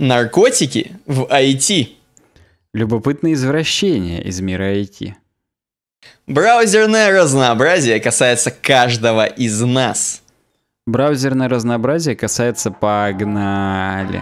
Наркотики в IT. Любопытные извращения из мира IT. Браузерное разнообразие касается каждого из нас. Браузерное разнообразие касается погнали.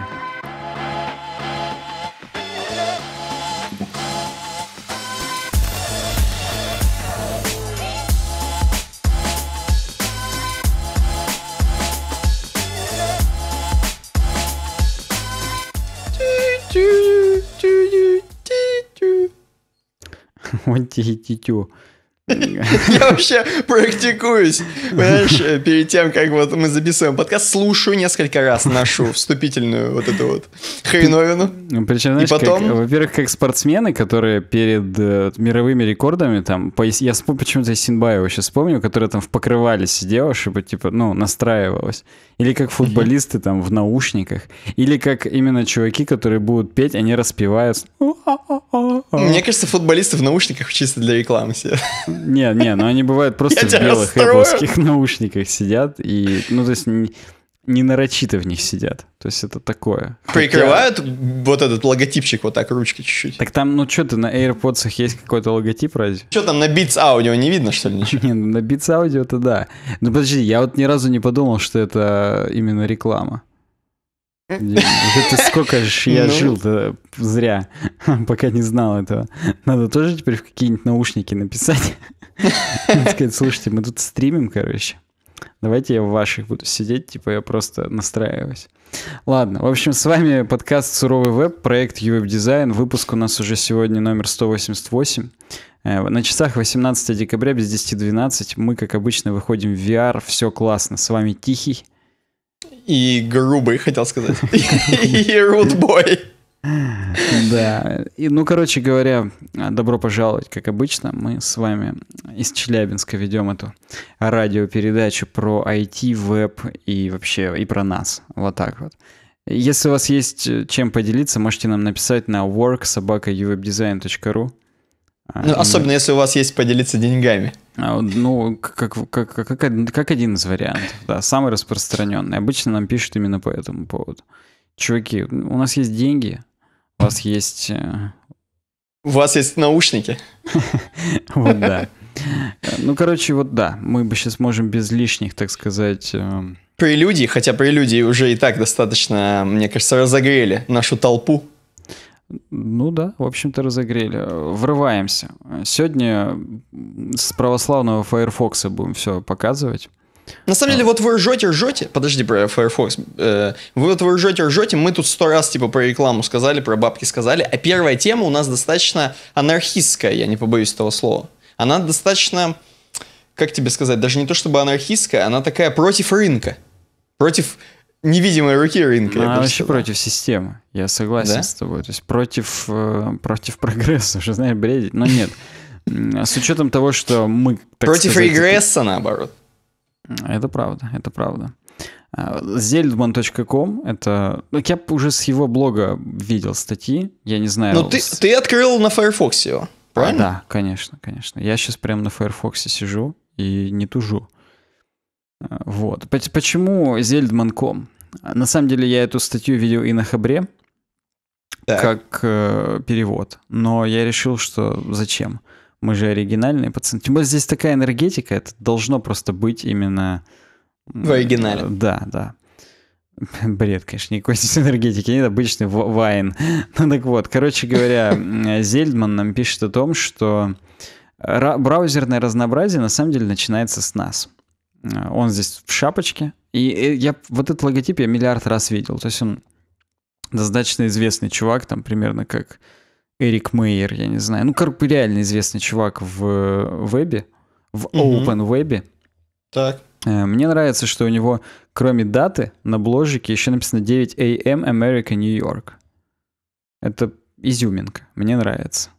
hogy tyítjítjó. Я вообще практикуюсь. Понимаешь, перед тем, как вот мы записываем подкаст, слушаю несколько раз нашу вступительную вот эту вот хреновину. Ну, Причем, знаешь, потом... Как, во-первых, как спортсмены, которые перед э, мировыми рекордами, там, по, я почему-то Синбаева сейчас вспомню, которая там в покрывале сидела, чтобы, типа, ну, настраивалась. Или как футболисты там в наушниках. Или как именно чуваки, которые будут петь, они распевают. Мне кажется, футболисты в наушниках чисто для рекламы сидят. Не, не, но ну они бывают просто в белых эпловских наушниках сидят. И, ну, то есть не нарочито в них сидят. То есть это такое. Прикрывают Хотя... вот этот логотипчик вот так ручки чуть-чуть. Так там, ну что ты, на AirPods есть какой-то логотип разве? Что там на Beats Audio не видно, что ли, ничего? Не, ну, на Beats audio это да. Ну подожди, я вот ни разу не подумал, что это именно реклама. Это сколько ж я ну. жил зря, пока не знал этого. Надо тоже теперь в какие-нибудь наушники написать. Сказать, слушайте, мы тут стримим, короче. Давайте я в ваших буду сидеть, типа я просто настраиваюсь. Ладно, в общем, с вами подкаст «Суровый веб», проект «Ювеб Дизайн». Выпуск у нас уже сегодня номер 188. Э, на часах 18 декабря без 10.12 мы, как обычно, выходим в VR. Все классно. С вами Тихий. И грубый, хотел сказать. И рудбой. Да. И, ну, короче говоря, добро пожаловать, как обычно. Мы с вами из Челябинска ведем эту радиопередачу про IT, веб и вообще и про нас. Вот так вот. Если у вас есть э, чем поделиться, можете нам написать на worksobaka.uwebdesign.ru а, ну, особенно если у вас есть поделиться деньгами. А, ну, как, как, как, как один из вариантов, да, самый распространенный. Обычно нам пишут именно по этому поводу. Чуваки, у нас есть деньги, у вас есть... Э, у вас есть наушники. Вот да. Ну, короче, вот да, мы бы сейчас можем без лишних, так сказать... Э, прелюдий, хотя прелюдии уже и так достаточно, мне кажется, разогрели нашу толпу ну да, в общем-то разогрели. Врываемся. Сегодня с православного Firefox будем все показывать. На самом деле, а. вот вы ржете, ржете. Подожди про Firefox. Э, вы вот вы ржете, ржете. Мы тут сто раз типа про рекламу сказали, про бабки сказали. А первая тема у нас достаточно анархистская, я не побоюсь этого слова. Она достаточно, как тебе сказать, даже не то чтобы анархистская, она такая против рынка. Против невидимой руки рынка. Она вообще против системы, я согласен да? с тобой. То есть против, э, против прогресса, уже знаешь бредить, но нет. С учетом того, что мы... Против сказать, регресса, наоборот. Это правда, это правда. А, Зельдман.ком, это... Ну, я уже с его блога видел статьи, я не знаю... Ну, ты, ты открыл на Firefox его, а, правильно? А, да, конечно, конечно. Я сейчас прям на Firefox сижу и не тужу. А, вот. Почему Зельдман.ком? На самом деле я эту статью видел и на Хабре, так. как э, перевод. Но я решил, что зачем? Мы же оригинальные пацаны. Тем более здесь такая энергетика, это должно просто быть именно... В оригинале. Э, да, да. Бред, конечно, никакой здесь энергетики нет, обычный вайн. Ну так вот, короче говоря, Зельдман нам пишет о том, что браузерное разнообразие на самом деле начинается с нас. Э, он здесь в шапочке. И э, я вот этот логотип я миллиард раз видел. То есть он достаточно известный чувак, там примерно как Эрик Мейер, я не знаю. Ну, как реально известный чувак в э, вебе, в open вебе. Так. Мне нравится, что у него, кроме даты, на бложике еще написано 9 AM эм America, New York. Это изюминка. Мне нравится.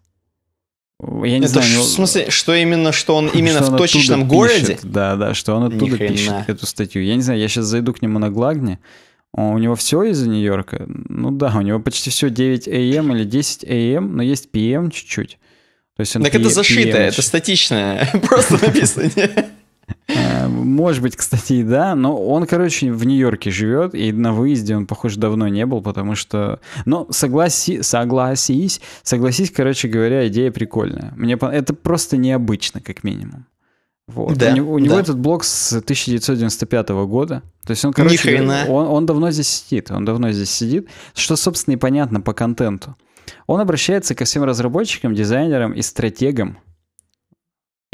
Я не это знаю. в смысле, что именно, что он именно что в он точечном городе? Пишет, да, да, что он оттуда пишет эту статью. Я не знаю, я сейчас зайду к нему на Глагне. У него все из-за Нью-Йорка? Ну да, у него почти все 9 АМ или 10 АМ, эм, но есть ПМ эм чуть-чуть. То есть он так это зашито, это статичное, просто написано. Может быть, кстати, и да, но он, короче, в Нью-Йорке живет, и на выезде он, похоже, давно не был, потому что... Но согласи... согласись, согласись, короче говоря, идея прикольная. Мне Это просто необычно, как минимум. Вот. Да, у него, у него этот блог с 1995 года. То есть он, короче, он, он давно здесь сидит. Он давно здесь сидит. Что, собственно, и понятно по контенту. Он обращается ко всем разработчикам, дизайнерам и стратегам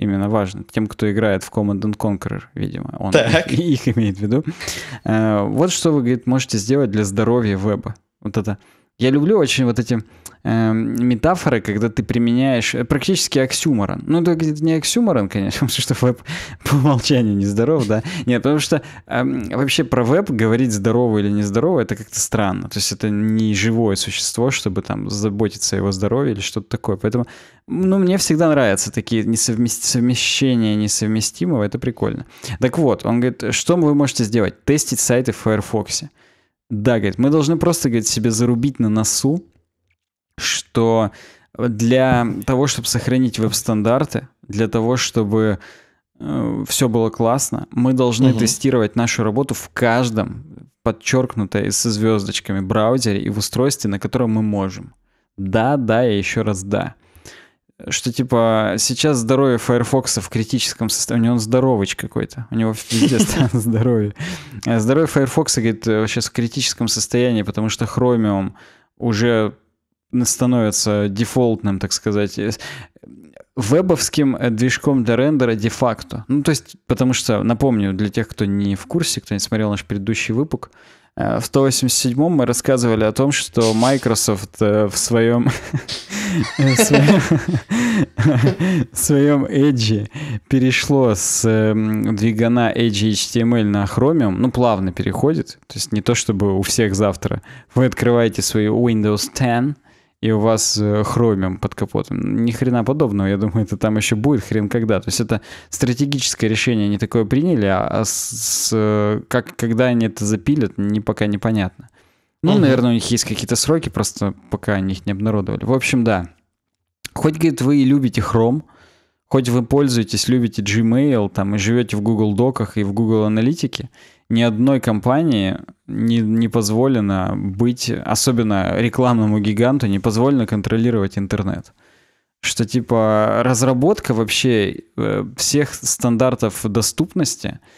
именно важно. Тем, кто играет в Command and Conquer, видимо, он Их, их имеет в виду. Э, вот что вы, говорит, можете сделать для здоровья веба. Вот это. Я люблю очень вот эти э, метафоры, когда ты применяешь э, практически оксюморон. Ну, это не оксюморон, конечно, потому что веб по умолчанию нездоров, да. Нет, потому что э, вообще про веб говорить здорово или нездорово, это как-то странно. То есть это не живое существо, чтобы там заботиться о его здоровье или что-то такое. Поэтому ну, мне всегда нравятся такие несовмест... совмещения несовместимого, это прикольно. Так вот, он говорит, что вы можете сделать? Тестить сайты в Firefox. Да, говорит, мы должны просто, говорит, себе зарубить на носу, что для того, чтобы сохранить веб-стандарты, для того, чтобы э, все было классно, мы должны угу. тестировать нашу работу в каждом, подчеркнутой со звездочками, браузере и в устройстве, на котором мы можем. Да, да и еще раз да что типа сейчас здоровье Firefox в критическом состоянии, он здоровыч какой-то, у него везде здоровье. Э, здоровье Firefox, говорит, сейчас э, в критическом состоянии, потому что Chromium уже становится дефолтным, так сказать, э, вебовским движком для рендера де-факто. Ну, то есть, потому что, напомню, для тех, кто не в курсе, кто не смотрел наш предыдущий выпуск, в 187-м мы рассказывали о том, что Microsoft э, в своем своем Edge перешло с эм, двигана Edge HTML на Chromium, ну, плавно переходит, то есть не то чтобы у всех завтра. Вы открываете свою Windows 10, и у вас э, хромиум под капотом. Ни хрена подобного, я думаю, это там еще будет хрен когда. То есть это стратегическое решение, они такое приняли, а, а с, э, как, когда они это запилят, не, пока непонятно. Ну, угу. наверное, у них есть какие-то сроки, просто пока они их не обнародовали. В общем, да. Хоть, говорит, вы и любите Chrome, хоть вы пользуетесь, любите Gmail, там, и живете в Google Доках и в Google Аналитике, ни одной компании не, не позволено быть, особенно рекламному гиганту, не позволено контролировать интернет. Что типа разработка вообще э, всех стандартов доступности —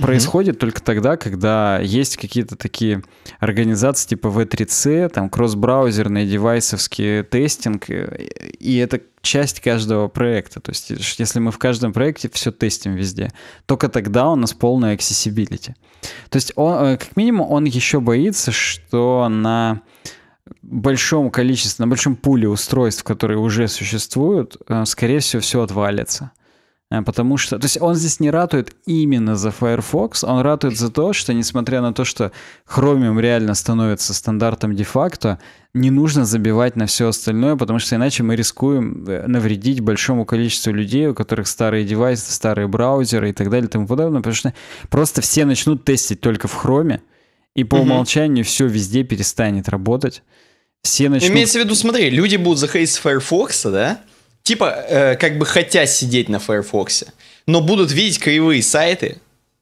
происходит mm-hmm. только тогда, когда есть какие-то такие организации типа V3C, там кросс-браузерные, девайсовские тестинг, э, и это часть каждого проекта. То есть если мы в каждом проекте все тестим везде, только тогда у нас полная accessibility. То есть он, э, как минимум он еще боится, что на большом количестве, на большом пуле устройств, которые уже существуют, э, скорее всего, все отвалится. Э, потому что... То есть он здесь не ратует именно за Firefox, он ратует за то, что несмотря на то, что Chromium реально становится стандартом де-факто, не нужно забивать на все остальное, потому что иначе мы рискуем э, навредить большому количеству людей, у которых старые девайсы, старые браузеры и так далее и тому подобное, потому что просто все начнут тестить только в Chrome, и по умолчанию все везде перестанет работать. Все начнут... Имеется в виду, смотри, люди будут заходить с Firefox, да? типа, э, как бы хотя сидеть на Firefox, но будут видеть кривые сайты,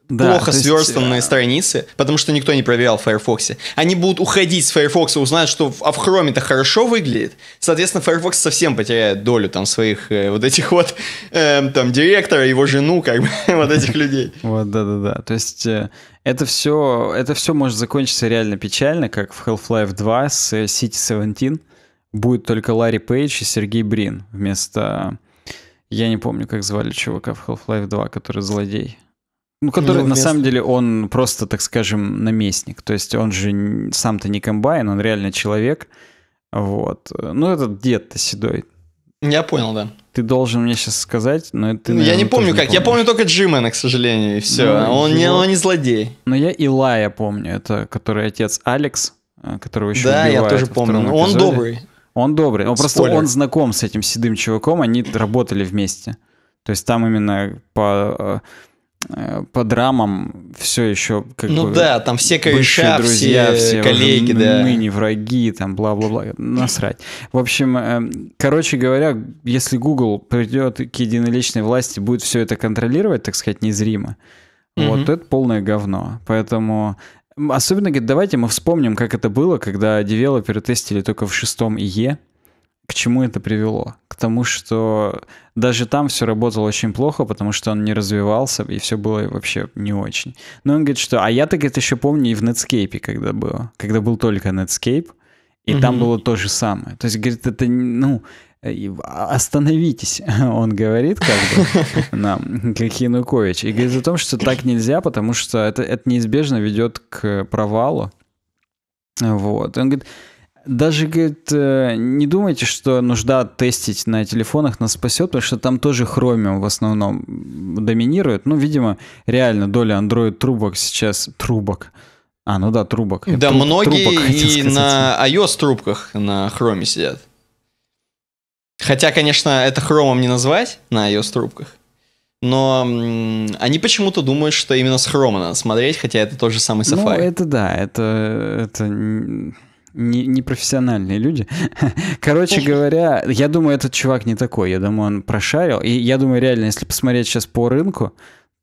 да, плохо сверстанные есть... Э, страницы, потому что никто не проверял в Firefox. Они будут уходить с Firefox, узнают, что в, а в Chrome-то хорошо выглядит. Соответственно, Firefox совсем потеряет долю там своих э, вот этих вот э, там директора, его жену, как бы, вот этих людей. Вот, да-да-да. То есть э, это все, это все может закончиться реально печально, как в Half-Life 2 с City 17 будет только Ларри Пейдж и Сергей Брин вместо... Я не помню, как звали чувака в Half-Life 2, который злодей. Ну, который, на самом деле, он просто, так скажем, наместник. То есть он же сам-то не комбайн, он реально человек. Вот. Ну, этот дед-то седой. Я понял, да. Ты должен мне сейчас сказать, но это... наверное, ну, я не помню как, не я помню только Джимена, к сожалению, и все. Ну, он, не, он не злодей. Но ну, я Илая помню, это который отец Алекс, э, которого еще Да, я тоже помню. Он добрый. Он добрый. Он Спойлер. просто он знаком с этим седым чуваком, они работали вместе. То есть там именно по э, э, по драмам все еще как ну бы, да там все кореша друзья все, все коллеги да ныне враги там бла бла бла насрать в общем э, короче говоря если Google придет к единоличной власти будет все это контролировать так сказать незримо mm-hmm. вот это полное говно поэтому Особенно, говорит, давайте мы вспомним, как это было, когда девелоперы тестили только в шестом ИЕ. К чему это привело? К тому, что даже там все работало очень плохо, потому что он не развивался, и все было вообще не очень. Но он говорит, что... А я так это еще помню и в Netscape, когда было. Когда был только Netscape, и mm-hmm. там было то же самое. То есть, говорит, это, ну, а, остановитесь, он говорит как бы нам, как Янукович, и говорит о том, что так нельзя, потому что это, это неизбежно ведет к провалу. Вот. Он говорит, даже, говорит, э, не думайте, что нужда тестить на телефонах нас спасет, потому что там тоже хромиум в основном доминирует. Ну, видимо, реально доля Android трубок сейчас... Трубок. А, ну да, трубок. Да, Труб, многие трубок, и на iOS трубках на хроме сидят. Хотя, конечно, это хромом не назвать на iOS трубках. Но они почему-то думают, что именно с хрома надо смотреть, хотя это тот же самый ну, Safari. Ну, это да, это, это не, непрофессиональные люди. Короче говоря, я думаю, этот чувак не такой. Я думаю, он прошарил. И я думаю, реально, если посмотреть сейчас по рынку,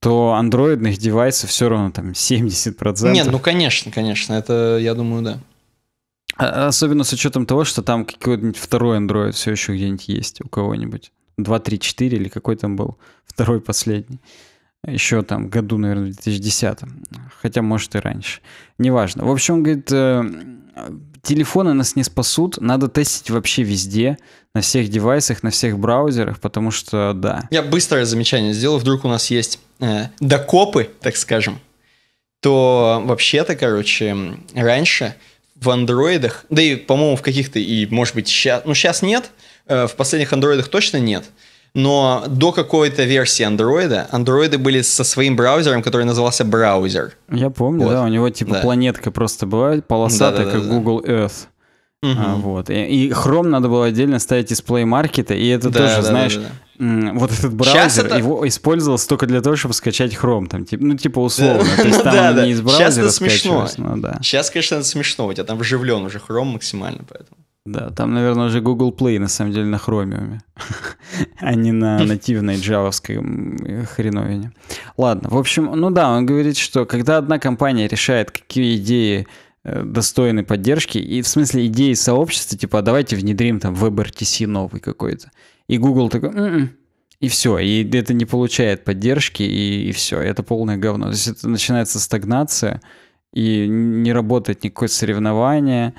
то андроидных девайсов все равно там 70%. Нет, ну конечно, конечно. Это, я думаю, да. А, особенно с учетом того, что там какой-нибудь второй Android все еще где-нибудь есть у кого-нибудь. 2, 3, 4 или какой там был второй последний. Еще там году, наверное, 2010. Хотя, может, и раньше. Неважно. В общем, он говорит, э, телефоны нас не спасут. Надо тестить вообще везде. На всех девайсах, на всех браузерах, потому что, да. Я быстрое замечание сделал. Вдруг у нас есть э, докопы, так скажем. То вообще-то, короче, раньше в андроидах, да и, по-моему, в каких-то, и, может быть, сейчас, ну, сейчас нет, э, в последних андроидах точно нет, но до какой-то версии андроида андроиды были со своим браузером, который назывался браузер. Я помню, вот. да, у него типа да. планетка просто была полосатая, да, да, как да, Google Earth. Угу. А, вот. И, и Chrome надо было отдельно ставить из Play Market, и это да, тоже, да, знаешь, да, да, да вот этот браузер, это... его использовался только для того, чтобы скачать Chrome, там, типа, ну, типа условно, то есть там не из браузера Сейчас это смешно. Да. Сейчас, конечно, это смешно, у тебя там вживлен уже Chrome максимально, поэтому. Да, там, наверное, уже Google Play, на самом деле, на хромиуме, а не на нативной джавовской хреновине. Ладно, в общем, ну да, он говорит, что когда одна компания решает, какие идеи э, достойны поддержки, и в смысле идеи сообщества, типа, «А давайте внедрим там WebRTC новый какой-то, и Google такой, М-м". и все, и это не получает поддержки, и, и все, это полное говно. То есть это начинается стагнация, и не работает никакое соревнование,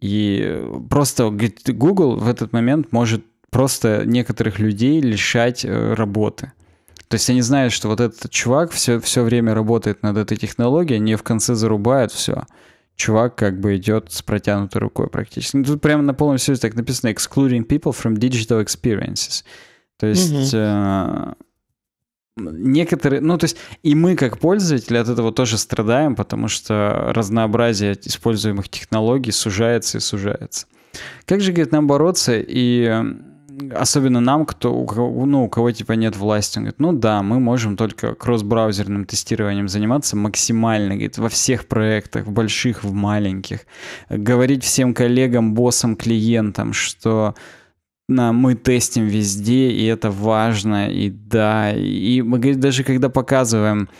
и просто Google в этот момент может просто некоторых людей лишать э, работы. То есть они знают, что вот этот чувак все, все время работает над этой технологией, они в конце зарубают все чувак как бы идет с протянутой рукой практически. Ну, тут прямо на полном серьезе так написано «excluding people from digital experiences». То есть... Mm-hmm. Э, некоторые, ну то есть и мы как пользователи от этого тоже страдаем, потому что разнообразие используемых технологий сужается и сужается. Как же, говорит, нам бороться и особенно нам, кто, у, кого, ну, у кого типа нет власти, он говорит, ну да, мы можем только кросс-браузерным тестированием заниматься максимально, говорит, во всех проектах, в больших, в маленьких. Говорить всем коллегам, боссам, клиентам, что на мы тестим везде, и это важно, и да, и мы говорит, даже когда показываем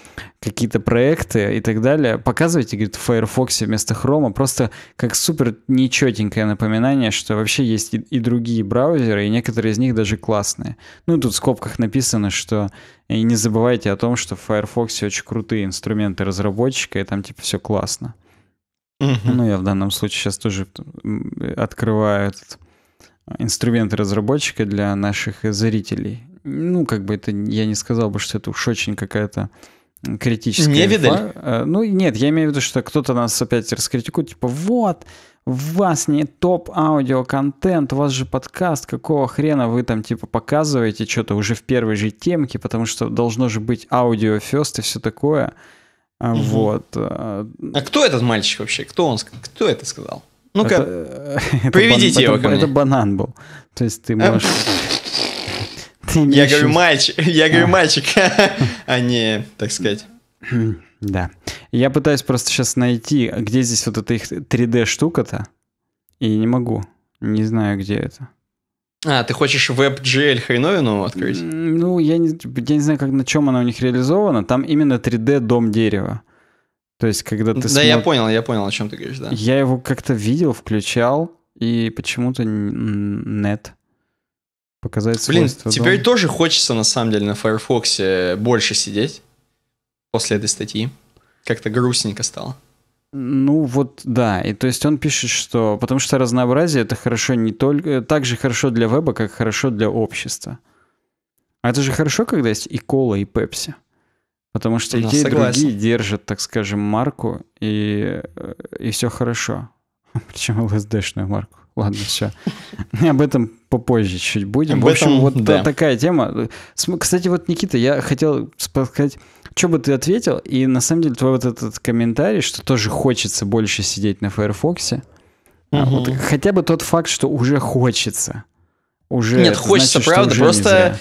какие-то проекты и так далее, показывайте, говорит, в Firefox вместо Chrome, просто как супер нечетенькое напоминание, что вообще есть и, и другие браузеры, и некоторые из них даже классные. Ну, тут в скобках написано, что и э, не забывайте о том, что в Firefox очень крутые инструменты разработчика, и там типа все классно. Угу. Ну, я в данном случае сейчас тоже открываю этот инструменты разработчика для наших зрителей. Ну, как бы это, я не сказал бы, что это уж очень какая-то критическая Не видали? Инфа. Э, ну, нет, я имею в виду, что кто-то нас опять раскритикует, типа, вот, у вас не топ аудиоконтент, у вас же подкаст, какого хрена вы там, типа, показываете что-то уже в первой же темке, потому что должно же быть аудио first и все такое. Угу. Вот. Э, а кто этот мальчик вообще? Кто он? Кто это сказал? Ну-ка, это, э, приведите это, его это, Это банан был. То есть ты эм. можешь... ты я говорю, мальчик, я говорю, а. мальчик, а не, так сказать... Да. Я пытаюсь просто сейчас найти, где здесь вот эта их 3D-штука-то, и не могу. Не знаю, где это. А, ты хочешь WebGL хреновину открыть? Ну, я не, я не знаю, как, на чем она у них реализована. Там именно 3D дом дерева. То есть, когда ты... Да, смотр... я понял, я понял, о чем ты говоришь, да. Я его как-то видел, включал, и почему-то нет. Показать Блин, теперь дома. тоже хочется, на самом деле, на Firefox э, больше сидеть после этой статьи. Как-то грустненько стало. Ну вот да, и то есть он пишет, что потому что разнообразие это хорошо не только, э, так же хорошо для веба, как хорошо для общества. А это же хорошо, когда есть и кола, и пепси. Потому что да, и те, согласен. и другие держат, так скажем, марку, и, э, и все хорошо. Причем ЛСДшную марку. Ладно, все. Об этом попозже чуть будем. Об В общем, этом, вот да. такая тема. Кстати, вот, Никита, я хотел сказать, что бы ты ответил, и на самом деле твой вот этот комментарий, что тоже хочется больше сидеть на Firefox, угу. А вот, хотя бы тот факт, что уже хочется. Уже, Нет, хочется, значит, правда, просто... Не зря.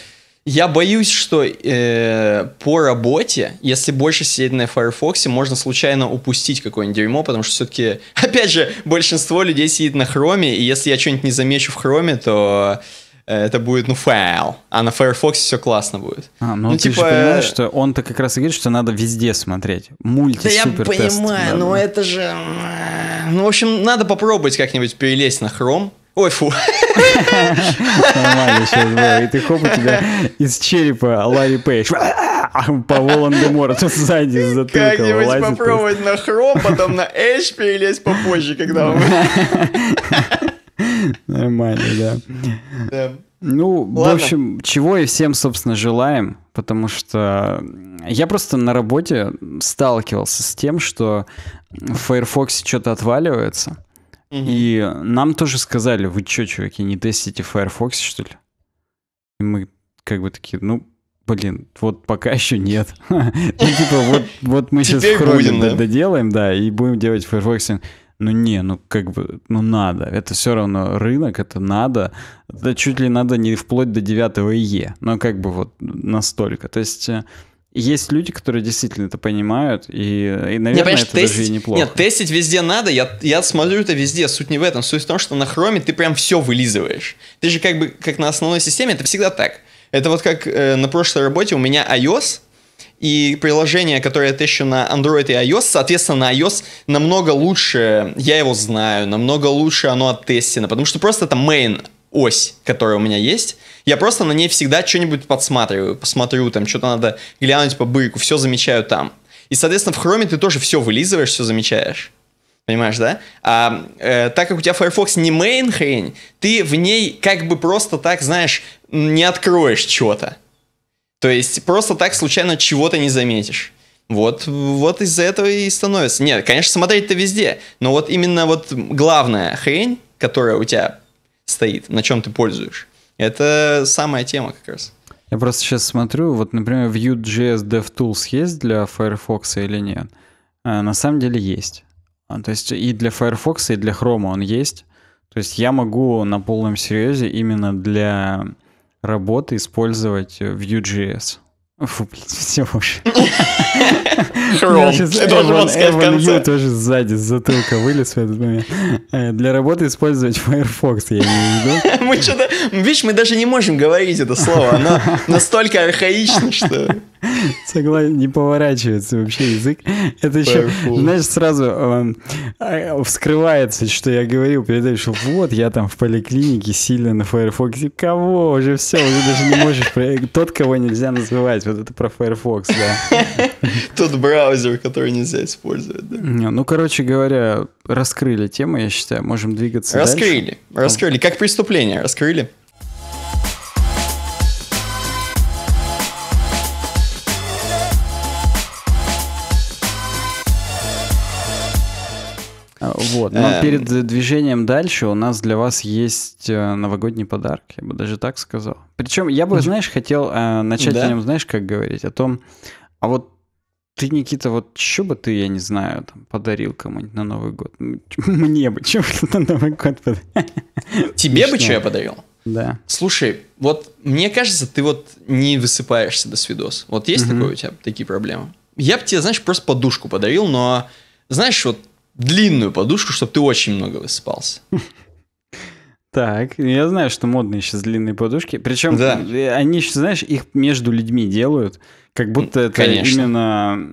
Я боюсь, что э, по работе, если больше сидеть на Firefox, можно случайно упустить какое-нибудь дерьмо, потому что все-таки, опять же, большинство людей сидит на хроме, и если я что-нибудь не замечу в хроме, то Э, это будет, ну, файл. А на Firefox все классно будет. А, ну, ну ты типа... же понимаешь, что он-то как раз и говорит, что надо везде смотреть. Мульти, Да я понимаю, да, но да. это же... Ну, в общем, надо попробовать как-нибудь перелезть на Chrome. Ой, фу. Нормально сейчас было. И ты хоп, у тебя из черепа Ларри Пейдж а, по волан де сзади затылка Как-нибудь попробовать на Chrome, потом на Edge перелезть попозже, когда он... Нормально, да. Ну, в общем, чего и всем, собственно, желаем, потому что я просто на работе сталкивался с тем, что в Firefox что-то отваливается. И нам тоже сказали, вы что, чуваки, не тестите в Firefox, что ли? И мы как бы такие, ну, блин, вот пока еще нет. ну, типа, вот, вот мы сейчас в Chrome доделаем, да, и будем делать Firefox ну не, ну как бы, ну надо. Это все равно рынок, это надо. Это чуть ли надо не вплоть до 9 Е, но как бы вот настолько. То есть э, есть люди, которые действительно это понимают, и, и наверное, не, это тестить, даже и неплохо. Нет, тестить везде надо, я, я смотрю это везде, суть не в этом. Суть в том, что на хроме ты прям все вылизываешь. Ты же как бы, как на основной системе, это всегда так. Это вот как э, на прошлой работе у меня iOS — и приложение, которое я тещу на Android и iOS, соответственно, на iOS намного лучше, я его знаю, намного лучше оно оттестено, потому что просто это main ось, которая у меня есть. Я просто на ней всегда что-нибудь подсматриваю, посмотрю, там что-то надо глянуть по быку, все замечаю там. И, соответственно, в Chrome ты тоже все вылизываешь, все замечаешь. Понимаешь, да? А э, так как у тебя Firefox не main хрень, ты в ней как бы просто так, знаешь, не откроешь что то то есть просто так случайно чего-то не заметишь. Вот, вот из-за этого и становится. Нет, конечно, смотреть-то везде, но вот именно вот главная хрень, которая у тебя стоит, на чем ты пользуешь, это самая тема как раз. Я просто сейчас смотрю, вот, например, Vue.js DevTools есть для Firefox или нет? А, на самом деле есть. А, то есть и для Firefox, и для Chrome он есть. То есть я могу на полном серьезе именно для работы использовать э, Vue.js? Фу, блин, все уже. Я Ю тоже сзади, с затылка вылез в этот момент. Для работы использовать Firefox, я не в Мы что-то... Видишь, мы даже не можем говорить это слово. Оно настолько архаично, что... Согласен, не поворачивается вообще язык. Это еще, знаешь, сразу эм, э, вскрывается, что я говорил перед этим, что вот я там в поликлинике сильно на Firefox. Кого? Уже все, уже даже не можешь... Э, тот, кого нельзя называть вот это про Firefox, да. Тот браузер, который нельзя использовать, да. Ну, короче говоря, раскрыли тему, я считаю, можем двигаться дальше. Раскрыли, раскрыли, как преступление, раскрыли. Вот, но эм. перед движением дальше у нас для вас есть э, новогодний подарок, я бы даже так сказал. Причем я бы, знаешь, хотел э, начать о нем, знаешь, как говорить, о том, а вот ты, Никита, вот что бы ты, я не знаю, там, подарил кому-нибудь на Новый год? Мне бы, что на Новый год подарил? Тебе бы что я подарил? Да. Слушай, вот мне кажется, ты вот не высыпаешься до свидос. Вот есть угу. такое у тебя, такие проблемы? Я бы тебе, знаешь, просто подушку подарил, но, знаешь, вот длинную подушку, чтобы ты очень много высыпался. Так, я знаю, что модные сейчас длинные подушки. Причем да. они, знаешь, их между людьми делают, как будто это Конечно. именно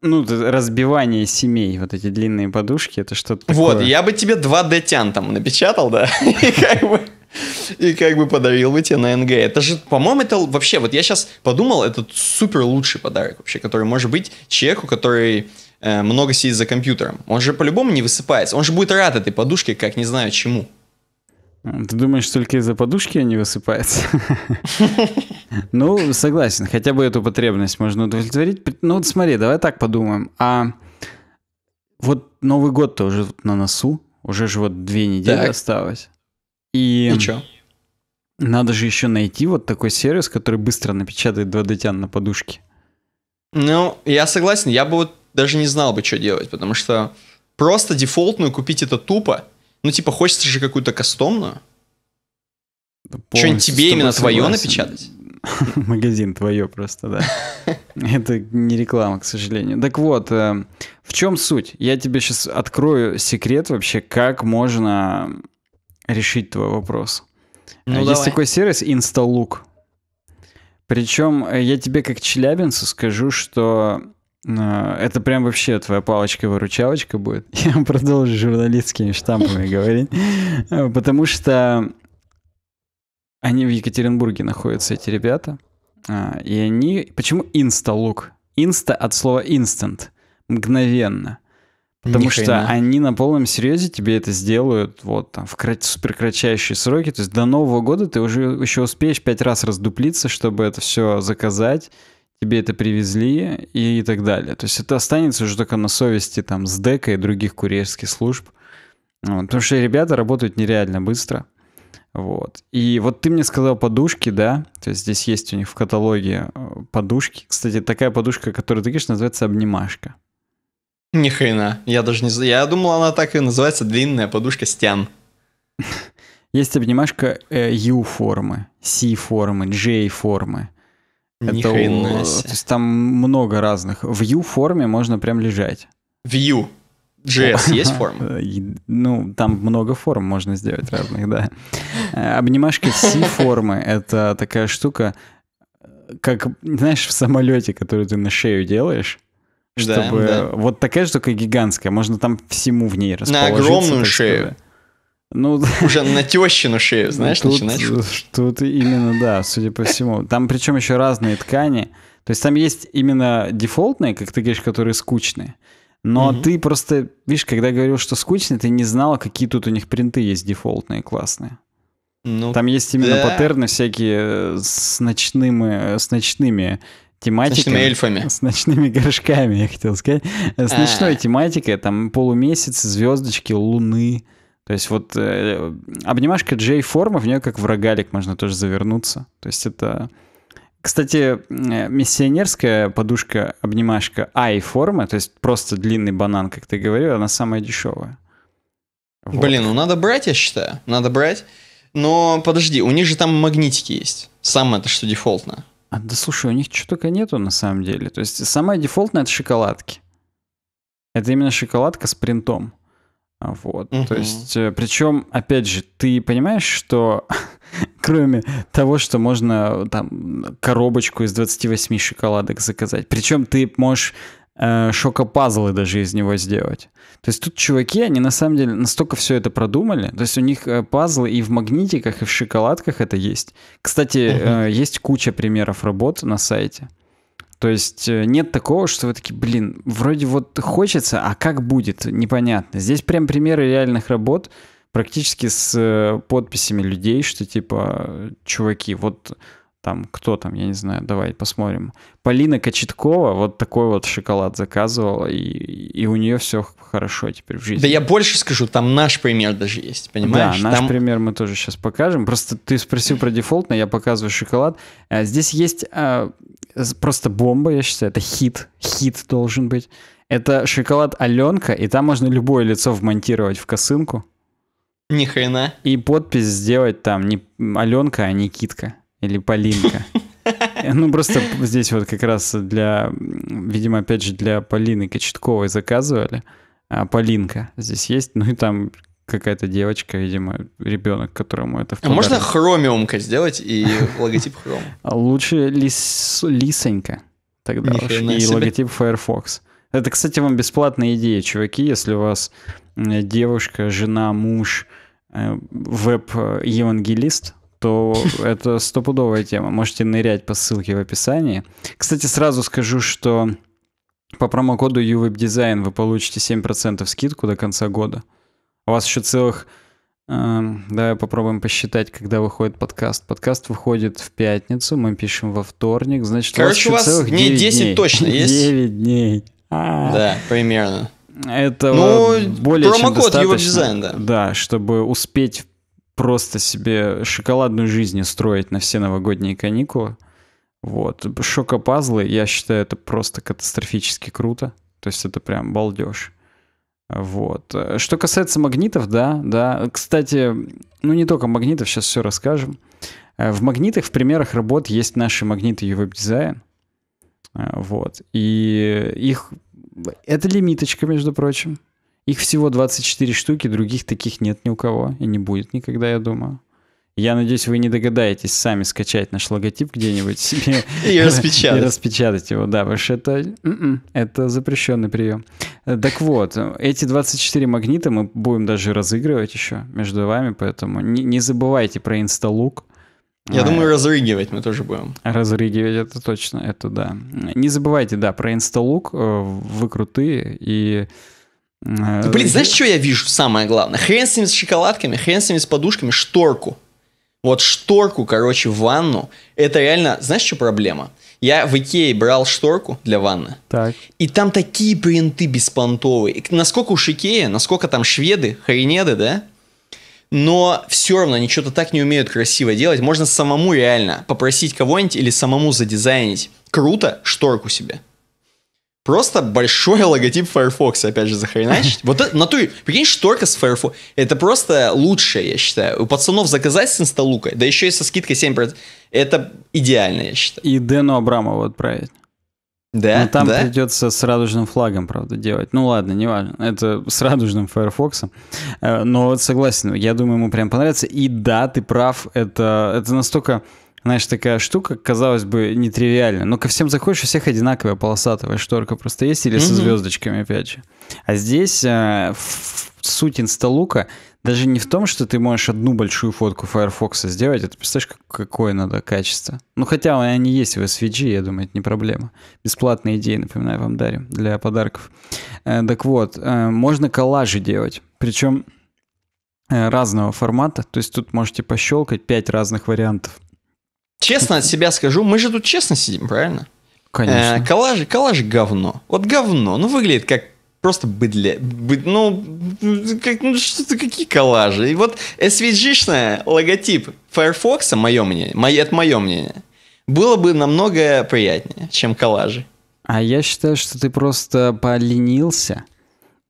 ну, разбивание семей, вот эти длинные подушки, это что-то Вот, я бы тебе 2D-тян там напечатал, да, И как бы подарил бы тебе на НГ. Это же, по-моему, это вообще, вот я сейчас подумал, это супер лучший подарок вообще, который может быть человеку, который Э, много сидит за компьютером. Он же по-любому не высыпается. Он же будет рад этой подушке, как не знаю чему. Ты думаешь, только из-за подушки не высыпается? Ну, согласен, хотя бы эту потребность можно удовлетворить. Ну вот смотри, давай так подумаем. А вот Новый год-то уже на носу, уже же вот две недели осталось. И Ничего. надо же еще найти вот такой сервис, который быстро напечатает 2 d на подушке. Ну, я согласен, я бы вот даже не знал бы, что делать, потому что просто дефолтную купить это тупо. Ну, типа, хочется же какую-то кастомную. Да, Что-нибудь тебе именно твое напечатать. Магазин твое просто, да. Это не реклама, к сожалению. Так вот, э, в чем суть? Я тебе сейчас открою секрет вообще, как можно решить твой вопрос. Ну, Есть давай. такой сервис Instalook. Причем э, я тебе как челябинцу скажу, что а, это прям вообще твоя палочка-выручалочка будет. Я продолжу журналистскими штампами говорить. А, потому что они в Екатеринбурге находятся, эти ребята. А, и они... Почему инсталук? Инста от слова instant. Мгновенно. Потому Ни что хрена. они на полном серьезе тебе это сделают вот там в крат- сроки. То есть до Нового года ты уже еще успеешь пять раз раздуплиться, чтобы это все заказать тебе это привезли и так далее. То есть это останется уже только на совести там с дека и других курьерских служб. Вот, потому что ребята работают нереально быстро. Вот. И вот ты мне сказал подушки, да? То есть здесь есть у них в каталоге э, подушки. Кстати, такая подушка, которую ты говоришь, называется обнимашка. Ни хрена. Я даже не знаю. Я думал, она так и называется длинная подушка стен. Есть обнимашка U-формы, э, C-формы, J-формы это, у, То есть там много разных. В U-форме можно прям лежать. В U. JS есть форма? Ну, там много форм можно сделать разных, да. Э, обнимашки C-формы — это такая штука, как, знаешь, в самолете, который ты на шею делаешь, чтобы... Да, да. Вот такая штука гигантская, можно там всему в ней расположиться. На огромную шею. Сказать. Ну, Уже на тещину шею, знаешь, тут, начинаешь. Тут именно, да, судя по всему. Там причем еще разные ткани. То есть там есть именно дефолтные, как ты говоришь, которые скучные. Но угу. ты просто, видишь, когда говорил, что скучные, ты не знал, какие тут у них принты есть дефолтные классные. Ну, там есть именно да. паттерны всякие э, с ночными, э, с ночными тематиками. С ночными эльфами. С ночными горшками, я хотел сказать. С а. ночной тематикой, там полумесяц, звездочки, луны. То есть вот э, обнимашка J-форма, в нее как в рогалик можно тоже завернуться. То есть это... Кстати, э, миссионерская подушка обнимашка i формы, то есть просто длинный банан, как ты говорил, она самая дешевая. Вот. Блин, ну надо брать, я считаю. Надо брать. Но подожди, у них же там магнитики есть. Самое-то, что дефолтно. А, да слушай, у них что только нету на самом деле. То есть самая дефолтная это шоколадки. Это именно шоколадка с принтом. Вот, угу. то есть, э, причем, опять же, ты понимаешь, что кроме того, что можно там коробочку из 28 шоколадок заказать, причем ты можешь э, шокопазлы даже из него сделать. То есть тут чуваки, они на самом деле настолько все это продумали. То есть у них э, пазлы и в магнитиках, и в шоколадках это есть. Кстати, есть куча примеров работ на сайте. То есть э, нет такого, что вы такие, блин, вроде вот хочется, а как будет, непонятно. Здесь прям примеры реальных работ, практически с э, подписями людей, что типа, чуваки, вот там, кто там, я не знаю, давай посмотрим. Полина Кочеткова вот такой вот шоколад заказывала, и, и у нее все хорошо теперь в жизни. Да я больше скажу, там наш пример даже есть, понимаешь? Да, наш там... пример мы тоже сейчас покажем. Просто ты спросил про дефолтный, я показываю шоколад. А, здесь есть а, просто бомба, я считаю, это хит, хит должен быть. Это шоколад Аленка, и там можно любое лицо вмонтировать в косынку. Ни хрена. И подпись сделать там не Аленка, а Никитка или Полинка. Ну, просто здесь вот как раз для, видимо, опять же, для Полины Кочетковой заказывали. А Полинка здесь есть, ну и там какая-то девочка, видимо, ребенок, которому это А можно хромиумка сделать и логотип хром? А лучше лис... лисонька тогда и логотип Firefox. Это, кстати, вам бесплатная идея, чуваки, если у вас э, девушка, жена, муж, э, веб-евангелист, что это стопудовая тема. Можете нырять по ссылке в описании. Кстати, сразу скажу, что по промокоду uwebdesign вы получите 7% скидку до конца года. У вас еще целых... Э, давай попробуем посчитать, когда выходит подкаст. Подкаст выходит в пятницу, мы пишем во вторник, значит, Короче, у вас, у вас целых дней 10 дней. точно есть. 9 дней. А -а -а. Да, примерно. Это ну, более чем достаточно. Дизайн, да. да, чтобы успеть просто себе шоколадную жизнь строить на все новогодние каникулы. Вот. Шокопазлы, я считаю, это просто катастрофически круто. То есть это прям балдеж. Вот. Что касается магнитов, да, да. Кстати, ну не только магнитов, сейчас все расскажем. Э, в магнитах, в примерах работ есть наши магниты и веб-дизайн. Э, вот. И их... Это лимиточка, между прочим. Их всего 24 штуки, других таких нет ни у кого и не будет никогда, я думаю. Я надеюсь, вы не догадаетесь сами скачать наш логотип где-нибудь себе и распечатать. и распечатать его, да, потому что это, м-м, это запрещенный прием. Так вот, эти 24 магнита мы будем даже разыгрывать еще между вами, поэтому не, не забывайте про инсталук. Я а, думаю, разрыгивать мы тоже будем. Разрыгивать это точно, это да. Не забывайте, да, про инсталук, э, вы крутые и... Э, Блин, знаешь, что я вижу самое главное? Хрен с ними с шоколадками, хрен с ними с подушками, шторку. Вот шторку, короче, в ванну. Это реально, знаешь, что проблема? Я в Икее брал шторку для ванны. Так. И там такие принты беспонтовые. Насколько уж Икея, насколько там шведы, хренеды, да? но все равно они что-то так не умеют красиво делать. Можно самому реально попросить кого-нибудь или самому задизайнить круто шторку себе. Просто большой логотип Firefox, опять же, захреначить. Вот это, на той, прикинь, шторка с Firefox. Это просто лучшее, я считаю. У пацанов заказать с инсталука, да еще и со скидкой 7%. Это идеально, я считаю. И Дэну Абрамову отправить. Да, Но ну, там да? придется с радужным флагом, правда, делать. Ну ладно, не важно. Это с радужным Firefox. Э, но вот согласен, я думаю, ему прям понравится. И да, ты прав, это, это настолько знаешь, такая штука, казалось бы, нетривиальная. Но ко всем заходишь, у всех одинаковая полосатая шторка просто есть, или mm-hmm. со звездочками, опять же. А здесь э, в, суть инсталука даже не в том, что ты можешь одну большую фотку Firefox сделать, это а представляешь, как, какое надо качество. Ну, хотя они есть в SVG, я думаю, это не проблема. Бесплатные идеи, напоминаю, вам дарим для подарков. Э, так вот, э, можно коллажи делать, причем э, разного формата, то есть тут можете пощелкать 5 разных вариантов. Честно от себя скажу, мы же тут честно сидим, правильно? Конечно. Э, коллаж, коллаж говно. Вот говно. Ну, выглядит как просто быдле, Быд... Ну, как, ну что-то какие коллажи. И вот SVG-шная логотип Firefox, мое мнение, мое, это мое мнение, было бы намного приятнее, чем коллажи. А я считаю, что ты просто поленился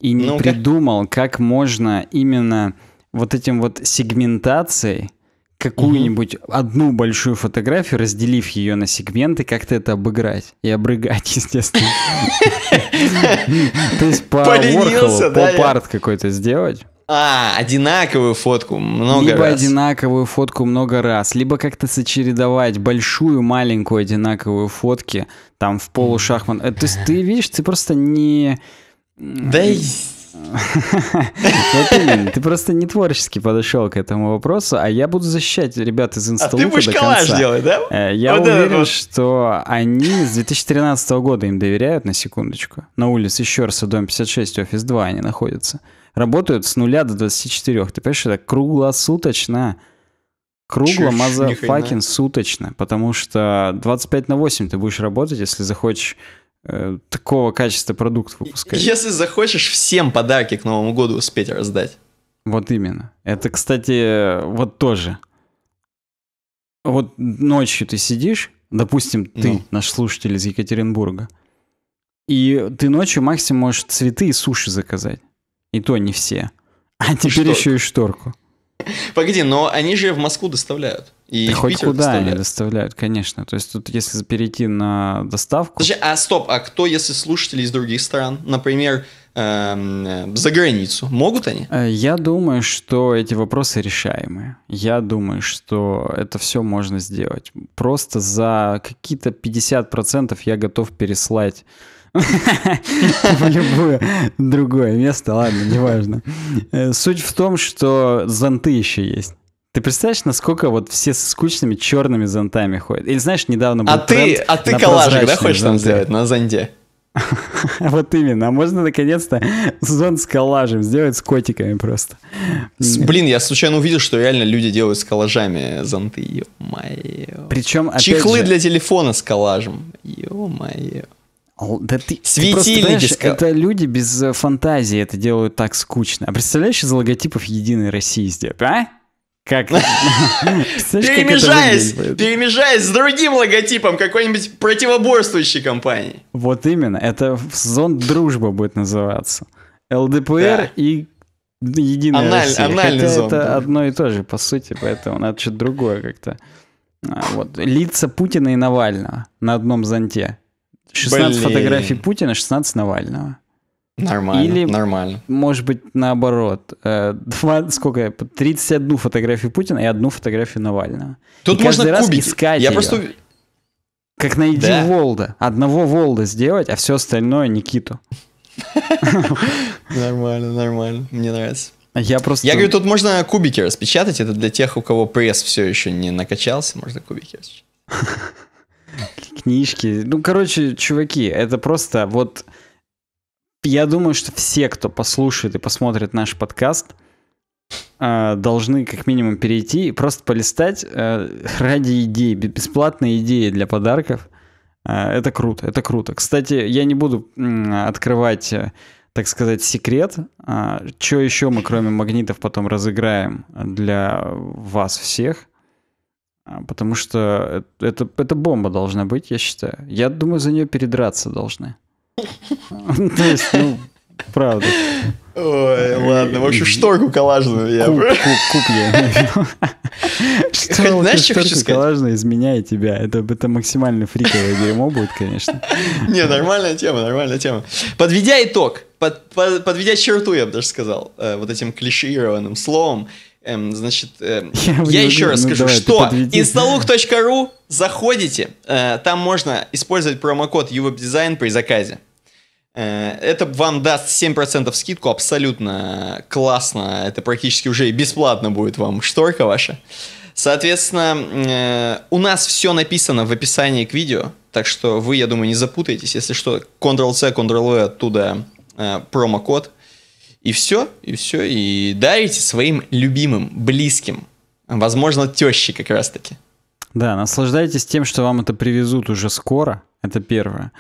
и не ну, придумал, как можно именно вот этим вот сегментацией какую-нибудь mm-hmm. одну большую фотографию, разделив ее на сегменты, как-то это обыграть и обрыгать, естественно. То есть по Ворхолу, поп-арт какой-то сделать. А, одинаковую фотку много либо раз. Либо одинаковую фотку много раз, либо как-то сочередовать большую, маленькую одинаковую фотки там в полушахмат. Э, то есть ты видишь, ты просто не... Да и ты просто не творчески подошел к этому вопросу, а я буду защищать ребят из а инсталута до конца. делать, да? Э, я уверен, что они с 2013 года им доверяют, на секундочку. На улице еще Щерса, дом 56, офис 2 они находятся. Работают с нуля до 24. Ты понимаешь, это круглосуточно. Кругло, мазафакин, суточно. Потому что 25 на 8 ты будешь работать, если захочешь Э, такого качества продукт выпускать. Если захочешь, всем подарки к Новому году успеть раздать. Вот именно. Это, кстати, вот тоже. Вот ночью ты сидишь, допустим, ты, ну. наш слушатель из Екатеринбурга, и ты ночью максимум можешь цветы и суши заказать. И то не все. А теперь Шторка. еще и шторку. Погоди, но они же в Москву доставляют. И да хоть Питер куда доставляют. они доставляют, конечно. То есть тут, если перейти на доставку... Подожди, а стоп, а кто, если слушатели из других стран, например, эм, за границу, могут они? Э, я думаю, что эти вопросы решаемые. Я думаю, что это все можно сделать. Просто за какие-то 50% я готов переслать в типа любое другое место, ладно, неважно. Э, суть в том, что зонты еще есть. Ты представляешь, насколько вот все с скучными черными зонтами ходят? Или знаешь, недавно а был а ты, а ты коллажик, да, хочешь зонты. там сделать на зонте? Вот именно. А можно наконец-то зонт с коллажем сделать с котиками просто. Блин, я случайно увидел, что реально люди делают с коллажами зонты. Ё-моё. Причем, Чехлы для телефона с коллажем. Ё-моё. А да ты, Светильники. Ты просто, это люди без э, фантазии это делают так скучно. А представляешь из логотипов Единой России сделать, а? Как? Перемежаясь, перемежаясь с другим логотипом какой-нибудь противоборствующей компании. Вот именно. Это зон дружба будет называться. ЛДПР и Единая Россия. Анальный Хотя зон, это одно и то же, по сути, поэтому надо что-то другое как-то. А, вот. Лица Путина и Навального на одном зонте. 16 Блин. фотографий Путина, 16 Навального. Нормально, Или, нормально. может быть, наоборот. 20, э, сколько? 31 фотографию Путина и одну фотографию Навального. Тут и можно каждый кубики. раз искать Я ее. просто... Как найди да. Волда. Одного Волда сделать, а все остальное Никиту. Нормально, нормально. Мне нравится. Я просто... Я говорю, тут можно кубики распечатать. Это для тех, у кого пресс все еще не накачался. Можно кубики распечатать книжки. Ну, короче, чуваки, это просто вот... Я думаю, что все, кто послушает и посмотрит наш подкаст, э, должны как минимум перейти и просто полистать э, ради идей, бесплатные идеи для подарков. Э, это круто, это круто. Кстати, я не буду открывать, так сказать, секрет, что еще мы кроме магнитов потом разыграем для вас всех. А, потому что это, это бомба должна быть, я считаю. Я думаю, за нее передраться должны. Ну, то есть, ну, правда. Ой, ладно. В общем, шторку коллажную я... Куб, куб, я. Знаешь, что хочу сказать? коллажную тебя. Это, это максимально фриковое дерьмо будет, конечно. Не, нормальная тема, нормальная тема. Подведя итог, подведя черту, я бы даже сказал, э, вот этим клишированным словом, Эм, значит, эм, я, я еще раз ну, скажу, ну, давай, что instalug.ru заходите, э, там можно использовать промокод uwebdesign при заказе. Э, это вам даст 7% скидку, абсолютно классно, это практически уже и бесплатно будет вам шторка ваша. Соответственно, э, у нас все написано в описании к видео, так что вы, я думаю, не запутаетесь. Если что, Ctrl-C, Ctrl-V оттуда э, промокод – и все, и все, и дарите своим любимым, близким, возможно, тещи как раз-таки. Да, наслаждайтесь тем, что вам это привезут уже скоро, это первое.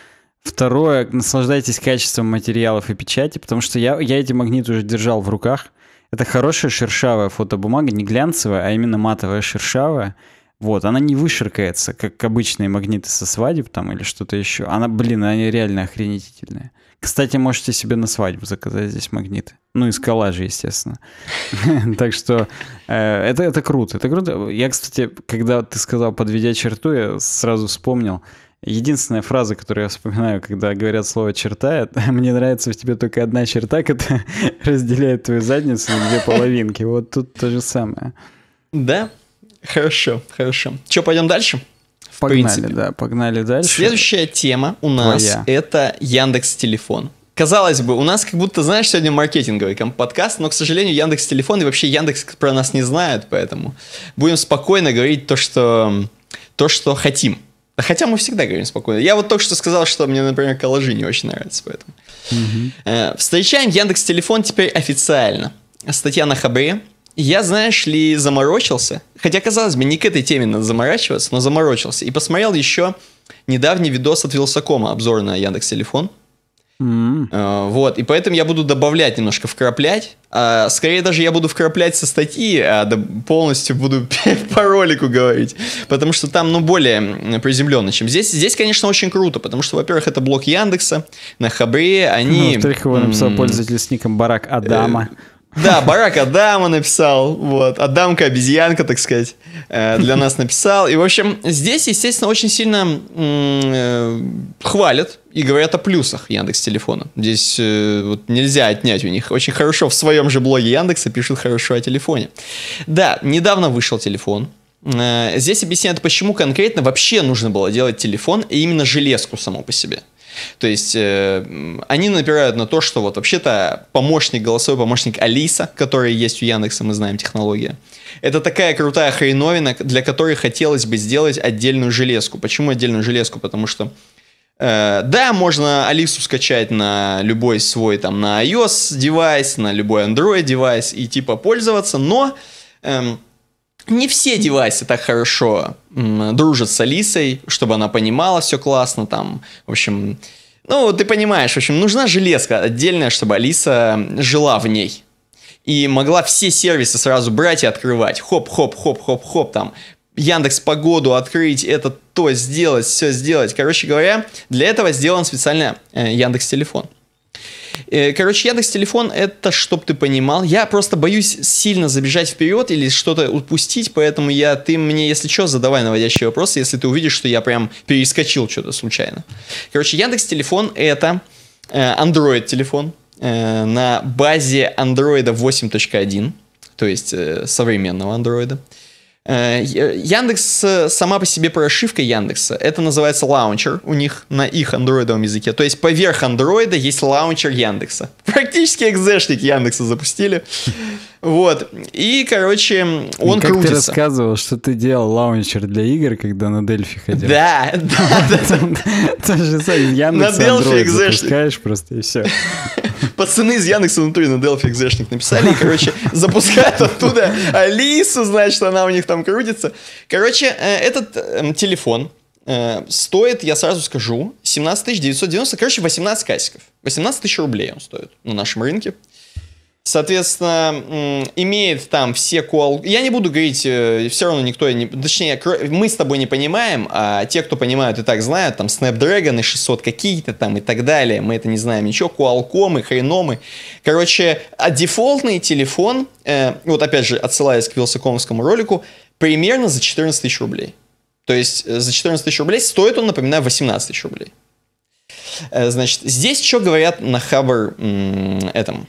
Второе, наслаждайтесь качеством материалов и печати, потому что я, я эти магниты уже держал в руках. Это хорошая шершавая фотобумага, не глянцевая, а именно матовая шершавая. Вот, она не выширкается, как обычные магниты со свадеб там или что-то еще. Она, блин, они реально охренительные. Кстати, можете себе на свадьбу заказать здесь магниты. Ну, из коллажа, естественно. Так что э, это, это круто, это круто. Я, кстати, когда ты сказал, подведя черту, я сразу вспомнил, Единственная фраза, которую я вспоминаю, когда говорят слово «черта», «Мне нравится в тебе только одна черта, которая разделяет твою задницу на две половинки». Вот тут то же самое. Да? Хорошо, хорошо. Че, пойдем дальше? Погнали, принципе. да, погнали дальше. Следующая тема у нас Твоя. это Яндекс Телефон. Казалось бы, у нас как будто, знаешь, сегодня маркетинговый подкаст, но, к сожалению, Яндекс Телефон и вообще Яндекс про нас не знают, поэтому будем спокойно говорить то, что, то, что хотим. Хотя мы всегда говорим спокойно. Я вот только что сказал, что мне, например, коллажи не очень нравятся, поэтому. Угу. Встречаем Яндекс Телефон теперь официально. Статья на Хабре я, знаешь ли, заморочился. Хотя, казалось бы, не к этой теме надо заморачиваться, но заморочился. И посмотрел еще недавний видос от Вилсакома, обзор на Яндекс Телефон. Mm. Вот, и поэтому я буду добавлять немножко, вкраплять. А, скорее даже я буду вкраплять со статьи, а полностью буду по ролику говорить. Потому что там, ну, более приземленно, чем здесь. Здесь, конечно, очень круто, потому что, во-первых, это блок Яндекса на Хабре, они... Ну, во-вторых, его написал пользователь с ником Барак Адама. Э да, Барак Адама написал, вот, Адамка обезьянка, так сказать, э, для нас написал. И, в общем, здесь, естественно, очень сильно э, хвалят и говорят о плюсах Яндекс телефона. Здесь э, вот, нельзя отнять у них. Очень хорошо в своем же блоге Яндекса пишут хорошо о телефоне. Да, недавно вышел телефон, Здесь объясняют, почему конкретно вообще нужно было делать телефон и именно железку само по себе. То есть э, они напирают на то, что вот вообще-то помощник, голосовой помощник Алиса, который есть у Яндекса, мы знаем технология, это такая крутая хреновина, для которой хотелось бы сделать отдельную железку. Почему отдельную железку? Потому что э, да, можно Алису скачать на любой свой там на iOS девайс, на любой Android девайс и типа пользоваться, но эм, не все девайсы так хорошо дружат с Алисой, чтобы она понимала все классно там. В общем, ну, ты понимаешь, в общем, нужна железка отдельная, чтобы Алиса жила в ней. И могла все сервисы сразу брать и открывать. Хоп-хоп-хоп-хоп-хоп там. Яндекс погоду открыть, это то сделать, все сделать. Короче говоря, для этого сделан специально э, Яндекс телефон. Э, короче, Яндекс Телефон это, чтоб ты понимал. Я просто боюсь сильно забежать вперед или что-то упустить, поэтому я, ты мне, если что, задавай наводящие вопросы, если ты увидишь, что я прям перескочил что-то случайно. Короче, Яндекс Телефон это э, Android телефон э, на базе Android 8.1, то есть современного Android. Э, Яндекс э, сама по себе прошивка Яндекса. Это называется лаунчер у них на их андроидовом языке. То есть поверх андроида есть лаунчер Яндекса. Практически экзешник Яндекса запустили. Вот. И, короче, он как крутится. ты рассказывал, что ты делал лаунчер для игр, когда на Дельфи ходил. Да, да. да. же самое, Яндекс На Дельфи Запускаешь просто и все. Пацаны из Яндекса внутри на Дельфи экзешник написали, и, короче, запускают оттуда Алису, значит, она у них там крутится. Короче, э, этот эм, телефон, э, стоит, я сразу скажу, 17 990, короче, 18 кассиков, 18 тысяч рублей он стоит на нашем рынке. Соответственно, имеет там все куал... Я не буду говорить, э, все равно никто... Не... Точнее, мы с тобой не понимаем, а те, кто понимают и так знают, там Snapdragon и 600 какие-то там и так далее. Мы это не знаем ничего. Qualcomm и хреномы. Короче, а дефолтный телефон, э, вот опять же, отсылаясь к Вилсакомовскому ролику, примерно за 14 тысяч рублей. То есть э, за 14 тысяч рублей стоит он, напоминаю, 18 тысяч рублей. Э, значит, здесь что говорят на Хабар этом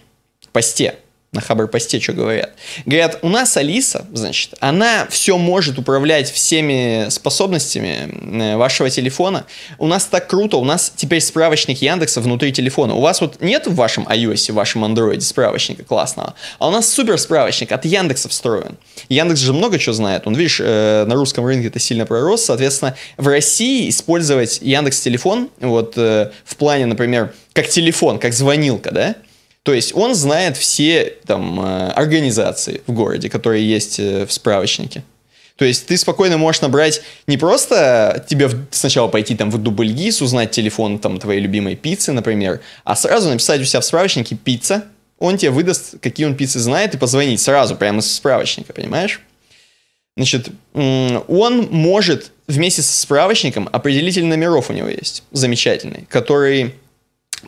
посте, на Хабр-посте что говорят. Говорят, у нас Алиса, значит, она все может управлять всеми способностями э, вашего телефона. У нас так круто, у нас теперь справочник Яндекса внутри телефона. У вас вот нет в вашем iOS, в вашем Android справочника классного, а у нас супер справочник от Яндекса встроен. Яндекс же много чего знает. Он, видишь, э, на русском рынке это сильно пророс. Соответственно, в России использовать Яндекс телефон, вот э, в плане, например, как телефон, как звонилка, да, то есть он знает все там, э, организации в городе, которые есть э, в справочнике. То есть ты спокойно можешь набрать не просто тебе сначала пойти там в Дубльгис, узнать телефон там твоей любимой пиццы, например, а сразу написать у себя в справочнике «пицца», он тебе выдаст, какие он пиццы знает, и позвонить сразу, прямо из справочника, понимаешь? Значит, он может вместе со справочником определитель номеров у него есть, замечательный, который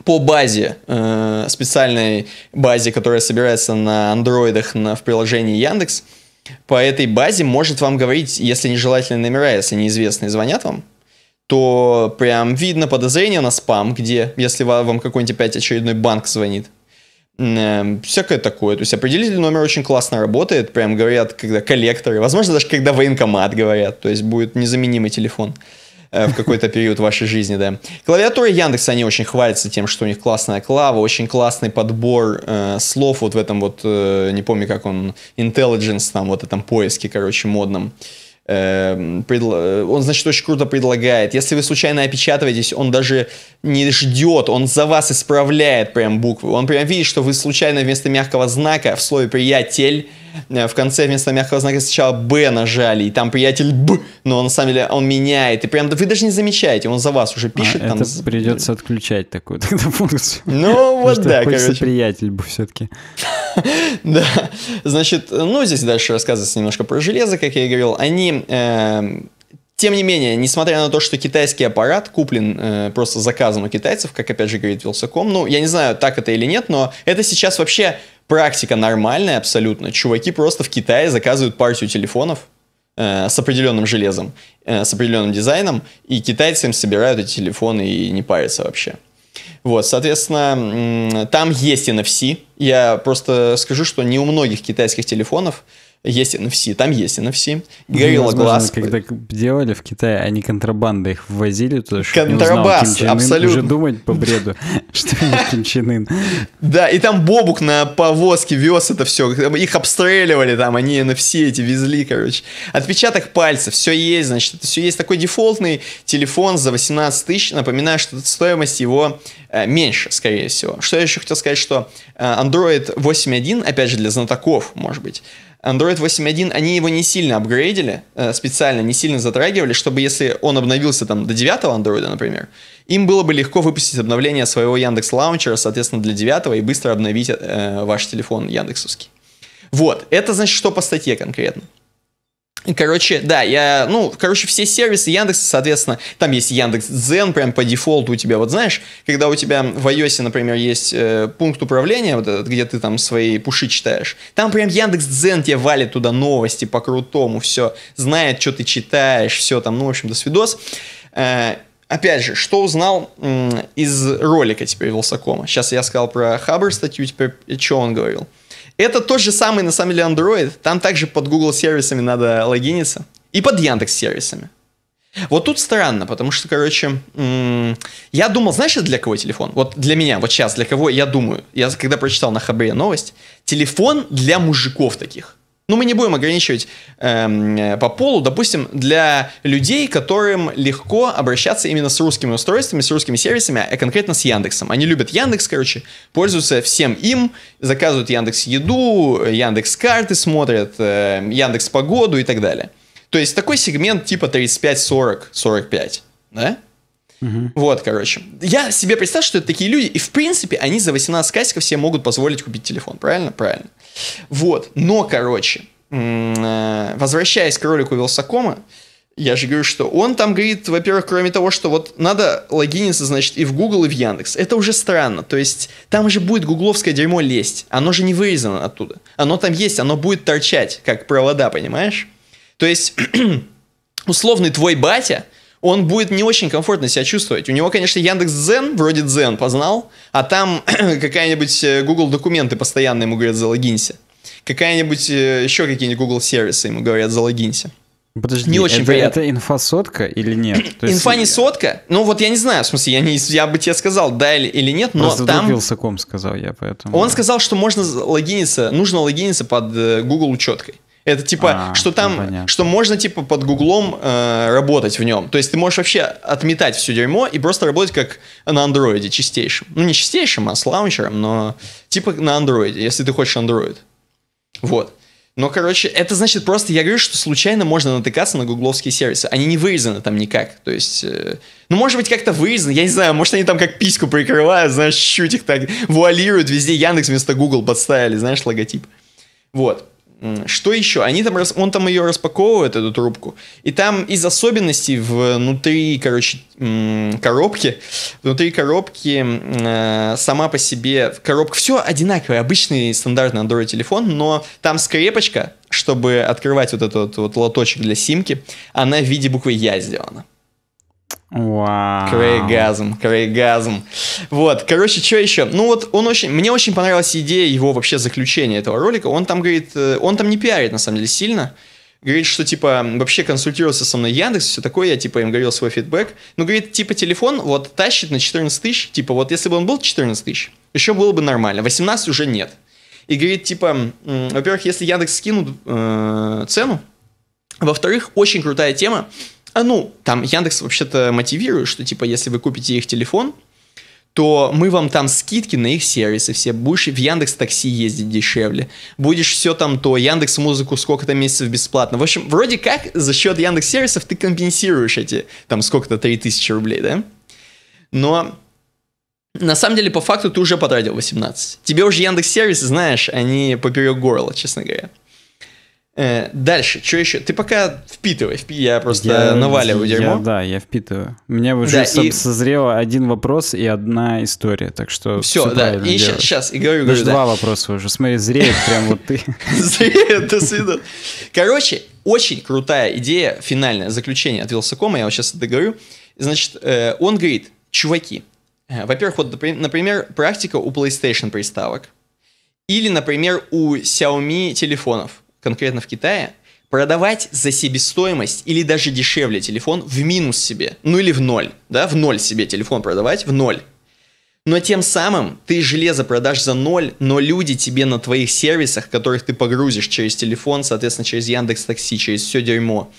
по базе, э, специальной базе, которая собирается на андроидах на, в приложении Яндекс, по этой базе может вам говорить, если нежелательные номера, если неизвестные звонят вам, то прям видно подозрение на спам, где, если вам какой-нибудь опять очередной банк звонит, э, всякое такое. То есть определитель номер очень классно работает, прям говорят, когда коллекторы, возможно, даже когда военкомат говорят, то есть будет незаменимый телефон. Э, в какой-то период вашей жизни, да. Клавиатура Яндекса, они очень хвалятся тем, что у них классная клава, очень классный подбор э, слов вот в этом вот, э, не помню, как он, intelligence там, вот этом поиске, короче, модном. Эм, Предло... Э, он, значит, очень круто предлагает. Если вы случайно опечатываетесь, он даже не ждет, он за вас исправляет прям буквы. Он прям видит, что вы случайно вместо мягкого знака в слове «приятель» Э, в конце вместо мягкого знака сначала Б нажали, и там приятель Б, но он, на самом деле он меняет, и прям вы даже не замечаете, он за вас уже пишет. А, там... Это придется отключать такую тогда функцию. Ну вот да, короче. приятель Б все-таки. Да, значит, ну здесь дальше рассказывается немножко про железо, как я и говорил. Они эм, тем не менее, несмотря на то, что китайский аппарат куплен э, просто заказом у китайцев, как опять же говорит Вилсаком, ну, я не знаю, так это или нет, но это сейчас вообще Практика нормальная абсолютно. Чуваки просто в Китае заказывают партию телефонов э, с определенным железом, э, с определенным дизайном, и китайцам собирают эти телефоны и не парятся вообще. Вот, соответственно, там есть NFC. Я просто скажу, что не у многих китайских телефонов есть NFC, там есть NFC. Gorilla ну, Glass. Когда делали в Китае, они контрабанда их ввозили туда, чтобы Контрабас, не узнал, абсолютно. Уже думать по бреду, что Ким Чен Ын. Да, и там Бобук на повозке вез это все. Их обстреливали там, они NFC эти везли, короче. Отпечаток пальца, все есть, значит, это все есть. Такой дефолтный телефон за 18 тысяч. Напоминаю, что стоимость его э, меньше, скорее всего. Что я еще хотел сказать, что э, Android 8.1, опять же, для знатоков, может быть, Android 8.1, они его не сильно апгрейдили, э, специально не сильно затрагивали, чтобы если он обновился там до 9 Android, например, им было бы легко выпустить обновление своего Яндекс Лаунчера, соответственно, для 9 и быстро обновить э, ваш телефон Яндексовский. Вот, это значит, что по статье конкретно. Короче, да, я, ну, короче, все сервисы Яндекса, соответственно, там есть Яндекс Дзен, прям по дефолту у тебя, вот знаешь, когда у тебя в iOS, например, есть э, пункт управления, вот этот, где ты там свои пуши читаешь, там прям Яндекс Дзен тебе валит туда новости по-крутому, все, знает, что ты читаешь, все там, ну, в общем, до свидос. Э, опять же, что узнал э, из ролика теперь Волсакома? Сейчас я сказал про Хабр статью, теперь э, что он говорил? Это тот же самый, на самом деле, Android. Там также под Google сервисами надо логиниться. И под Яндекс сервисами. Вот тут странно, потому что, короче, я думал, знаешь, для кого телефон? Вот для меня, вот сейчас, для кого я думаю. Я когда прочитал на Хабре новость, телефон для мужиков таких. Ну, мы не будем ограничивать эм, по полу, допустим, для людей, которым легко обращаться именно с русскими устройствами, с русскими сервисами, а конкретно с Яндексом. Они любят Яндекс, короче, пользуются всем им, заказывают Яндекс еду, Яндекс карты смотрят, э, Яндекс погоду и так далее. То есть такой сегмент типа 35-40, 45, да? Угу. Вот, короче. Я себе представь, что это такие люди, и в принципе они за 18 кассиков себе могут позволить купить телефон, правильно? Правильно. Вот, но, короче, э, возвращаясь к ролику Вилсакома, я же говорю, что он там говорит, во-первых, кроме того, что вот надо логиниться, значит, и в Google, и в Яндекс. Это уже странно. То есть там же будет гугловское дерьмо лезть. Оно же не вырезано оттуда. Оно там есть, оно будет торчать, как провода, понимаешь? То есть условный твой батя – он будет не очень комфортно себя чувствовать. У него, конечно, Яндекс Дзен, вроде Дзен познал, а там какая-нибудь э, Google документы постоянно ему говорят залогинься. Какая-нибудь э, еще какие-нибудь Google сервисы ему говорят залогинься. Ну, подожди, не очень это, приятно. это инфосотка или нет? То есть... не сотка? Ну вот я не знаю, в смысле, я, не, я бы тебе сказал, да или, или нет, но Просто там... Просто ком сказал я, поэтому... Он сказал, что можно логиниться, нужно логиниться под э, Google учеткой. Это типа, а, что там, понятно. что можно типа под гуглом э, работать в нем. То есть ты можешь вообще отметать все дерьмо и просто работать как на андроиде чистейшим. Ну не чистейшим, а с лаунчером, но типа на андроиде, если ты хочешь андроид. Вот. Но, короче, это значит просто, я говорю, что случайно можно натыкаться на гугловские сервисы. Они не вырезаны там никак. То есть, э, ну, может быть, как-то вырезаны, я не знаю, может, они там как письку прикрывают, знаешь, чуть их так вуалируют, везде Яндекс вместо Google подставили, знаешь, логотип. Вот. Что еще? Они там, он там ее распаковывает, эту трубку. И там из особенностей внутри, короче, коробки, внутри коробки э, сама по себе, коробка, все одинаковое, обычный стандартный Android телефон, но там скрепочка, чтобы открывать вот этот вот лоточек для симки, она в виде буквы Я сделана. Вау. Крейгазм, крейгазм. Вот, короче, что еще? Ну вот, он очень, мне очень понравилась идея его вообще заключения этого ролика. Он там говорит, э, он там не пиарит, на самом деле, сильно. Говорит, что, типа, вообще консультировался со мной Яндекс, все такое, я, типа, им говорил свой фидбэк. Ну, говорит, типа, телефон вот тащит на 14 тысяч, типа, вот если бы он был 14 тысяч, еще было бы нормально, 18 уже нет. И говорит, типа, во-первых, если Яндекс скинут э, цену, во-вторых, очень крутая тема, а, ну, там Яндекс вообще-то мотивирует, что типа если вы купите их телефон, то мы вам там скидки на их сервисы все. Будешь в Яндекс Такси ездить дешевле. Будешь все там то, Яндекс Музыку сколько-то месяцев бесплатно. В общем, вроде как за счет Яндекс сервисов ты компенсируешь эти там сколько-то 3000 рублей, да? Но на самом деле, по факту, ты уже потратил 18. Тебе уже Яндекс сервисы, знаешь, они поперек горла, честно говоря. Э, дальше, что еще? Ты пока впитывай, впи, я просто я, наваливаю я, дерьмо. Да, я впитываю. У меня уже да, и... созрел один вопрос и одна история, так что все, все да. И щас, сейчас и говорю, Даже говорю, два да. вопроса уже. Смотри, зреет прям вот ты. Зреет, до свидания. Короче, очень крутая идея, финальное заключение от Вилсакома, я вот сейчас это говорю. Значит, э, он говорит, чуваки, э, во-первых, вот, например, практика у PlayStation приставок или, например, у Xiaomi телефонов – конкретно в Китае, продавать за себестоимость или даже дешевле телефон в минус себе, ну или в ноль, да, в ноль себе телефон продавать, в ноль. Но тем самым ты железо продашь за ноль, но люди тебе на твоих сервисах, которых ты погрузишь через телефон, соответственно, через Яндекс Такси, через все дерьмо,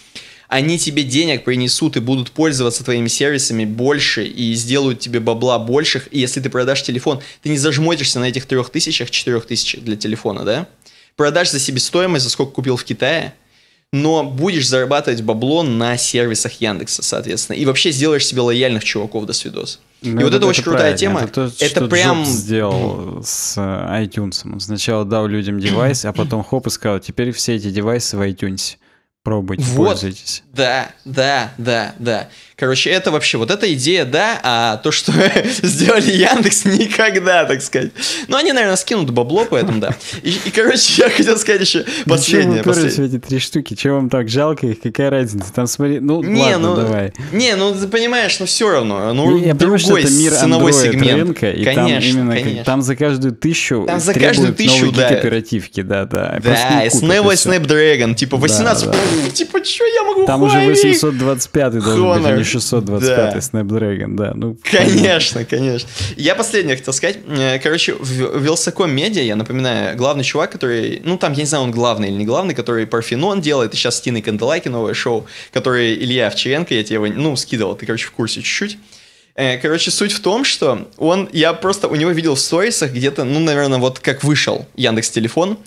они тебе денег принесут и будут пользоваться твоими сервисами больше и сделают тебе бабла больших. И если ты продашь телефон, ты не зажмотишься на этих трех тысячах, четырех тысячах для телефона, да? продашь за себестоимость, за сколько купил в Китае, но будешь зарабатывать бабло на сервисах Яндекса, соответственно. И вообще сделаешь себе лояльных чуваков до свидос. Ну, и вот это, это очень крутая тема. Это, то, это прям Джобс сделал с э, iTunes. Он сначала дал людям девайс, а потом хоп и сказал: теперь все эти девайсы в iTunes. Пробуйте, вот. пользуйтесь да, да, да, да. Короче, это вообще, вот эта идея, да, а то, что сделали Яндекс, никогда, так сказать. Ну, они, наверное, скинут бабло, поэтому да. И, и короче, я хотел сказать еще последнее. Да последнее. эти три штуки? Чего вам так жалко их? Какая разница? Там смотри, ну, не, ладно, ну, давай. Не, ну, ты понимаешь, ну, все равно. Ну, я другой понимаю, что это мир ценовой Android сегмент. рынка, и конечно, там именно, конечно. там за каждую тысячу там за каждую тысячу, да. оперативки, да, да. Да, и Snap и Snapdragon, типа 18, да, да. типа, что я могу Там уже 825 должен быть, а не 625 да. Snapdragon, да. Ну, конечно, конечно. Я последнее хотел сказать. Э, короче, в Вилсаком Медиа, я напоминаю, главный чувак, который, ну там, я не знаю, он главный или не главный, который Парфенон делает, и сейчас с Тиной Канделаки новое шоу, которое Илья Овчаренко, я тебе его, ну, скидывал, ты, короче, в курсе чуть-чуть. Э, короче, суть в том, что он, я просто у него видел в сторисах где-то, ну, наверное, вот как вышел Яндекс Телефон,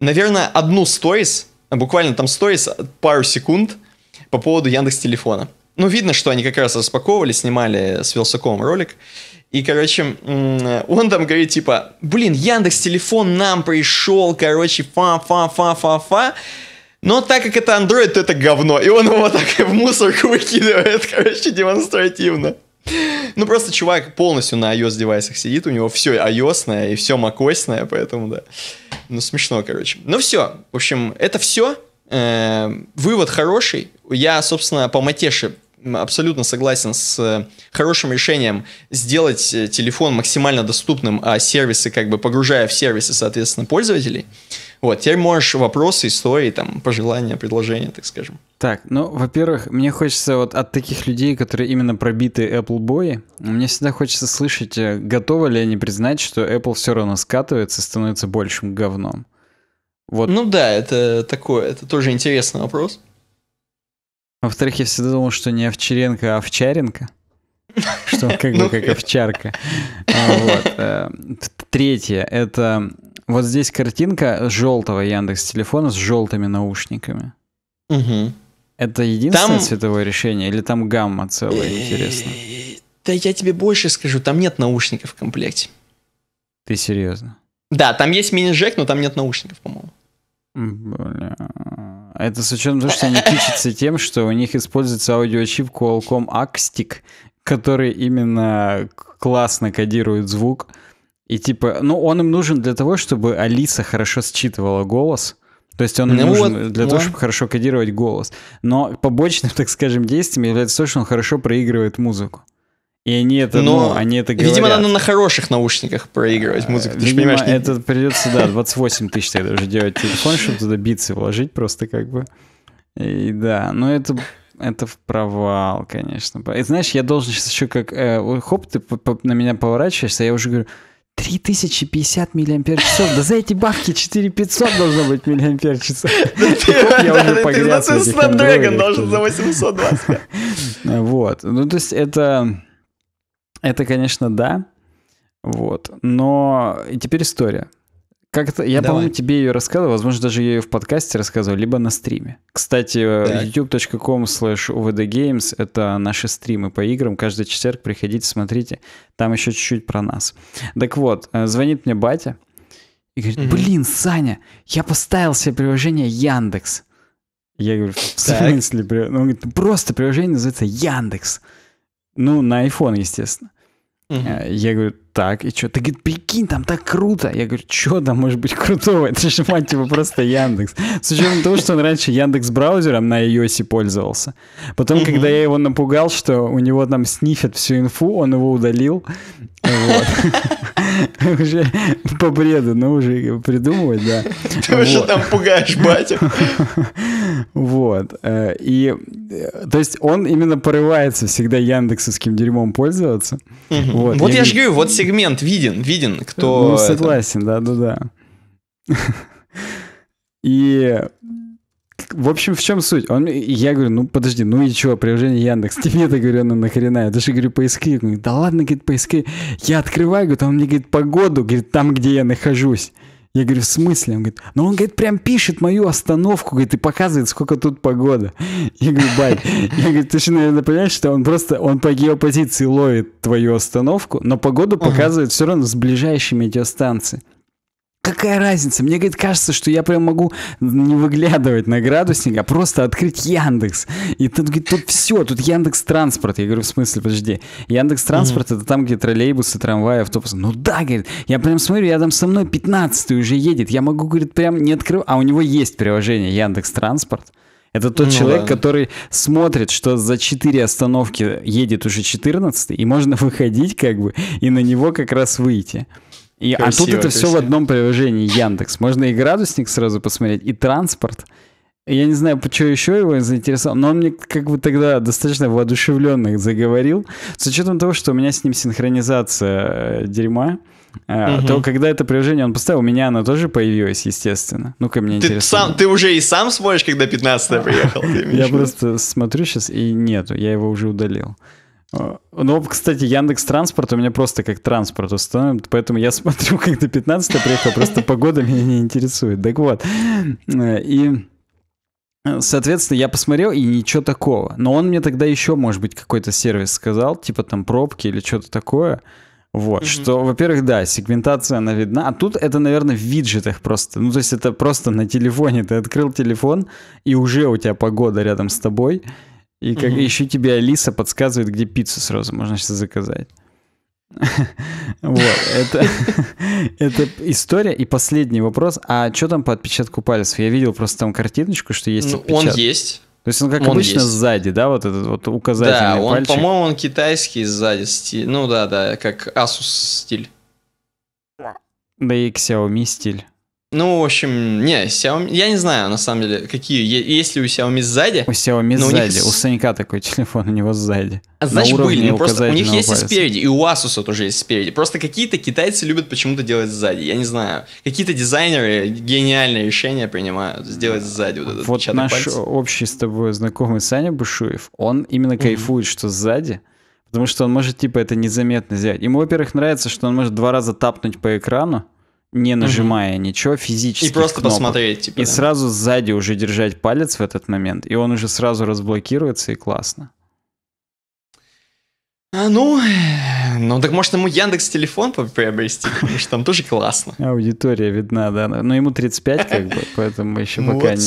наверное, одну сторис, буквально там сторис пару секунд – по поводу Яндекс Телефона. Ну, видно, что они как раз распаковывали, снимали с Вилсаком ролик. И, короче, он там говорит, типа, блин, Яндекс Телефон нам пришел, короче, фа-фа-фа-фа-фа. Но так как это Android, то это говно. И он его так в мусорку выкидывает, короче, демонстративно. Ну, просто чувак полностью на iOS девайсах сидит, у него все iOS и все macOS, поэтому да. Ну, смешно, короче. Ну, все. В общем, это все. Э, вывод хороший. Я, собственно, по Матеше абсолютно согласен с э, хорошим решением сделать э, телефон максимально доступным, а сервисы как бы погружая в сервисы, соответственно, пользователей. Вот, теперь можешь вопросы, истории, там, пожелания, предложения, так скажем. Так, ну, во-первых, мне хочется вот от таких людей, которые именно пробиты Apple Boy, мне всегда хочется слышать, э, готовы ли они признать, что Apple все равно скатывается становится большим говном. Вот. Ну да, это такое, это тоже интересный вопрос. Во-вторых, я всегда думал, что не Овчаренко, а Овчаренко. Что он как бы ну, как э. овчарка. Э, третье, это вот здесь картинка желтого Яндекс телефона с желтыми наушниками. Это единственное цветовое решение или там гамма целая, э, интересно? Да я тебе больше скажу, там нет наушников в комплекте. Ты серьезно? Да, там есть мини-джек, но там нет наушников, по-моему. Бля. Это с учетом того, что они кичатся тем, что у них используется аудиочип Qualcomm Axtic, который именно классно кодирует звук. И типа, ну он им нужен для того, чтобы Алиса хорошо считывала голос. То есть он ну нужен вот, для да. того, чтобы хорошо кодировать голос. Но побочным, так скажем, действием является то, что он хорошо проигрывает музыку. И они это, Но, ну, они это говорят. Видимо, надо на хороших наушниках проигрывать а, музыку. Ты видимо, понимаешь, не... это придется, да, 28 тысяч тогда уже делать телефон, чтобы туда битсы вложить просто как бы. И да, но это это в провал, конечно. И знаешь, я должен сейчас еще как... Э, хоп, ты на меня поворачиваешься, а я уже говорю, 3050 миллиампер часов. Да за эти бабки 4500 должно быть миллиампер часов. Я уже погряз должен за 820. Вот. Ну, то есть это... Это, конечно, да. Вот. Но и теперь история. Как-то, я, Давай. по-моему, тебе ее рассказывал, возможно, даже я ее в подкасте рассказывал, либо на стриме. Кстати, youtube.com slash uvdgames — это наши стримы по играм. Каждый четверг приходите, смотрите. Там еще чуть-чуть про нас. Так вот, э, звонит мне батя и говорит, mm блин, Саня, я поставил себе приложение Яндекс. Я говорю, в смысле? Он говорит, просто приложение называется Яндекс. Ну, на iPhone, естественно. Uh-huh. Я говорю, так, и что? Ты говоришь, прикинь, там так круто. Я говорю, что там может быть крутого? Это же, мать его, просто Яндекс. С учетом того, что он раньше Яндекс браузером на iOS пользовался. Потом, uh-huh. когда я его напугал, что у него там снифят всю инфу, он его удалил. Вот Уже по бреду, но ну, уже придумывать, да. Ты уже там пугаешь батя. Вот. Э, и, э, то есть, он именно порывается всегда яндексовским дерьмом пользоваться. Вот, вот я, я же говорю, вот сегмент виден, виден, кто... Ну, согласен, да-да-да. И в общем, в чем суть? Он, я говорю, ну подожди, ну и чего, приложение Яндекс, тебе это, говорю, ну нахрена? Это же, говорю, поиски. Он говорит, да ладно, говорит, поиски. Я открываю, говорит, он мне говорит погоду, говорит, там, где я нахожусь. Я говорю, в смысле? Он говорит, ну он, говорит, прям пишет мою остановку, говорит, и показывает, сколько тут погода. Я говорю, бай. Я говорю, ты же, наверное, понимаешь, что он просто, он по геопозиции ловит твою остановку, но погоду показывает все равно с ближайшей метеостанции. Какая разница? Мне, говорит, кажется, что я прям могу не выглядывать на градусник, а просто открыть Яндекс. И тут, говорит, тут все, тут Яндекс Транспорт. Я говорю, в смысле, подожди. Яндекс Транспорт mm-hmm. это там, где троллейбусы, трамваи, автобусы. Ну да, говорит, я прям смотрю, рядом со мной 15 уже едет. Я могу, говорит, прям не открывать. А у него есть приложение Яндекс Транспорт. Это тот ну, человек, да. который смотрит, что за 4 остановки едет уже 14, и можно выходить как бы и на него как раз выйти. И, красиво, а тут это красиво. все в одном приложении Яндекс. Можно и градусник сразу посмотреть, и транспорт. Я не знаю, почему еще его заинтересовал, но он мне как бы тогда достаточно воодушевленно заговорил. С учетом того, что у меня с ним синхронизация э, дерьма, угу. то когда это приложение он поставил, у меня оно тоже появилось, естественно. Ну-ка, мне ты интересно. Сам, ты уже и сам смотришь, когда 15 приехал? Я просто смотрю сейчас, и нету, я его уже удалил. А, ну, кстати, Яндекс Транспорт у меня просто как транспорт установлен, поэтому я смотрю, как когда 15 приехал, просто погода меня не интересует. Так вот, э, и... Э, соответственно, я посмотрел, и ничего такого. Но он мне тогда еще, может быть, какой-то сервис сказал, типа там пробки или что-то такое. Вот, mm-hmm. что, во-первых, да, сегментация, она видна, а тут это, наверное, в виджетах просто, ну, то есть это просто на телефоне, ты открыл телефон, и уже у тебя погода рядом с тобой, mm и как угу. еще тебе Алиса подсказывает, где пиццу сразу можно сейчас заказать. Вот, это, история. И последний вопрос. А что там по отпечатку пальцев? Я видел просто там картиночку, что есть ну, отпечаток. Он есть. То есть он как он обычно есть. сзади, да, вот этот вот указательный Да, он, пальчик. по-моему, он китайский сзади стиль. Ну да, да, как Asus стиль. Да и Xiaomi стиль. Ну, в общем, не, Xiaomi, я не знаю, на самом деле, какие, есть ли у Xiaomi сзади. У Xiaomi но сзади, у, них... у Санька такой телефон, у него сзади. А значит, были, ну просто у них есть пальца. и спереди, и у Asus тоже есть спереди. Просто какие-то китайцы любят почему-то делать сзади, я не знаю. Какие-то дизайнеры гениальные решения принимают, сделать сзади вот этот Вот наш палец. общий с тобой знакомый Саня Бушуев, он именно mm-hmm. кайфует, что сзади, потому что он может, типа, это незаметно сделать. Ему, во-первых, нравится, что он может два раза тапнуть по экрану, не нажимая угу. ничего физически. И просто кнопок. посмотреть. Типа, и да. сразу сзади уже держать палец в этот момент, и он уже сразу разблокируется, и классно. А, ну, э, ну так может ему Яндекс телефон приобрести, потому что там тоже классно. Аудитория видна, да. Но ему 35 как бы, поэтому еще пока не...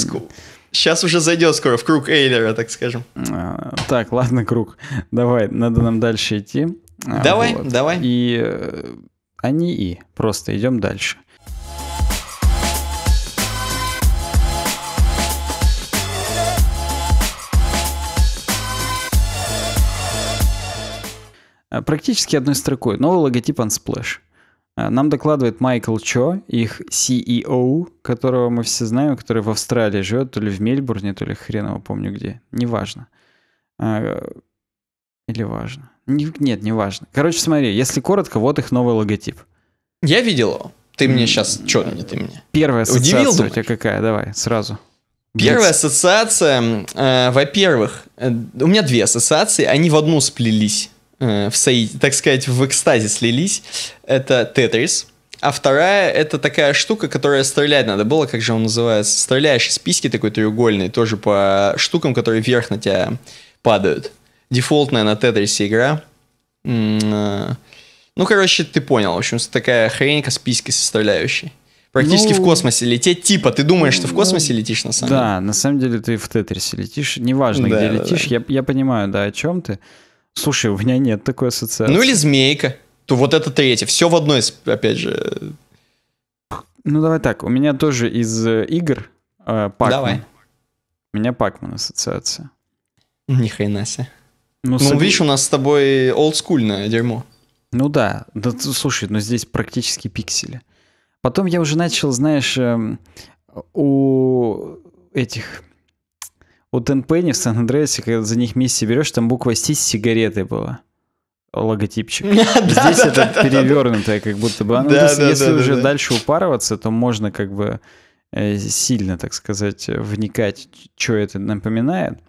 Сейчас уже зайдет скоро в круг Эйлера, так скажем. А, так, ладно, круг. Давай, надо нам дальше идти. А, давай, вот. давай. И э, они и. Просто идем дальше. А, практически одной строкой, новый логотип Unsplash. А, нам докладывает Майкл Чо, их CEO, которого мы все знаем, который в Австралии живет, то ли в Мельбурне, то ли хрен его помню где, неважно. А, или важно? Нет, не важно. Короче, смотри, если коротко, вот их новый логотип. Я видел его. Ты мне сейчас... Что не ты мне? Первая ассоциация Удивил, у тебя какая? Давай, сразу. Первая Блиц. ассоциация, э, во-первых, э, у меня две ассоциации, они в одну сплелись, э, в сои, так сказать, в экстазе слились. Это Тетрис, а вторая это такая штука, которая стрелять надо было, как же он называется, стреляешь из письки такой треугольный, тоже по штукам, которые вверх на тебя падают дефолтная на Тетрисе игра. Э, ну, короче, ты понял. В общем, такая хренька с письки составляющей. Практически ну, в космосе лететь. Типа, ты думаешь, что в космосе ну, летишь на самом да, деле? Да, на самом деле ты в Тетрисе летишь. Неважно, да, где да, летишь. Да. Я, я понимаю, да, о чем ты. Слушай, у меня нет такой ассоциации. Ну или змейка. То вот это третье. Все в одной, опять же. Э, ну давай так, у меня тоже из э, игр э, Пакман. Давай. У меня Пакман ассоциация. Ни хрена себе. Ну, ну видишь, у нас с тобой олдскульное дерьмо. Ну да. да, слушай, но ну здесь практически пиксели. Потом я уже начал, знаешь, эм, у этих... У Тенпенни в Сан-Андреасе, когда за них миссии берешь, там буква «Си» с сигаретой была логотипчик. Здесь это перевернутое, как будто бы. А ну, если уже дальше упарываться, то можно как бы э, сильно, так сказать, вникать, что это напоминает.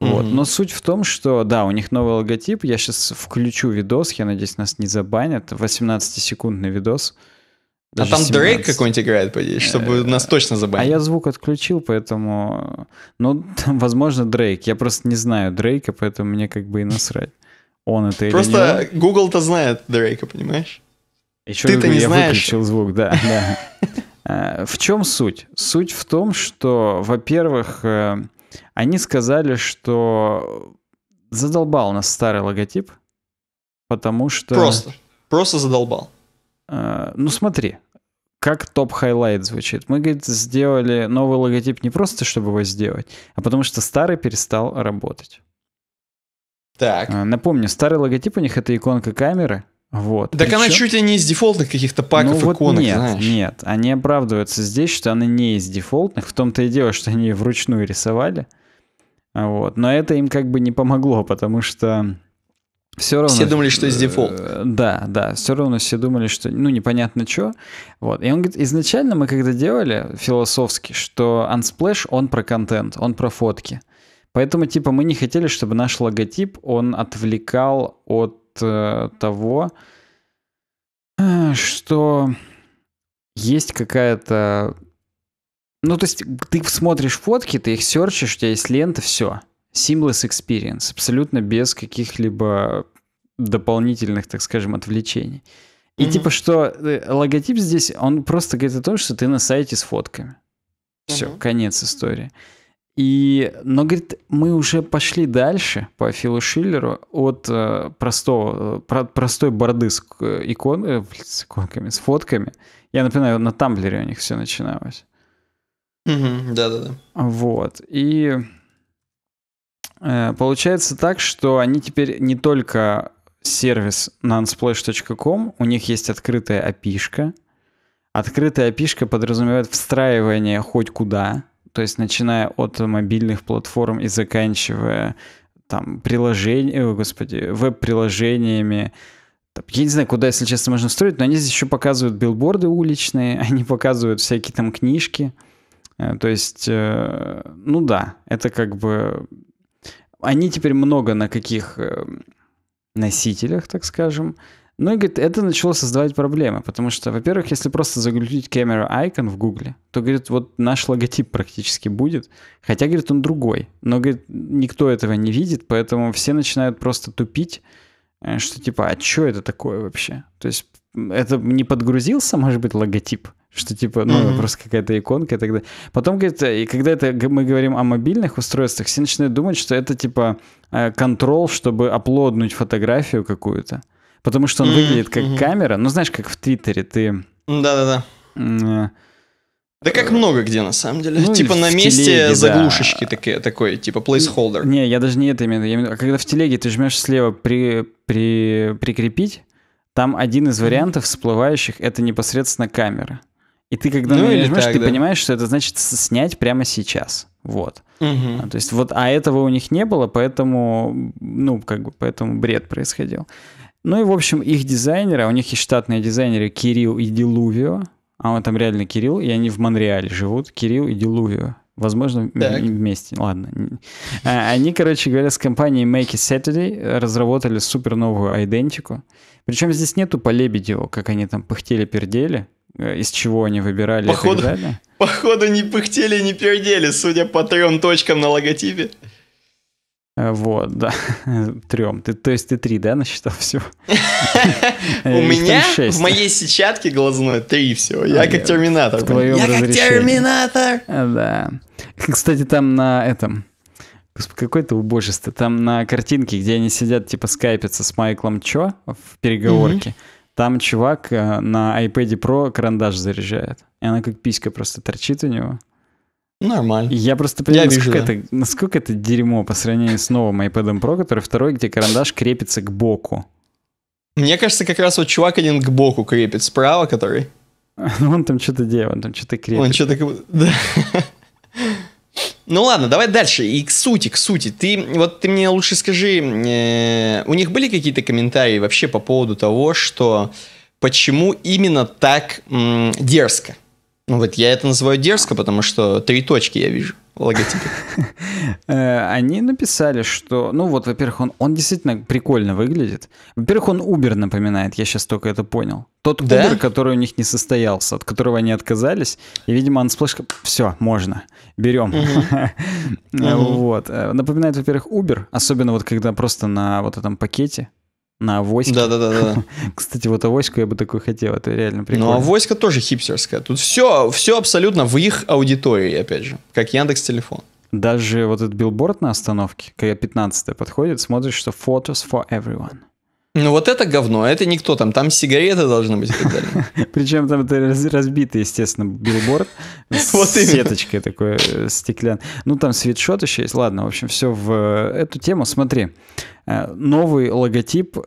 Вот. Mm-hmm. Но суть в том, что да, у них новый логотип. Я сейчас включу видос. Я надеюсь, нас не забанят. 18-секундный видос. а там 17. Дрейк какой-нибудь играет, поди, чтобы э, нас точно забанили. А я звук отключил, поэтому... Ну, там, возможно, Дрейк. Я просто не знаю Дрейка, поэтому мне как бы и насрать. Он это или Просто Google-то знает Дрейка, понимаешь? Еще Ты-то не я знаешь. выключил звук, да. да. Э, в чем суть? Суть в том, что, во-первых, э, они сказали, что задолбал нас старый логотип, потому что... Просто. Просто задолбал. А, ну смотри, как топ хайлайт звучит. Мы, говорит, сделали новый логотип не просто, чтобы его сделать, а потому что старый перестал работать. Так. Э, напомню, старый логотип у них это иконка камеры, вот. Так она чуть ли не из дефолтных каких-то паков, ну, вот иконок, нет, знаешь. Нет, они оправдываются здесь, что она не из дефолтных. В том-то и дело, что они вручную рисовали. Вот. Но это им как бы не помогло, потому что все равно... Все думали, что из э, дефолт. Да, да, все равно все думали, что, ну, непонятно что. Вот. И он говорит, изначально мы когда делали философски, что Unsplash, он про контент, он про фотки. Поэтому, типа, мы не хотели, чтобы наш логотип, он отвлекал от Э, того, э, что есть какая-то... Ну, то есть ты смотришь фотки, ты их серчишь, у тебя есть лента, все. Seamless experience, абсолютно без каких-либо дополнительных, так скажем, отвлечений. И mm-hmm. типа что э, логотип здесь, он просто говорит о том, что ты на сайте с фотками. Все, mm-hmm. конец истории. mm и, но, говорит, мы уже пошли дальше по Филу Шиллеру от э, простого, э, про, простой борды с, э, икон, э, с иконками, с фотками. Я напоминаю, на Тамблере у них все начиналось. Mm-hmm, да-да-да. Вот. И э, получается так, что они теперь не только сервис nunsplash.com, у них есть открытая api Открытая api подразумевает встраивание хоть куда – то есть начиная от мобильных платформ и заканчивая там приложениями, э, господи, веб-приложениями, я не знаю, куда, если честно, можно строить, но они здесь еще показывают билборды уличные, они показывают всякие там книжки. Э, то есть, э, ну да, это как бы... Они теперь много на каких эм, носителях, так скажем. Ну и говорит, это начало создавать проблемы, потому что, во-первых, если просто загрузить камеру Icon в Гугле, то, говорит, вот наш логотип практически будет, хотя, говорит, он другой, но, говорит, никто этого не видит, поэтому все начинают просто тупить, э, что типа, а что это такое вообще? То есть это не подгрузился, может быть, логотип? Что типа, ну, mm-hmm. просто какая-то иконка и так далее. Потом, говорит, э, и когда это мы говорим о мобильных устройствах, все начинают думать, что это типа э, контрол, чтобы оплоднуть фотографию какую-то. Потому что он mm-hmm. выглядит как mm-hmm. камера. Ну, знаешь, как в Твиттере ты... Да-да-да. Э, да как много где, на самом деле. Ну, типа на месте телеге, заглушечки да. такие, такой, типа placeholder. Не, я даже не это имею в виду. Имею... А когда в телеге ты жмешь слева при, при, «Прикрепить», там один из вариантов всплывающих — это непосредственно камера. И ты, когда ну, на нее жмешь, так, ты да. понимаешь, что это значит снять прямо сейчас. Вот. Угу. То есть вот, а этого у них не было, поэтому, ну, как бы, поэтому бред происходил. Ну и, в общем, их дизайнеры, а у них есть штатные дизайнеры Кирилл и Делувио, а он там реально Кирилл, и они в Монреале живут, Кирилл и Делувио. Возможно, так. вместе. Ладно. А, они, короче говоря, с компанией Make It Saturday разработали супер новую идентику. Причем здесь нету по Лебедеву, как они там пыхтели-пердели, э, из чего они выбирали Походу, Походу не пыхтели, не пердели, судя по трем точкам на логотипе. Э, вот, да, трем. Ты, то есть ты три, да, насчитал все. У меня в моей сетчатке глазной три всего. Я как терминатор. Я как терминатор! Э, да. Кстати, там на этом... Какое-то убожество. Там на картинке, где они сидят, типа скайпятся с Майклом Чо в переговорке, там чувак э, на iPad Pro карандаш заряжает. И она как писька просто торчит у него. Нормально. Я просто понимаю, Я насколько, вижу, это, да. насколько это дерьмо по сравнению с новым iPad Pro, который второй, где карандаш крепится к боку. Мне кажется, как раз вот чувак один к боку крепит, справа который. Ну, он там что-то делает, он там что-то крепит. Он что-то... Да. Ну ладно, давай дальше. И к сути, к сути. Ты вот ты мне лучше скажи, э, у них были какие-то комментарии вообще по поводу того, что почему именно так м, дерзко? Ну вот я это называю дерзко, потому что три точки я вижу в логотипе. Э, они написали, что... Ну вот, во-первых, он, он действительно прикольно выглядит. Во-первых, он Uber напоминает, я сейчас только это понял. Тот да? Uber, который у них не состоялся, от которого они отказались. И, видимо, он Unsplash... Все, можно. Берем. Вот. Э, напоминает, во-первых, Uber, особенно вот когда просто на вот этом пакете на авоське. Да-да-да. Кстати, вот авоську я бы такой хотел, это реально ну, а прикольно. Ну, авоська тоже хипстерская. Тут все, все абсолютно в их аудитории, опять же, как Яндекс Телефон. Даже вот этот билборд на остановке, когда 15 подходит, смотришь, что photos for everyone. Ну вот это говно, а это никто там, там сигареты должны быть и так далее. Причем там это разбитый, естественно, билборд вот с сеточкой такой э, стеклян. Ну там свитшот еще есть, ладно, в общем, все в э, эту тему. Смотри, э, новый логотип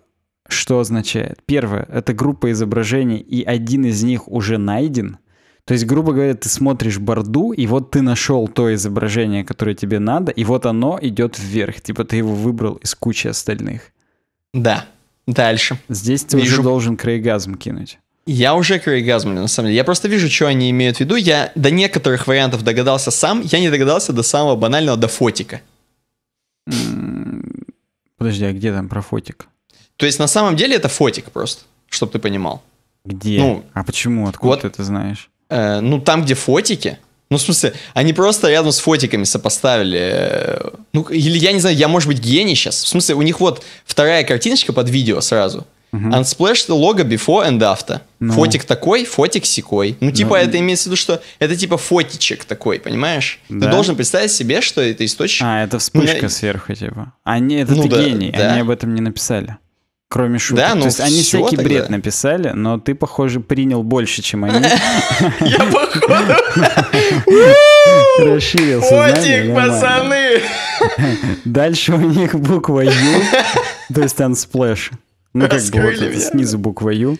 что означает? Первое, это группа изображений, и один из них уже найден. То есть, грубо говоря, ты смотришь борду, и вот ты нашел то изображение, которое тебе надо, и вот оно идет вверх. Типа ты его выбрал из кучи остальных. Да. Дальше. Здесь ты вижу. уже должен крейгазм кинуть. Я уже крейгазмлю, на самом деле. Я просто вижу, что они имеют в виду. Я до некоторых вариантов догадался сам. Я не догадался до самого банального, до фотика. Подожди, а где там про фотик? То есть на самом деле это фотик просто, чтобы ты понимал. Где? Ну, а почему? Откуда вот, ты это знаешь? Э, ну, там, где фотики, ну, в смысле, они просто рядом с фотиками сопоставили. Э, ну, или я не знаю, я, может быть, гений сейчас. В смысле, у них вот вторая картиночка под видео сразу. Uh-huh. Unsplash лого before and after. No. Ну. Фотик такой, фотик секой. Ну, ну типа, no. это имеется в виду, что это типа фотичек такой, понимаешь? Да? Ты должен представить себе, что это источник. А, это вспышка ну, сверху, типа. Они, а это ну, ты да, гений, да. они об этом не написали. Кроме шуток. Да, ну, То есть они всякий тогда. бред написали, но ты, похоже, принял больше, чем они. Я, походу... Расширился, сознание. пацаны! Дальше у них буква Ю, то есть Unsplash. Ну, как бы вот снизу буква Ю.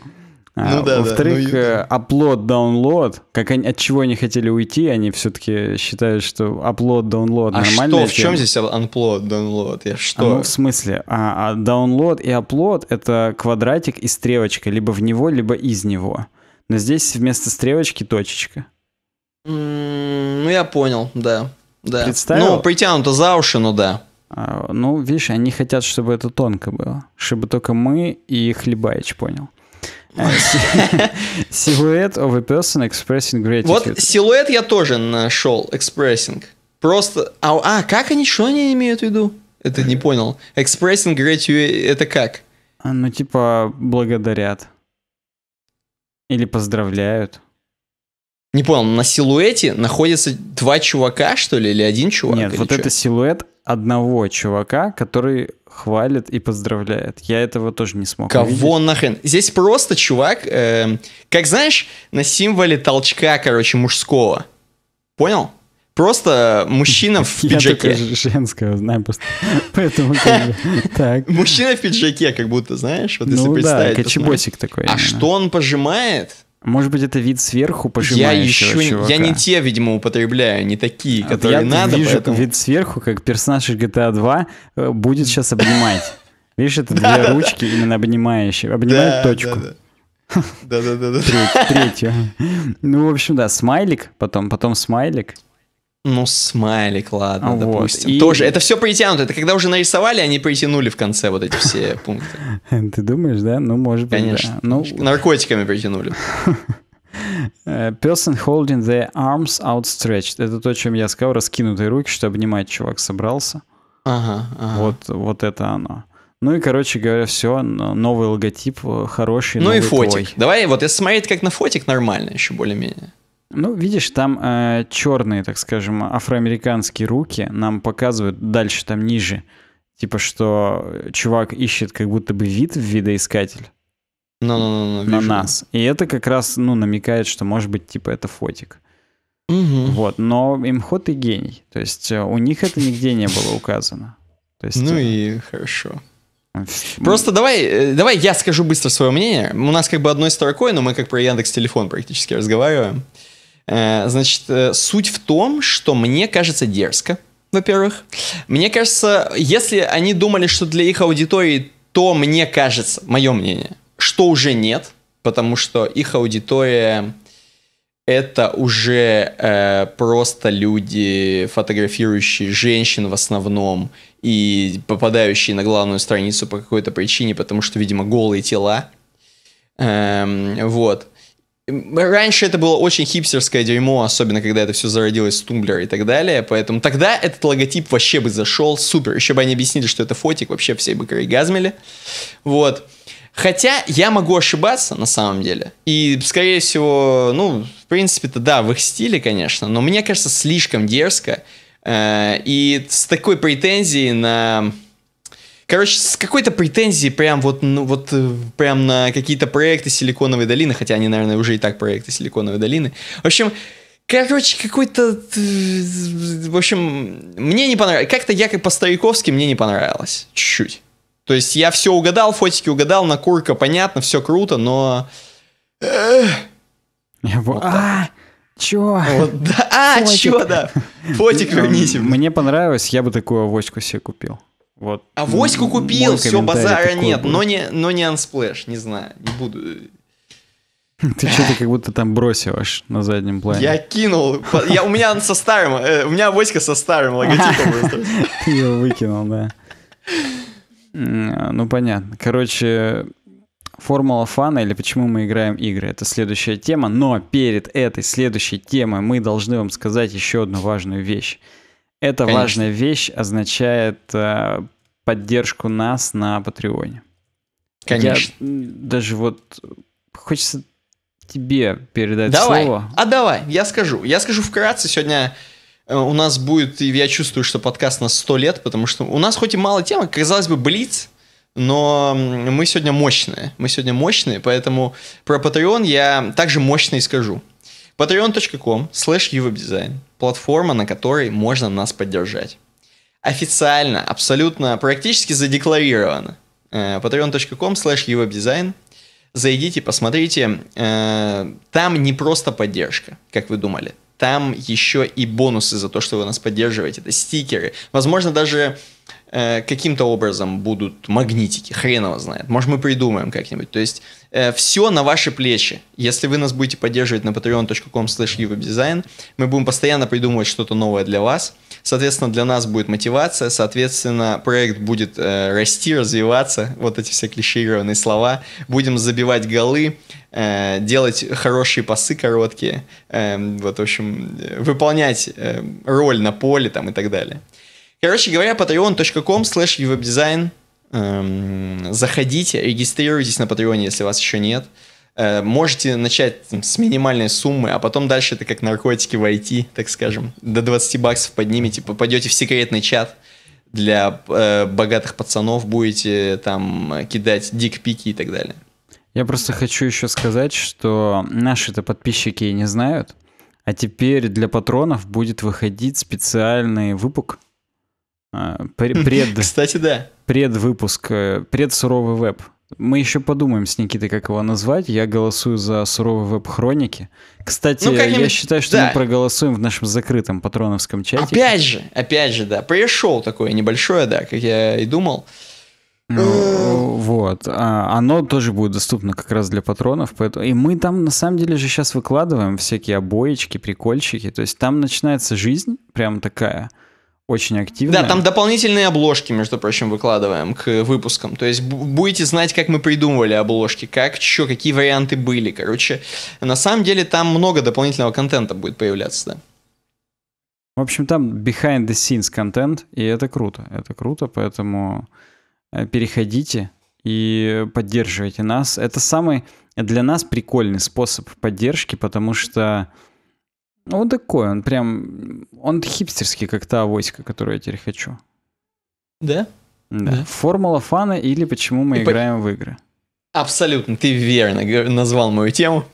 А, ну, да, во-вторых, да, ну, э, upload, download, как они, от чего они хотели уйти, они все-таки считают, что upload, download а что, в чем здесь unplot, download? Я а, что? ну, в смысле, а, а download и upload — это квадратик и стрелочка, либо в него, либо из него. Но здесь вместо стрелочки точечка. Ну, я понял, да. да. Представил? Ну, притянуто за уши, но ну, да. А, ну, видишь, они хотят, чтобы это тонко было. Чтобы только мы и Хлебаич понял. Силуэт of a person expressing gratitude. Вот силуэт я тоже нашел, expressing. Просто... А, а как они, что они имеют в виду? Это не понял. Expressing gratitude, это как? А, ну, типа, благодарят. Или поздравляют. Не понял, на силуэте находятся два чувака, что ли, или один чувак? Нет, вот что? это силуэт одного чувака, который хвалит и поздравляет. Я этого тоже не смог. Кого увидеть. нахрен? Здесь просто чувак, э, как знаешь, на символе толчка, короче, мужского. Понял? Просто э, мужчина в пиджаке. Я только женского знаю просто. Поэтому так. Мужчина в пиджаке, как будто, знаешь, вот если представить. Ну да, кочебосик такой. А что он пожимает? Может быть, это вид сверху пожимающего Я еще я не те, видимо, употребляю, не такие, а которые я надо. вижу поэтому... вид сверху, как персонаж из GTA 2 э, будет сейчас обнимать. Видишь, это две ручки именно обнимающие, обнимают точку. Да-да-да. Третью. Ну, в общем, да, смайлик, потом, потом смайлик. Ну, смайлик, ладно, а допустим. И... Тоже, это все притянуто. Это когда уже нарисовали, они притянули в конце вот эти все пункты. Ты думаешь, да? Ну, может быть, Конечно. Ну, наркотиками притянули. Person holding the arms outstretched. Это то, чем я сказал, раскинутые руки, что обнимать чувак собрался. Ага, Вот, вот это оно. Ну и, короче говоря, все, новый логотип, э, хороший, Ну и фотик. Давай, вот если смотреть как на фотик, нормально еще более-менее. Ну, видишь, там э, черные, так скажем, афроамериканские руки нам показывают дальше, там ниже. Типа, что чувак ищет как будто бы вид в видоискатель. No, no, no, no, на нас. И это как раз, ну, намекает, что, может быть, типа, это фотик. Угу. Mm Вот, но имхот и гений. То есть э, у них это нигде не было указано. То есть, ну э, и хорошо. Просто давай, э, давай я скажу быстро свое мнение. У нас как бы одной строкой, но мы как про Яндекс телефон практически разговариваем. Э, значит, э, суть в том, что мне кажется дерзко, во-первых. Мне кажется, если они думали, что для их аудитории, то мне кажется, мое мнение, что уже нет, потому что их аудитория это уже э, просто люди, фотографирующие женщин в основном и попадающие на главную страницу по какой-то причине, потому что, видимо, голые тела. Эм, вот. Раньше это было очень хипстерское дерьмо, особенно когда это все зародилось с тумблера и так далее, поэтому тогда этот логотип вообще бы зашел супер. Еще бы они объяснили, что это фотик, вообще все бы газмели. Вот. Хотя я могу ошибаться на самом деле. И, скорее всего, ну, в принципе-то да, в их стиле, конечно, но мне кажется, слишком дерзко. Э, и с такой претензией на Короче, с какой-то претензией прям вот, ну, вот э, прям на какие-то проекты Силиконовой долины, хотя они, наверное, уже и так проекты Силиконовой долины. В общем, Короче, какой-то... Э, в общем, мне не понравилось. Как-то я как по-стариковски мне не понравилось. Чуть-чуть. То есть я все угадал, фотики угадал, на курка понятно, все круто, но... Э, вот а, чё? Вот, да, а, чё, да. Фотик верните. Мне понравилось, я бы такую авоську себе купил. Вот. А Воську купил, все, базара нет, был. но не, но не Unsplash, не знаю, не буду. Ты что-то как будто там бросил аж на заднем плане. Я кинул. Я, у меня со старым, э, у меня Воська со старым логотипом. Ты его выкинул, да. Ну, понятно. Короче, формула фана или почему мы играем игры. Это следующая тема. Но перед этой следующей темой мы должны вам сказать еще одну важную вещь. Эта Конечно. важная вещь означает э, поддержку нас на Патреоне. Конечно. Я даже вот хочется тебе передать давай. слово. А давай, я скажу. Я скажу вкратце. Сегодня э, у нас будет, и я чувствую, что подкаст на 100 лет, потому что у нас хоть и мало темы, а, казалось бы, блиц, но мы сегодня мощные. Мы сегодня мощные, поэтому про Patreon я также мощно и скажу. patreon.com slash Платформа, на которой можно нас поддержать официально, абсолютно, практически задекларировано. Э, patreon.com slash uwebdesign. Зайдите, посмотрите. Э, там не просто поддержка, как вы думали. Там еще и бонусы за то, что вы нас поддерживаете. Это стикеры. Возможно, даже Э, каким-то образом будут магнитики, хрен его знает. Может, мы придумаем как-нибудь. То есть э, все на ваши плечи. Если вы нас будете поддерживать на patreon.com slash мы будем постоянно придумывать что-то новое для вас. Соответственно, для нас будет мотивация, соответственно, проект будет э, расти, развиваться. Вот эти все клишированные слова. Будем забивать голы, э, делать хорошие пасы короткие. Э, вот, в общем, э, выполнять э, роль на поле там и так далее. Короче говоря, patreon.com slash webdesign. заходите, регистрируйтесь на Патреоне, если вас еще нет. Э, можете начать с минимальной суммы, а потом дальше это как наркотики войти, так скажем. До 20 баксов поднимете, попадете в секретный чат для э, богатых пацанов, будете там кидать дикпики и так далее. Я просто хочу еще сказать, что наши-то подписчики не знают, а теперь для патронов будет выходить специальный выпуск – а, пред... Кстати, да. Предвыпуск, э, предсуровый веб. Мы еще подумаем с Никитой, как его назвать. Я голосую за суровый веб-хроники. Кстати, ну, я считаю, что да. мы проголосуем в нашем закрытом патроновском чате. Опять же, опять же, да. Пришел такое небольшое, да, как я и думал. Ну, вот. А, оно тоже будет доступно как раз для патронов. Поэтому... И мы там на самом деле же сейчас выкладываем всякие обоечки, прикольчики. То есть там начинается жизнь прям такая – очень активно. Да, там дополнительные обложки, между прочим, выкладываем к выпускам. То есть будете знать, как мы придумывали обложки, как, что, какие варианты были. Короче, на самом деле там много дополнительного контента будет появляться, да. В общем, там behind the scenes контент, и это круто. Это круто, поэтому э, переходите и поддерживайте нас. Это самый для нас прикольный способ поддержки, потому что ну, вот такой, он прям... Он хипстерский, как та авоська, которую я теперь хочу. Да? Да. да. Формула фана или почему мы И играем по... в игры. Абсолютно, ты верно назвал мою тему.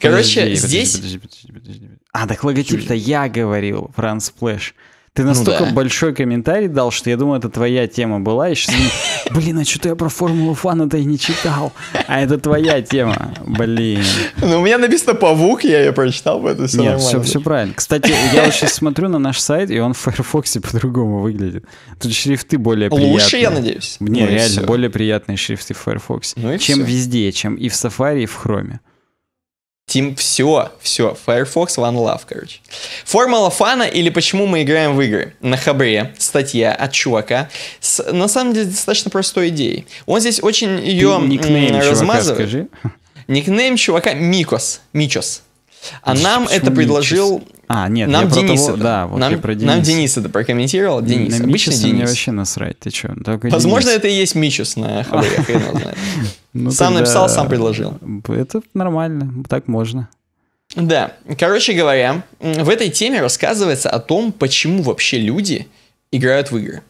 Короче, подожди, здесь... Подожди, подожди, подожди, подожди. А, так логотип-то я говорил, Франс Плэш. Ты ну настолько ну, да. большой комментарий дал, что я думаю, это твоя тема была. И сейчас, блин, а что-то я про Формулу Фана-то и не читал. А это твоя тема. Блин. Ну, у меня написано «Павук», я ее прочитал, поэтому все Нет, нормально. Все, все правильно. Кстати, я вот сейчас смотрю на наш сайт, и он в Firefox по-другому выглядит. Тут шрифты более приятные. Лучше, я надеюсь. Не, ну, реально, более приятные шрифты в Firefox, ну, чем все. везде, чем и в Safari, и в Chrome. Тим, все, все, Firefox One Love, короче. Формула фана или почему мы играем в игры? На хабре статья от чувака с, на самом деле, достаточно простой идеей. Он здесь очень ее м- никнейм размазывает. Чувака, скажи. Никнейм чувака Микос, Мичос. А нам это предложил а, нет, нам я Денис того, это, да, вот нам, я про Дениса. Нам Денис это прокомментировал. Денис, на обычно Денис. мне вообще насрать, ты что? Возможно, Денис. это и есть Мичус на ХБ, ну, Сам написал, сам предложил. Это нормально, так можно. Да, короче говоря, в этой теме рассказывается о том, почему вообще люди играют в игры.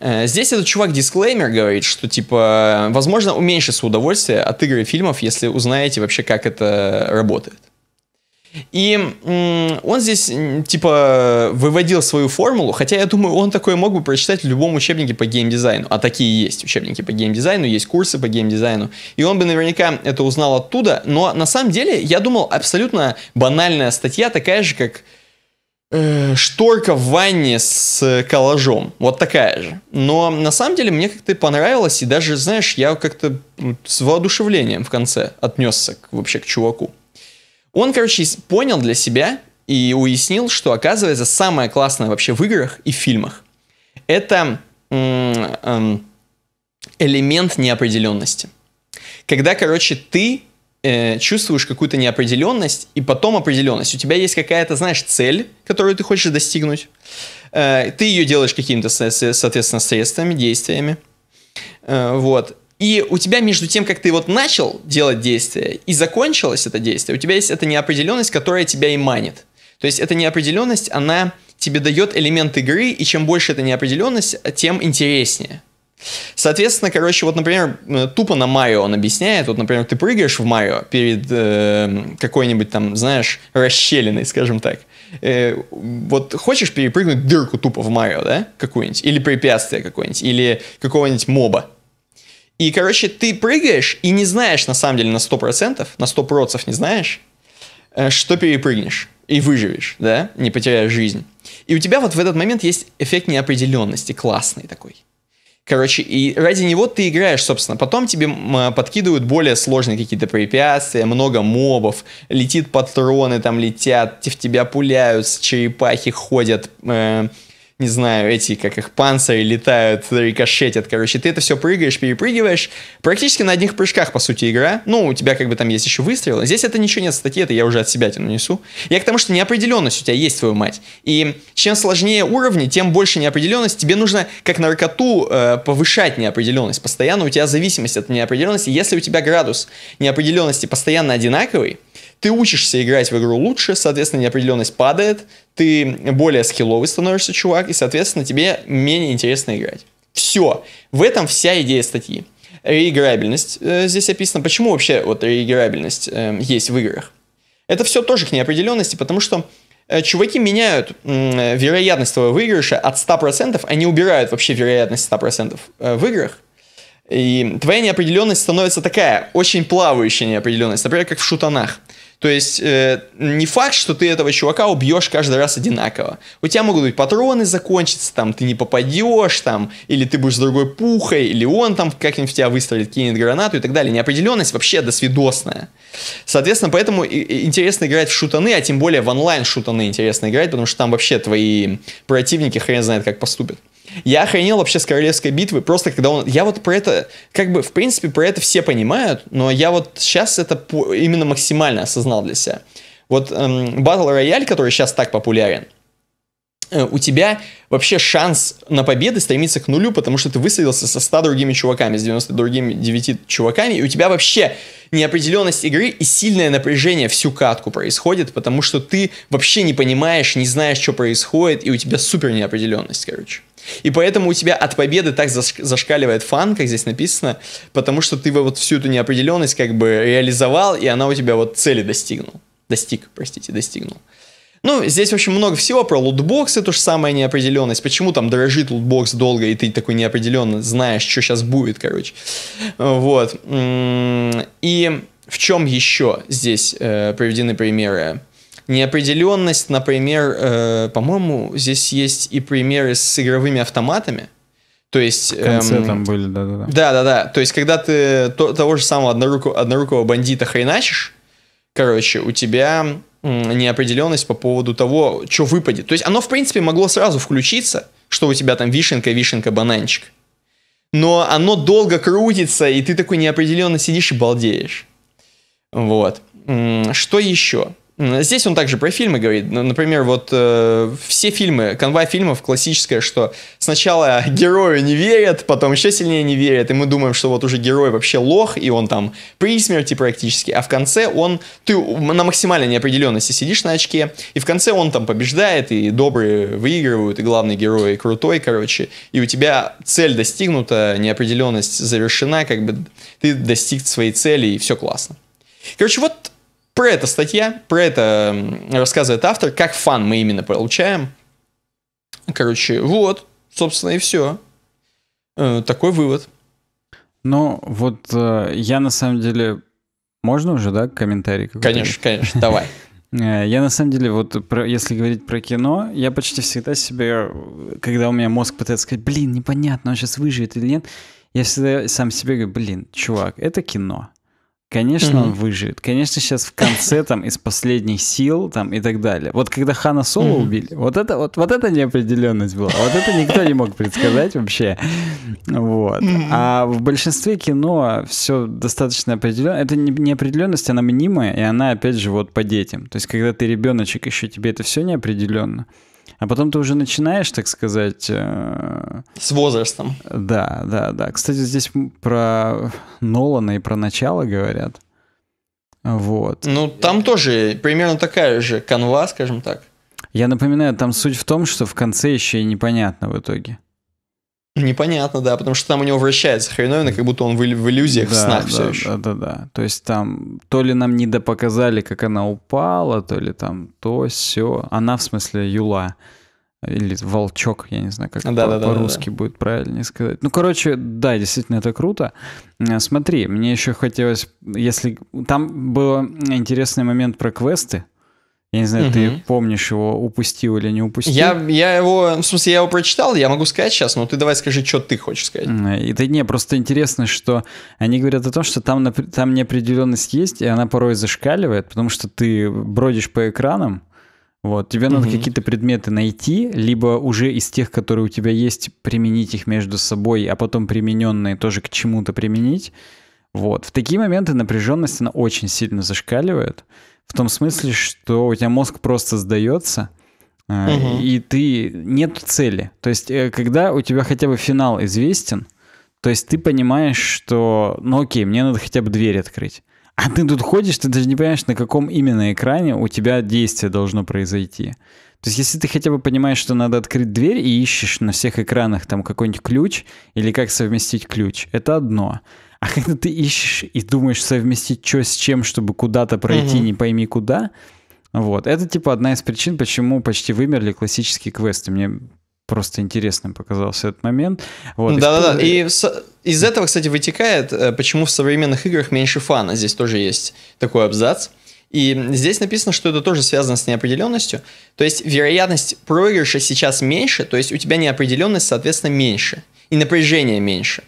Э, здесь этот чувак дисклеймер говорит, что типа, возможно, уменьшится удовольствие от игры и фильмов, если узнаете вообще, как это работает. И он здесь, типа, выводил свою формулу, хотя я думаю, он такое мог бы прочитать в любом учебнике по геймдизайну, а такие есть учебники по геймдизайну, есть курсы по геймдизайну, и он бы наверняка это узнал оттуда, но на самом деле, я думал, абсолютно банальная статья, такая же, как э, шторка в ванне с коллажом, вот такая же. Но на самом деле мне как-то понравилось, и даже, знаешь, я как-то с воодушевлением в конце отнесся к, вообще к чуваку. Он, короче, понял для себя и уяснил, что, оказывается, самое классное вообще в играх и фильмах — это эм, элемент неопределенности. Когда, короче, ты э, чувствуешь какую-то неопределенность и потом определенность. У тебя есть какая-то, знаешь, цель, которую ты хочешь достигнуть. Э, ты ее делаешь какими-то, соответственно, средствами, действиями. Э, вот. И у тебя между тем, как ты вот начал делать действие и закончилось это действие, у тебя есть эта неопределенность, которая тебя и манит. То есть эта неопределенность, она тебе дает элемент игры, и чем больше эта неопределенность, тем интереснее. Соответственно, короче, вот, например, э, тупо на Марио он объясняет, вот, например, ты прыгаешь в Марио перед э, какой-нибудь там, знаешь, расщелиной, скажем так, э, вот хочешь перепрыгнуть дырку тупо в Марио, да, какую-нибудь, или препятствие какое-нибудь, или какого-нибудь моба, и, короче, ты прыгаешь и не знаешь, на самом деле, на 100%, на 100% не знаешь, э, что перепрыгнешь и выживешь, да, не потеряешь жизнь. И у тебя вот в этот момент есть эффект неопределенности, классный такой. Короче, и ради него ты играешь, собственно. Потом тебе э, подкидывают более сложные какие-то препятствия, много мобов, летит патроны, там летят, в тебя пуляют, черепахи ходят, э, не знаю, эти, как их панцири летают, рикошетят, короче, ты это все прыгаешь, перепрыгиваешь, практически на одних прыжках, по сути, игра, ну, у тебя как бы там есть еще выстрел, здесь это ничего нет статьи, это я уже от себя тяну несу, я к тому, что неопределенность у тебя есть, твою мать, и чем сложнее уровни, тем больше неопределенность, тебе нужно, как наркоту, э, повышать неопределенность, постоянно у тебя зависимость от неопределенности, если у тебя градус неопределенности постоянно одинаковый, ты учишься играть в игру лучше, соответственно, неопределенность падает, ты более скилловый становишься чувак, и, соответственно, тебе менее интересно играть. Все. В этом вся идея статьи. Реиграбельность э, здесь описана. Почему вообще вот реиграбельность э, есть в играх? Это все тоже к неопределенности, потому что э, чуваки меняют э, вероятность твоего выигрыша от 100%, они убирают вообще вероятность 100% э, в играх. И твоя неопределенность становится такая, очень плавающая неопределенность, например, как в шутанах. То есть э, не факт, что ты этого чувака убьешь каждый раз одинаково. У тебя могут быть патроны закончиться, там ты не попадешь, там, или ты будешь с другой пухой, или он там как-нибудь в тебя выстрелит, кинет гранату и так далее. Неопределенность вообще досвидосная. Соответственно, поэтому интересно играть в шутаны, а тем более в онлайн шутаны интересно играть, потому что там вообще твои противники хрен знает как поступят. Я охренел вообще с королевской битвы, просто когда он... Я вот про это, как бы, в принципе, про это все понимают, но я вот сейчас это именно максимально осознал для себя. Вот эм, батл-рояль, Royale, который сейчас так популярен, Э, у тебя вообще шанс на победы стремится к нулю, потому что ты высадился со 100 другими чуваками, с 90 другими 9 чуваками, и у тебя вообще неопределенность игры и сильное напряжение всю катку происходит, потому что ты вообще не понимаешь, не знаешь, что происходит, и у тебя супер неопределенность, короче. И поэтому у тебя от победы так заш зашкаливает фан, как здесь написано, потому что ты вот всю эту неопределенность как бы реализовал, и она у тебя вот цели достигнул. Достиг, простите, достигнул. Ну, здесь очень много всего про лутбоксы, то же самое неопределенность. Почему там дорожит лутбокс долго, и ты такой неопределенно знаешь, что сейчас будет, короче. Вот. И в чем еще здесь э, приведены примеры? Неопределенность, например, э, по-моему, здесь есть и примеры с игровыми автоматами. То есть... В конце эм, там были, да-да-да. Да-да-да. То есть, когда ты то, того же самого одноруку, однорукого бандита хреначишь, короче, у тебя неопределенность по поводу того, что выпадет. То есть оно, в принципе, могло сразу включиться, что у тебя там вишенка, вишенка, бананчик. Но оно долго крутится, и ты такой неопределенно сидишь и балдеешь. Вот. Что еще? Здесь он также про фильмы говорит. Ну, например, вот э, все фильмы, канва фильмов классическая, что сначала герою не верят, потом еще сильнее не верят, и мы думаем, что вот уже герой вообще лох, и он там при смерти практически, а в конце он, ты на максимальной неопределенности сидишь на очке, и в конце он там побеждает, и добрые выигрывают, и главный герой и крутой, короче, и у тебя цель достигнута, неопределенность завершена, как бы ты достиг своей цели, и все классно. Короче, вот про это статья, про это рассказывает автор, как фан мы именно получаем. Короче, вот, собственно, и все. Э, такой вывод. Ну, вот э, я на самом деле... Можно уже, да, комментарий какой-то? Конечно, конечно, давай. Э, я на самом деле, вот про, если говорить про кино, я почти всегда себе, когда у меня мозг пытается сказать, блин, непонятно, он сейчас выживет или нет, я всегда сам себе говорю, блин, чувак, это кино. Конечно, угу. он выживет. Конечно, сейчас в конце там из последних сил там и так далее. Вот когда Хана Соло угу. убили, вот это вот вот это неопределенность была. Вот это никто не мог предсказать вообще. Вот. Угу. А в большинстве кино все достаточно определенно. Это не неопределенность, она мнимая, и она опять же вот по детям. То есть когда ты ребеночек, еще тебе это все неопределенно. А потом ты уже начинаешь, так сказать... Э, С возрастом. Да, да, да. Кстати, здесь про Нолана и про начало говорят. Вот. Ну, там тоже примерно такая же канва, скажем так. Я напоминаю, там суть в том, что в конце еще и непонятно в итоге. Непонятно, да, потому что там у него вращается хреновина, как будто он в, в иллюзиях, да, в снах да, все еще. Да, да, да. То есть там то ли нам не недопоказали, как она упала, то ли там то, все. Она, в смысле, Юла. Или волчок, я не знаю, как да, по- да, по-русски да, да. будет правильнее сказать. Ну, короче, да, действительно, это круто. Э, смотри, мне еще хотелось, если... Там был интересный момент про квесты, я не знаю, угу. ты помнишь его, упустил или не упустил? Я, я его, в смысле, я его прочитал, я могу сказать сейчас, но ты давай скажи, что ты хочешь сказать. И э, Это не, просто интересно, что они говорят о том, что там, там неопределенность есть, и она порой зашкаливает, потому что ты бродишь по экранам, вот, тебе надо угу. какие-то предметы найти, либо уже из тех, которые у тебя есть, применить их между собой, а потом примененные тоже к чему-то применить. Вот, в такие моменты напряженность, она очень сильно зашкаливает. В том смысле, что у тебя мозг просто сдается, э, и ты нет цели. То есть, э, когда у тебя хотя бы финал известен, то есть ты понимаешь, что, ну окей, мне надо хотя бы дверь открыть. А ты тут ходишь, ты даже не понимаешь, на каком именно экране у тебя действие должно произойти. То есть если ты хотя бы понимаешь, что надо открыть дверь и ищешь на всех экранах там какой-нибудь ключ или как совместить ключ, это одно. А когда ты ищешь и думаешь совместить что с чем, чтобы куда-то пройти, mm не пойми куда, вот. Это типа одна из причин, почему почти вымерли классические квесты. Мне просто интересным показался этот момент. Вот, Да-да-да. Ну и, да, и из этого, кстати, вытекает, э, почему в современных играх меньше фана. Здесь тоже есть такой абзац. И здесь написано, что это тоже связано с неопределенностью. То есть вероятность проигрыша сейчас меньше, то есть у тебя неопределенность, соответственно, меньше. И напряжение меньше.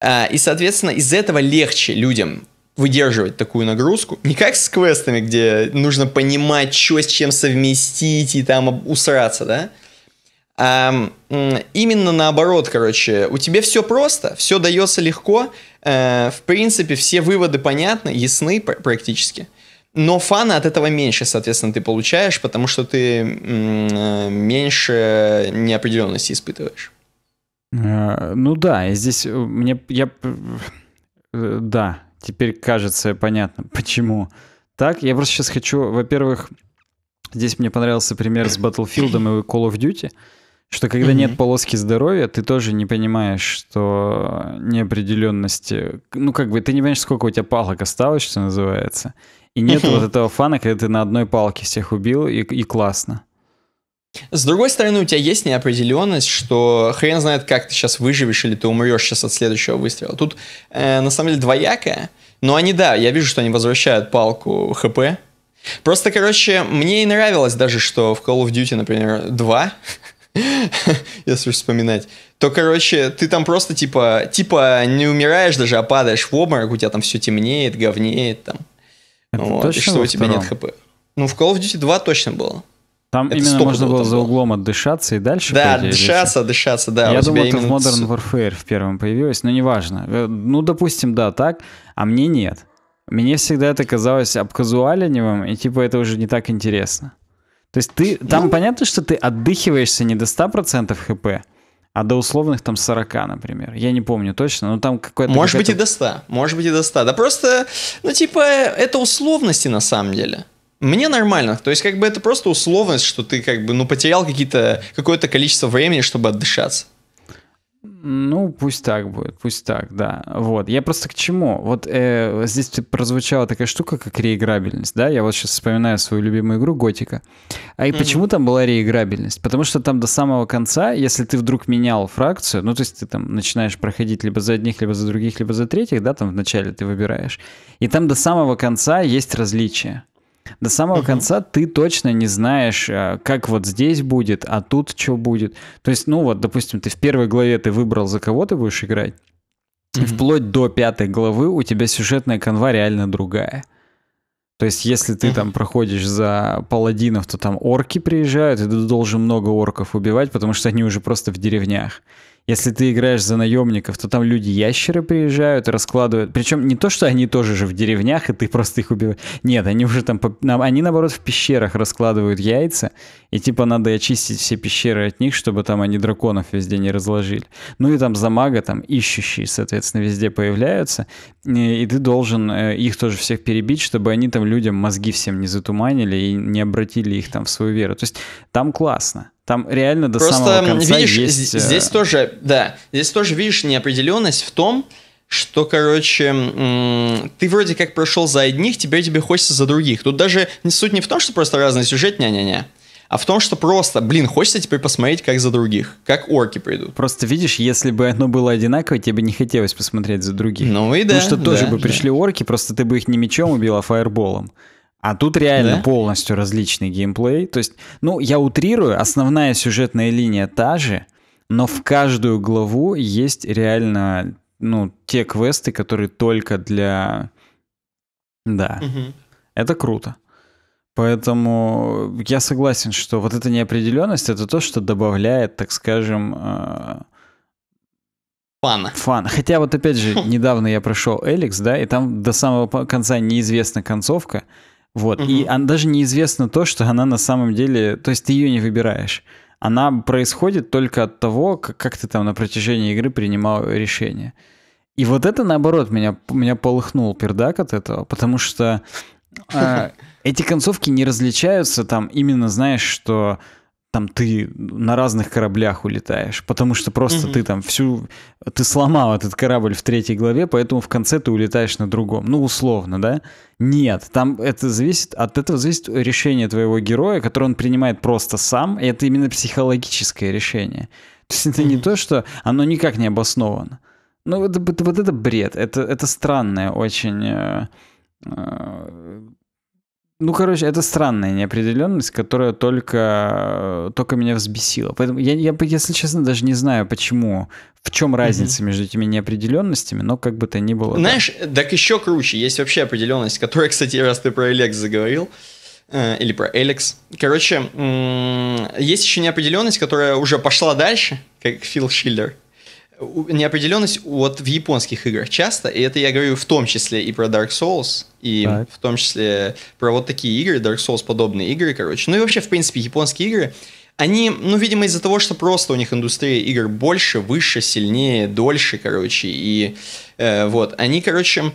А, и, соответственно, из этого легче людям выдерживать такую нагрузку. Не как с квестами, где нужно понимать, что с чем совместить и там усраться, да? А, именно наоборот, короче, у тебя все просто, все дается легко, э, в принципе, все выводы понятны, ясны практически. Но фана от этого меньше, соответственно, ты получаешь, потому что ты э, меньше неопределенности испытываешь. Э, ну да, здесь э, мне я э, да, теперь кажется понятно, почему так. Я просто сейчас хочу, во-первых, здесь мне понравился пример с Battlefield и Call of Duty, что когда mm-hmm. нет полоски здоровья, ты тоже не понимаешь, что неопределенности, ну как бы ты не понимаешь, сколько у тебя палок осталось, что называется, и нет mm-hmm. вот этого фана, когда ты на одной палке всех убил и, и классно. С другой стороны, у тебя есть неопределенность, что хрен знает, как ты сейчас выживешь или ты умрешь сейчас от следующего выстрела. Тут, э, на самом деле, двоякое. Но они, да, я вижу, что они возвращают палку ХП. Просто, короче, мне и нравилось даже, что в Call of Duty, например, 2, если уж вспоминать, то, короче, ты там просто, типа, типа не умираешь даже, а падаешь в обморок, у тебя там все темнеет, говнеет там. Это вот, и что у тебя нет ХП. Ну, в Call of Duty 2 точно было. Там это именно можно было за углом было. отдышаться и дальше. Да, отдышаться, отдышаться, да. Я думаю, это в Modern Warfare в первом появилось, но неважно. Э, ну, допустим, да, так, а мне нет. Мне всегда это казалось обказуаленевым, и типа это уже не так интересно. То есть ты, там ну... понятно, что ты отдыхиваешься не до 100% хп, а до условных там 40, например. Я не помню точно, но там какой то Может какое-то... быть и до 100, может быть и до 100. Да просто, ну типа, это условности на самом деле. Мне нормально. То есть, как бы это просто условность, что ты как бы ну потерял какие-то какое-то количество времени, чтобы отдышаться. Ну, пусть так будет, пусть так, да. Вот. Я просто к чему? Вот э, здесь прозвучала такая штука, как реиграбельность, да? Я вот сейчас вспоминаю свою любимую игру Готика. А и mm-hmm. почему там была реиграбельность? Потому что там до самого конца, если ты вдруг менял фракцию, ну, то есть ты там начинаешь проходить либо за одних, либо за других, либо за третьих, да, там вначале ты выбираешь. И там до самого конца есть различия. До самого угу. конца ты точно не знаешь, э, как вот здесь будет, а тут что будет. То есть, ну вот, допустим, ты в первой главе ты выбрал, за кого ты будешь играть. Угу. И вплоть до пятой главы у тебя сюжетная канва реально другая. То есть, если ты там проходишь за паладинов, то там орки приезжают, и ты должен много орков убивать, потому что они уже просто в деревнях. Если ты играешь за наемников, то там люди-ящеры приезжают раскладывают. Причем не то, что они тоже же в деревнях, и ты просто их убиваешь. Нет, они уже там... Они, наоборот, в пещерах раскладывают яйца, и типа надо очистить все пещеры от них, чтобы там они драконов везде не разложили. Ну и там за мага там ищущие, соответственно, везде появляются, и ты должен э, их тоже всех перебить, чтобы они там людям мозги всем не затуманили и не обратили их там в свою веру. То есть там классно. Там реально до Просто, самого конца видишь, есть... Э, здесь тоже, да, здесь тоже видишь неопределенность в том, что, короче, ты вроде как прошел за одних, теперь тебе хочется за других. Тут даже суть не в том, что просто разный сюжет, не-не-не, а в том, что просто, блин, хочется теперь посмотреть, как за других, как орки придут. Просто видишь, если бы оно было одинаково, тебе бы не хотелось посмотреть за других. Ну и да. Потому что тоже да, бы пришли да. орки, просто ты бы их не мечом убил, а фаерболом. А тут реально да? полностью различный геймплей. То есть, ну, я утрирую, основная сюжетная линия та же, но в каждую главу есть реально, ну, те квесты, которые только для... Да. Угу. Это круто. Поэтому я согласен, что вот эта неопределенность это то, что добавляет, так скажем, э... фана. Фан. Хотя вот опять же, недавно я прошел Эликс, да, и там до самого конца неизвестна концовка. Вот. Угу. И она, даже неизвестно то, что она на самом деле... То есть ты ее не выбираешь. Она происходит только от того, как, как ты там на протяжении игры принимал решение. И вот это, наоборот, меня, меня полыхнул пердак от этого, потому что э, эти концовки не различаются там именно, знаешь, что там ты на разных кораблях улетаешь, потому что просто mm-hmm. ты там всю... Ты сломал этот корабль в третьей главе, поэтому в конце ты улетаешь на другом. Ну, условно, да? Нет, там это зависит... От этого зависит решение твоего героя, которое он принимает просто сам, и это именно психологическое решение. То есть это mm-hmm. не то, что оно никак не обосновано. Ну, это, это, вот это бред, это, это странное очень... Э, э, ну, короче, это странная неопределенность, которая только, э, только меня взбесила. Поэтому я, я, если честно, даже не знаю, почему, в чем разница mm-hmm. между этими неопределенностями, но как бы то ни было. Знаешь, да. так еще круче, есть вообще определенность, которая, кстати, раз ты про Элекс заговорил, э, или про Элекс. Короче, м- есть еще неопределенность, которая уже пошла дальше, как Фил Шиллер неопределенность вот в японских играх часто, и это я говорю в том числе и про Dark Souls, и так. в том числе про вот такие игры, Dark Souls подобные игры, короче. Ну и вообще, в принципе, японские игры, они, ну, видимо, из-за того, что просто у них индустрия игр больше, выше, сильнее, дольше, короче, и э, вот, они, короче,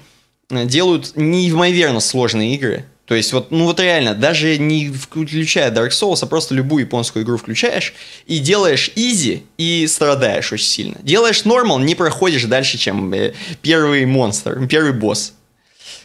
э, делают неимоверно сложные игры, то есть вот, ну вот реально, даже не включая Dark Souls, а просто любую японскую игру включаешь и делаешь изи и страдаешь очень сильно. Делаешь нормал, не проходишь дальше, чем э, первый монстр, первый босс.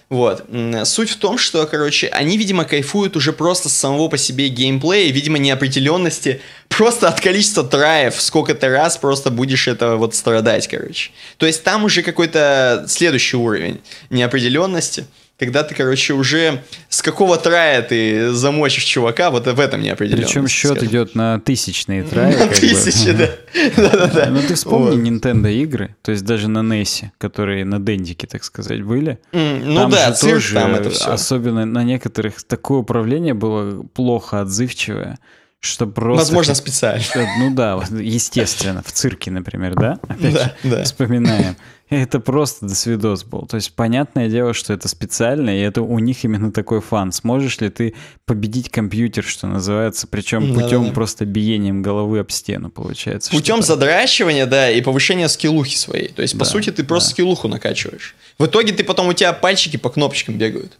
Вот. Суть в том, что, короче, они, видимо, кайфуют уже просто с самого по себе геймплея, видимо, неопределенности, просто от количества траев, сколько ты раз просто будешь это вот страдать, короче. То есть там уже какой-то следующий уровень неопределенности когда ты, короче, уже с какого трая ты замочишь чувака, вот в этом не определенно. Причем счет скажем. идет на тысячные траи. На тысячи, да. Да-да-да. Ну ты вспомни Nintendo игры, то есть даже на NES, которые на Дендике, так сказать, были. Ну да, цирк там это все. Особенно на некоторых такое управление было плохо отзывчивое что просто... Возможно, специально. Ну да, естественно, в цирке, например, да? Опять да, же, да. вспоминаем. это просто до свидос был. То есть понятное дело, что это специально, и это у них именно такой фан. Сможешь ли ты победить компьютер, что называется, причем путем да, да. просто биением головы об стену, получается. Путем задрачивания, да, и повышения скиллухи своей. То есть, да, по сути, ты просто да. скиллуху накачиваешь. В итоге ты потом у тебя пальчики по кнопочкам бегают.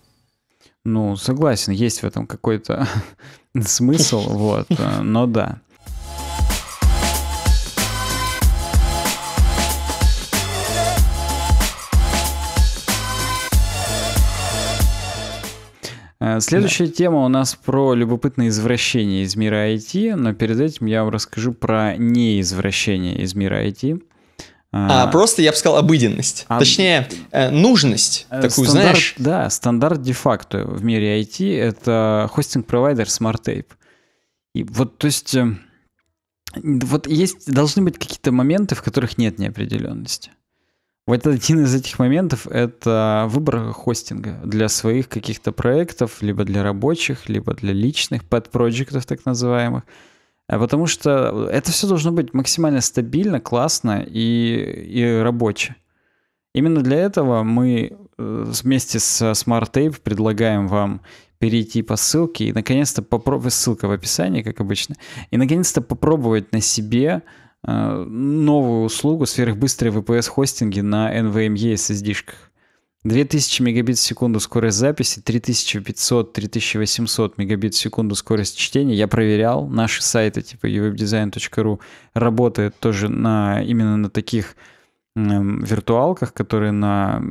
Ну, согласен, есть в этом какой-то смысл, вот, э, но да. Э, следующая да. тема у нас про любопытное извращение из мира IT, но перед этим я вам расскажу про неизвращение из мира IT. А, а, просто я бы сказал обыденность, а, точнее э, нужность э, такую, стандарт, знаешь? Да, стандарт де-факто в мире IT это хостинг-провайдер SmartTape. И вот, то есть, э, вот есть должны быть какие-то моменты, в которых нет неопределенности. Вот один из этих моментов — это выбор хостинга для своих каких-то проектов, либо для рабочих, либо для личных подпроектов так называемых. А потому что это все должно быть максимально стабильно, классно и, и рабоче. Именно для этого мы э, вместе с Smart Tape предлагаем вам перейти по ссылке и наконец-то попробовать ссылка в описании, как обычно, и наконец-то попробовать на себе Э, новую услугу сверхбыстрые VPS-хостинги на NVMe SSD-шках. 2000 мегабит в секунду скорость записи, 3500-3800 мегабит в секунду скорость чтения. Я проверял наши сайты типа uwebdesign.ru. Работает тоже на, именно на таких виртуалках, которые на,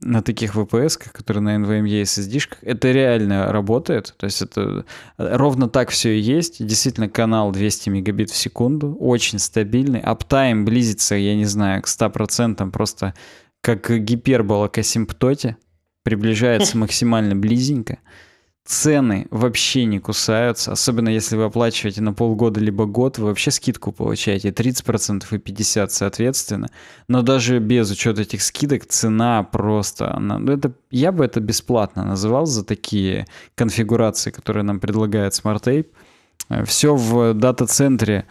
на таких VPS, которые на NVMe SSD, это реально работает. То есть это э, ровно так все и есть. Действительно, канал 200 мегабит в секунду, очень стабильный. Аптайм близится, я не знаю, к 100%, просто как гипербола к асимптоте, приближается максимально близенько цены вообще не кусаются, особенно если вы оплачиваете на полгода либо год, вы вообще скидку получаете 30% и 50% соответственно. Но даже без учета этих скидок цена просто... Она, ну это, я бы это бесплатно называл за такие конфигурации, которые нам предлагает Smart SmartApe. Все в дата-центре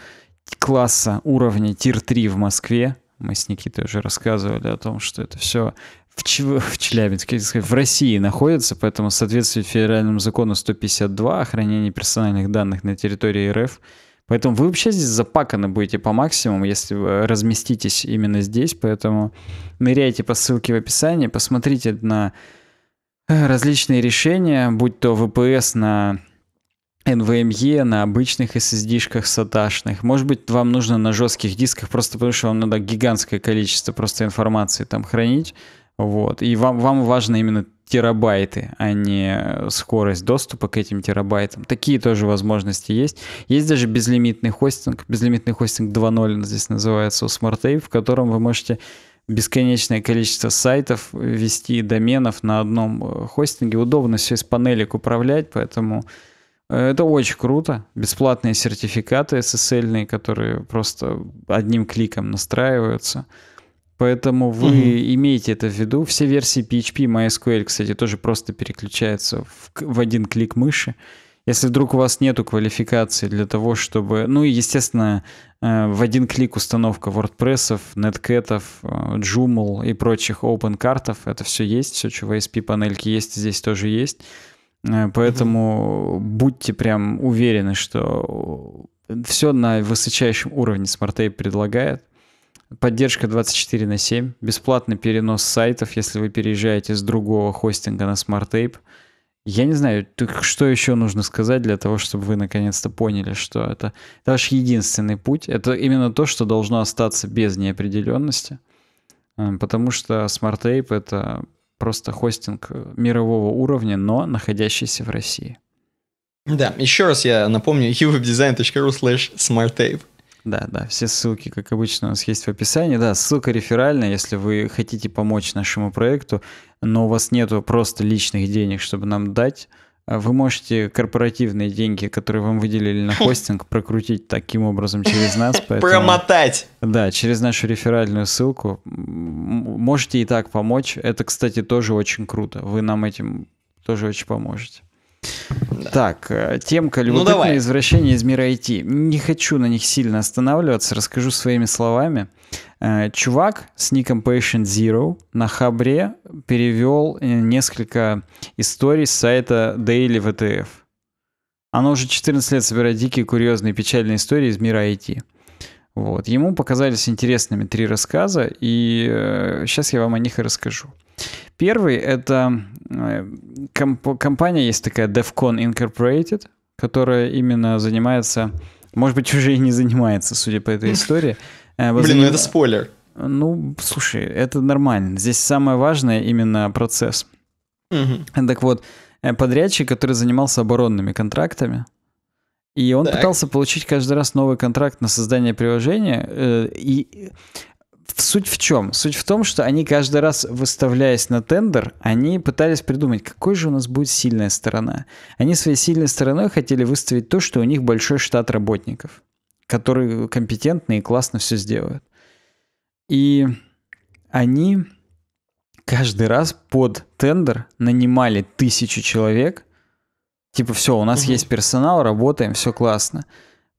класса уровня Tier 3 в Москве. Мы с Никитой уже рассказывали о том, что это все в, Ч... в Челябинске, в России находится, поэтому в соответствии федеральному закону 152 о хранении персональных данных на территории РФ, поэтому вы вообще здесь запаканы будете по максимуму, если разместитесь именно здесь, поэтому ныряйте по ссылке в описании, посмотрите на э, различные решения, будь то ВПС на NVMe на обычных SSD-шках саташных. Может быть, вам нужно на жестких дисках, просто потому что вам надо гигантское количество просто информации там хранить. Вот. И вам, вам важно именно терабайты, а не э, скорость доступа к этим терабайтам. Такие тоже возможности есть. Есть даже безлимитный хостинг. Безлимитный хостинг 2.0 здесь называется у SmartApe, в котором вы можете бесконечное количество сайтов вести, доменов на одном э, хостинге. Удобно все из панелек управлять, поэтому э, это очень круто. Бесплатные сертификаты SSL, которые просто одним кликом настраиваются. Поэтому вы угу. имеете это в виду. Все версии PHP, MySQL, кстати, тоже просто переключаются в, в один клик мыши. Если вдруг у вас нету квалификации для того, чтобы... Ну и, естественно, э, в один клик установка WordPress, NetCat, э, Joomla и прочих Open-картов, это все есть, все, что в ASP-панельке есть, здесь тоже есть. Э, поэтому mm-hmm. будьте прям уверены, что все на высочайшем уровне SmartApe предлагает. Поддержка 24 на 7, бесплатный перенос сайтов, если вы переезжаете с другого хостинга на SmartTape. Я не знаю, что еще нужно сказать для того, чтобы вы наконец-то поняли, что это, это ваш единственный путь. Это именно то, что должно остаться без неопределенности, э, потому что SmartTape — это просто хостинг мирового уровня, но находящийся в России. Да, еще раз я напомню, uwebdesign.ru slash smarttape. Да, да, все ссылки, как обычно, у нас есть в описании. Да, ссылка реферальная, если вы хотите помочь нашему проекту, но у вас нету просто личных денег, чтобы нам дать, а вы можете корпоративные деньги, которые вам выделили на хостинг, прокрутить таким образом через нас. Поэтому, Промотать! Да, через нашу реферальную ссылку. Можете и так помочь. Это, кстати, тоже очень круто. Вы нам этим тоже очень поможете. Так, э, темка ну, «Любопытное ну, извращение из мира IT». Не хочу на них сильно останавливаться, расскажу своими словами. Э, чувак с ником Patient Zero на Хабре перевел э, несколько историй с сайта Daily VTF. Оно уже 14 лет собирает дикие, курьезные, печальные истории из мира IT. Вот. Ему показались интересными три рассказа, и сейчас я вам о них и расскажу. Первый — это э, комп- компания есть такая DevCon Incorporated, которая именно занимается... Может быть, уже и не занимается, судя по этой истории. Э, Блин, ну это спойлер. Ну, слушай, это нормально. Здесь самое важное именно процесс. Так вот, э, подрядчик, который занимался оборонными контрактами, и он так. пытался получить каждый раз новый контракт на создание приложения. И Суть в чем? Суть в том, что они каждый раз, выставляясь на тендер, они пытались придумать, какой же у нас будет сильная сторона. Они своей сильной стороной хотели выставить то, что у них большой штат работников, которые компетентны и классно все сделают. И они каждый раз под тендер нанимали тысячу человек. Типа, все, у нас угу. есть персонал, работаем, все классно.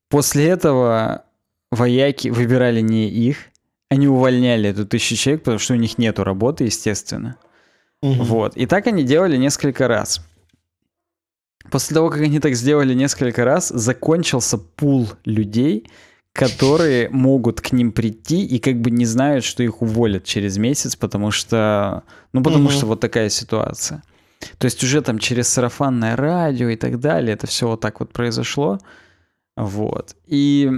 После этого вояки выбирали не их, они увольняли эту тысячу человек, потому что у них нету работы, естественно. Угу. Вот. И так они делали несколько раз. После того, как они так сделали несколько раз, закончился пул людей, которые могут к ним прийти и как бы не знают, что их уволят через месяц, потому что, ну, потому угу. что вот такая ситуация. То есть уже там через сарафанное радио и так далее это все вот так вот произошло. Вот. И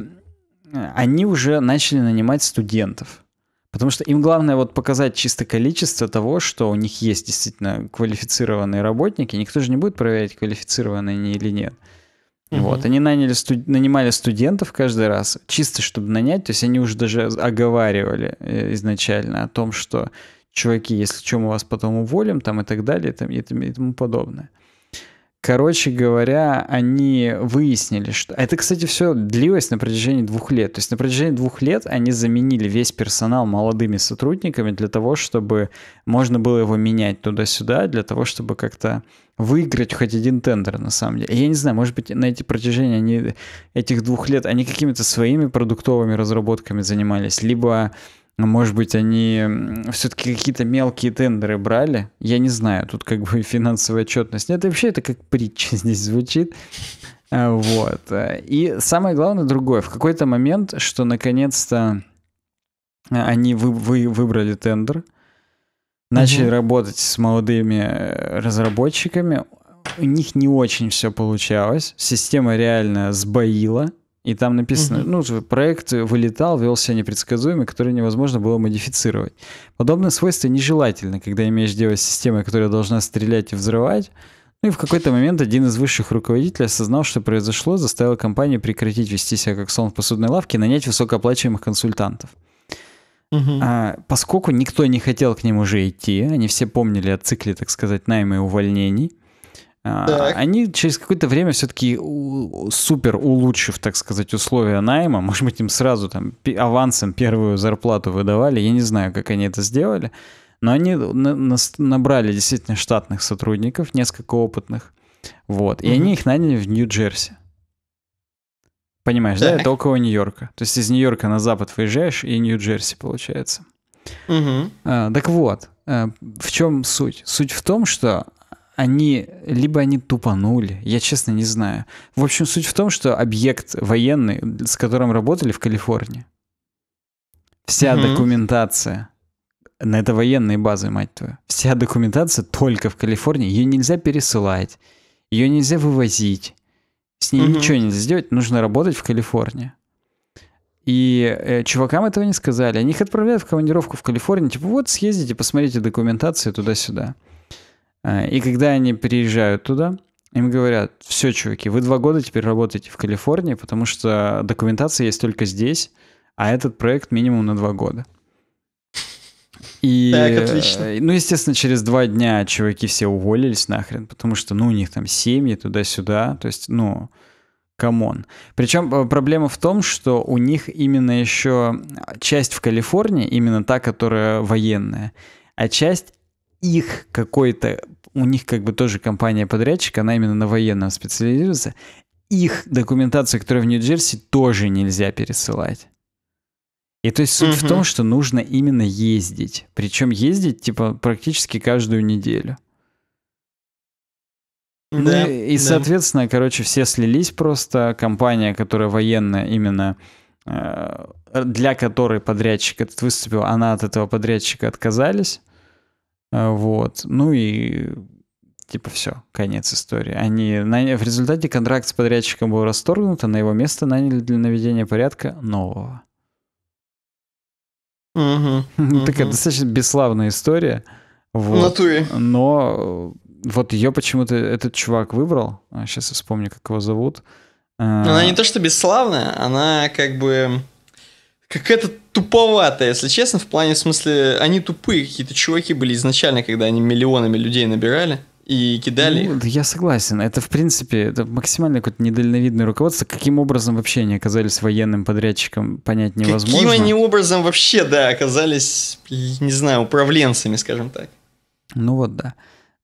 они уже начали нанимать студентов. Потому что им главное вот показать чисто количество того, что у них есть действительно квалифицированные работники. Никто же не будет проверять, квалифицированные они или нет. Угу. Вот, они наняли студ... нанимали студентов каждый раз, чисто чтобы нанять. То есть они уже даже оговаривали э, изначально о том, что, чуваки, если что, мы вас потом уволим там и так далее и тому подобное. Короче говоря, они выяснили, что... А это, кстати, все длилось на протяжении двух лет. То есть на протяжении двух лет они заменили весь персонал молодыми сотрудниками для того, чтобы можно было его менять туда-сюда, для того, чтобы как-то выиграть хоть один тендер, на самом деле. Я не знаю, может быть, на эти протяжении они, этих двух лет они какими-то своими продуктовыми разработками занимались, либо ну, может быть, они все-таки какие-то мелкие тендеры брали? Я не знаю, тут как бы финансовая отчетность. Нет, вообще это как притча здесь звучит. А, вот. И самое главное другое. В какой-то момент, что наконец-то а, они вы, вы, выбрали тендер, начали mm-hmm. работать с молодыми э, разработчиками. У них не очень все получалось. Система реально сбоила. И там написано, угу. ну, типа, проект вылетал, вел себя непредсказуемо, который невозможно было модифицировать. Подобные свойства нежелательны, когда имеешь дело с системой, которая должна стрелять и взрывать. Ну и в какой-то момент один из высших руководителей осознал, что произошло, заставил компанию прекратить вести себя как слон в посудной лавке и нанять высокооплачиваемых консультантов. Угу. А, поскольку никто не хотел к ним уже идти, они все помнили о цикле, так сказать, найма и увольнений – а, так. Они через какое-то время все-таки супер улучшив, так сказать, условия найма, может быть, им сразу там авансом первую зарплату выдавали, я не знаю, как они это сделали, но они набрали действительно штатных сотрудников, несколько опытных, вот, и угу. они их наняли в Нью-Джерси. Понимаешь, да. да? Это около Нью-Йорка. То есть из Нью-Йорка на запад выезжаешь, и Нью-Джерси получается. Угу. А, так вот, э, в чем суть? Суть в том, что они, либо они тупанули, я честно не знаю. В общем, суть в том, что объект военный, с которым работали в Калифорнии, вся mm-hmm. документация, на это военные базы, мать твою, вся документация только в Калифорнии, ее нельзя пересылать, ее нельзя вывозить, с ней mm-hmm. ничего нельзя сделать, нужно работать в Калифорнии. И э, чувакам этого не сказали. Они их отправляют в командировку в Калифорнию, типа, вот съездите, посмотрите документацию туда-сюда. Э, и когда они приезжают туда, им говорят, все, чуваки, вы два года теперь работаете в Калифорнии, потому что документация есть только здесь, а этот проект минимум на два года. И, так, отлично. Э, ну, естественно, через два дня чуваки все уволились нахрен, потому что, ну, у них там семьи туда-сюда, то есть, ну, камон. Причем э, проблема в том, что у них именно еще часть в Калифорнии, именно та, которая военная, а часть их какой-то, у них как бы тоже компания-подрядчик, она именно на военном специализируется, их документацию, которая в Нью-Джерси, тоже нельзя пересылать. И то есть суть угу. в том, что нужно именно ездить. Причем ездить, типа, практически каждую неделю. Ну да, ну, и, да. соответственно, короче, все слились просто. Компания, которая военная именно э, для которой подрядчик этот выступил, она от этого подрядчика отказались. Э, вот. Ну и типа все, конец истории. Они в результате контракт с подрядчиком был расторгнут, а на его место наняли для наведения порядка нового. Угу, Такая достаточно бесславная история. Вот. В натуре. Но э, вот ее почему-то этот чувак выбрал. Сейчас а, я вспомню, как его зовут. Она э, не то что бесславная, она как бы какая-то туповатая, если честно, в плане, в смысле, они тупые какие-то чуваки были изначально, когда они миллионами людей набирали и кидали. Ну, я согласен. Это, в принципе, это максимально какое-то недальновидное руководство. Каким образом вообще они оказались военным подрядчиком, понять невозможно. Каким они образом вообще, да, оказались, не знаю, управленцами, скажем так. Ну вот, да.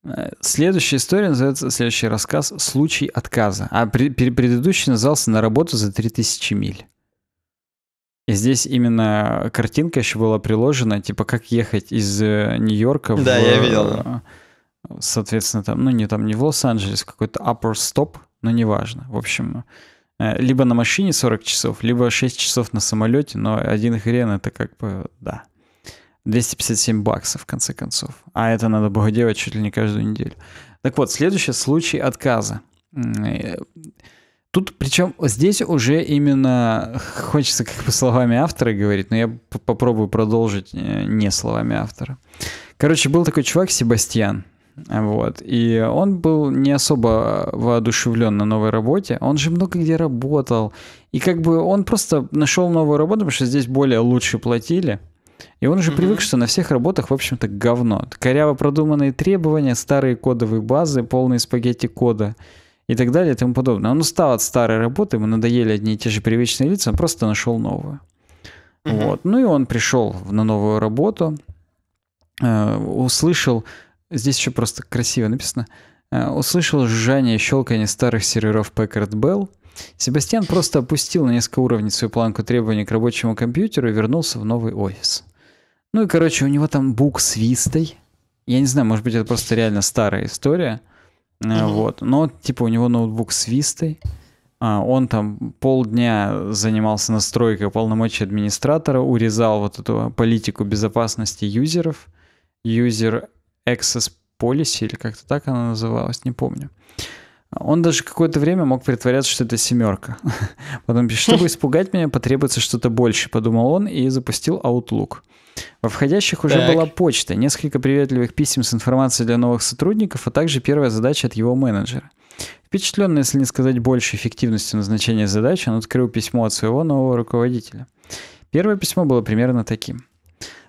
Э, следующая история называется, следующий рассказ «Случай отказа». А при, при, предыдущий назывался «На работу за 3000 миль». И здесь именно картинка еще была приложена, типа как ехать из э, Нью-Йорка в... Да, я видел. Э, соответственно, там, ну не там, не в Лос-Анджелес, какой-то upper stop, но неважно. В общем, э, либо на машине 40 часов, либо 6 часов на самолете, но один хрен это как бы, да. 257 баксов, в конце концов. А это надо было делать чуть ли не каждую неделю. Так вот, следующий случай отказа. Тут, причем, здесь уже именно хочется как бы словами автора говорить, но я попробую продолжить э, не словами автора. Короче, был такой чувак Себастьян, вот, и он был не особо воодушевлен на новой работе, он же много где работал, и как бы он просто нашел новую работу, потому что здесь более лучше платили, и он уже mm-hmm. привык, что на всех работах, в общем-то, говно. Коряво продуманные требования, старые кодовые базы, полные спагетти кода — и так далее и тому подобное. Он устал от старой работы, ему надоели одни и те же привычные лица, он просто нашел новую. Угу. Вот. Ну и он пришел на новую работу, э, услышал, здесь еще просто красиво написано, э, услышал жужжание и щелканье старых серверов Packard Bell. Себастьян просто опустил на несколько уровней свою планку требований к рабочему компьютеру и вернулся в новый офис. Ну и, короче, у него там бук с вистой. Я не знаю, может быть, это просто реально старая история – Uh-huh. Вот. Но, типа, у него ноутбук с А, он там полдня занимался настройкой полномочий администратора, урезал вот эту политику безопасности юзеров, User Access Policy, или как-то так она называлась, не помню. Он даже какое-то время мог притворяться, что это семерка. Потом, пишет, чтобы испугать меня, потребуется что-то больше, подумал он и запустил Outlook. Во входящих уже так. была почта, несколько приветливых писем с информацией для новых сотрудников, а также первая задача от его менеджера. Впечатленный, если не сказать больше эффективностью назначения задач, он открыл письмо от своего нового руководителя. Первое письмо было примерно таким.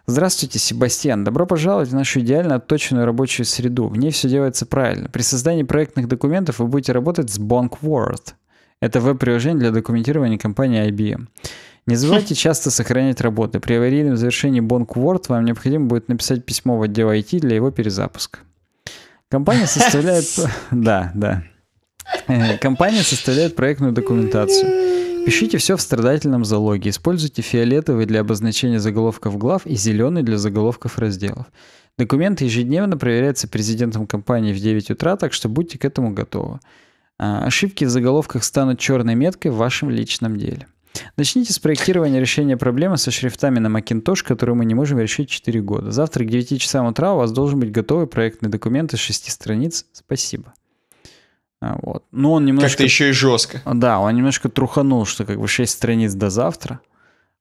Здравствуйте, Себастьян. Добро пожаловать в нашу идеально отточенную рабочую среду. В ней все делается правильно. При создании проектных документов вы будете работать с Bonkworth. Это веб-приложение для документирования компании IBM. Не забывайте часто сохранять работы. При аварийном завершении Bonk Word вам необходимо будет написать письмо в отдел IT для его перезапуска. Компания составляет... Да, да. Э, компания составляет проектную документацию. Пишите все в страдательном залоге. Используйте фиолетовый для обозначения заголовков глав и зеленый для заголовков разделов. Документ ежедневно проверяется президентом компании в 9 утра, так что будьте к этому готовы. А, ошибки в заголовках станут черной меткой в вашем личном деле. Начните с проектирования решения проблемы со шрифтами на Macintosh, которые мы не можем решить 4 года. Завтра к 9 часам утра у вас должен быть готовый проектный документ из 6 страниц. Спасибо. А, вот. Но он немножко... Как-то еще и жестко. Да, он немножко труханул, что как бы 6 страниц до завтра.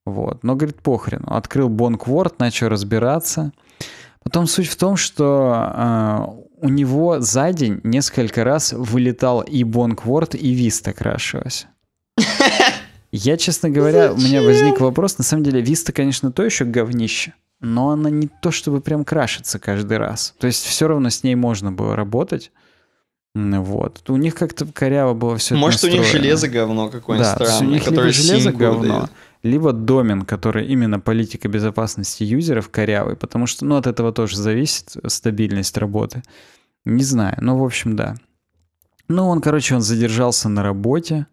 Вот. Но, говорит, похрен. Открыл Бонкворд, начал разбираться. Потом суть в том, что э, у него за день несколько раз вылетал и Бонкворд, и Виста крашилась. Я, честно говоря, Зачем? у меня возник вопрос. На самом деле, Виста, конечно, то еще говнище, но она не то чтобы прям крашится каждый раз. То есть все равно с ней можно было работать. Вот. У них как-то коряво было все Может, у них железо говно какое-нибудь да, странное, у них которое либо железо говно, дает. либо домен, который именно политика безопасности юзеров корявый, потому что, ну, от этого тоже зависит стабильность работы. Не знаю, Но ну, в общем, да. Ну, он, короче, он задержался на работе,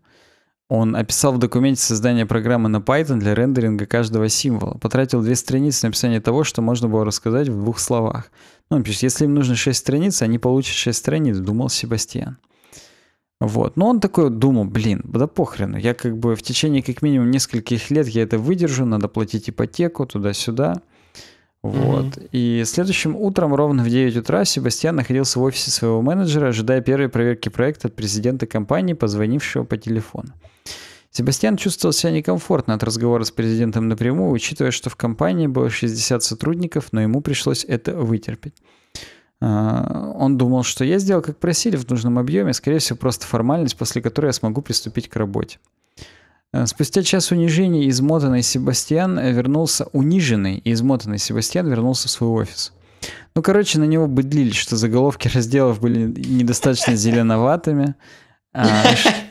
он описал в документе создание программы на Python для рендеринга каждого символа. Потратил две страницы на описание того, что можно было рассказать в двух словах. Ну, он пишет, если им нужно шесть страниц, они получат шесть страниц, думал Себастьян. Вот. Но ну, он такой думал, блин, да похрену. Я как бы в течение как минимум нескольких лет я это выдержу, надо платить ипотеку туда-сюда. Вот. Mm-hmm. И следующим утром ровно в 9 утра Себастьян находился в офисе своего менеджера, ожидая первой проверки проекта от президента компании, позвонившего по телефону. Себастьян чувствовал себя некомфортно от разговора с президентом напрямую, учитывая, что в компании было 60 сотрудников, но ему пришлось это вытерпеть. А, он думал, что я сделал, как просили, в нужном объеме, скорее всего, просто формальность, после которой я смогу приступить к работе. Э, спустя час унижения измотанный Себастьян э, вернулся, униженный и измотанный Себастьян вернулся в свой офис. Ну, короче, на него быдлили, что заголовки разделов были недостаточно зеленоватыми, а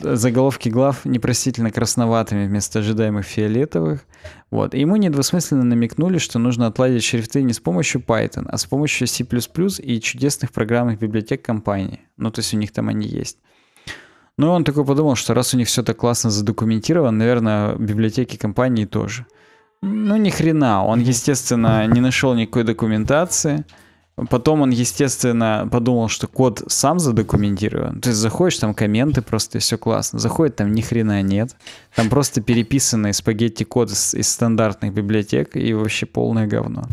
заголовки глав непростительно красноватыми вместо ожидаемых фиолетовых. Вот. И ему недвусмысленно намекнули, что нужно отладить шрифты не с помощью Python, а с помощью C++ и чудесных программных библиотек компании. Ну, то есть у них там они есть. Ну, он такой подумал, что раз у них все так классно задокументировано, наверное, библиотеки компании тоже. Ну, ни хрена. Он, естественно, не нашел никакой документации. Потом он, естественно, подумал, что код сам задокументирован. То есть заходишь, там комменты просто, и все классно. Заходит, там ни хрена нет. Там просто переписанный спагетти код из, из стандартных библиотек и вообще полное говно.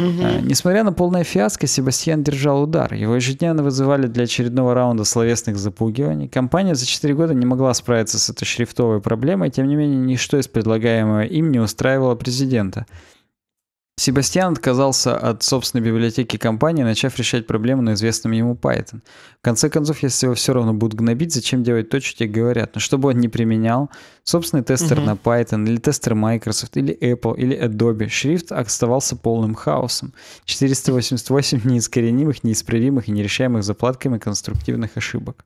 Угу. Несмотря на полное фиаско, Себастьян держал удар. Его ежедневно вызывали для очередного раунда словесных запугиваний. Компания за 4 года не могла справиться с этой шрифтовой проблемой, тем не менее ничто из предлагаемого им не устраивало президента. Себастьян отказался от собственной библиотеки компании, начав решать проблемы на известном ему Python. В конце концов, если его все равно будут гнобить, зачем делать то, что тебе говорят? Но ну, чтобы он не применял, собственный тестер uh-huh. на Python, или тестер Microsoft, или Apple, или Adobe, шрифт оставался полным хаосом. 488 неискоренимых, неисправимых и нерешаемых заплатками конструктивных ошибок.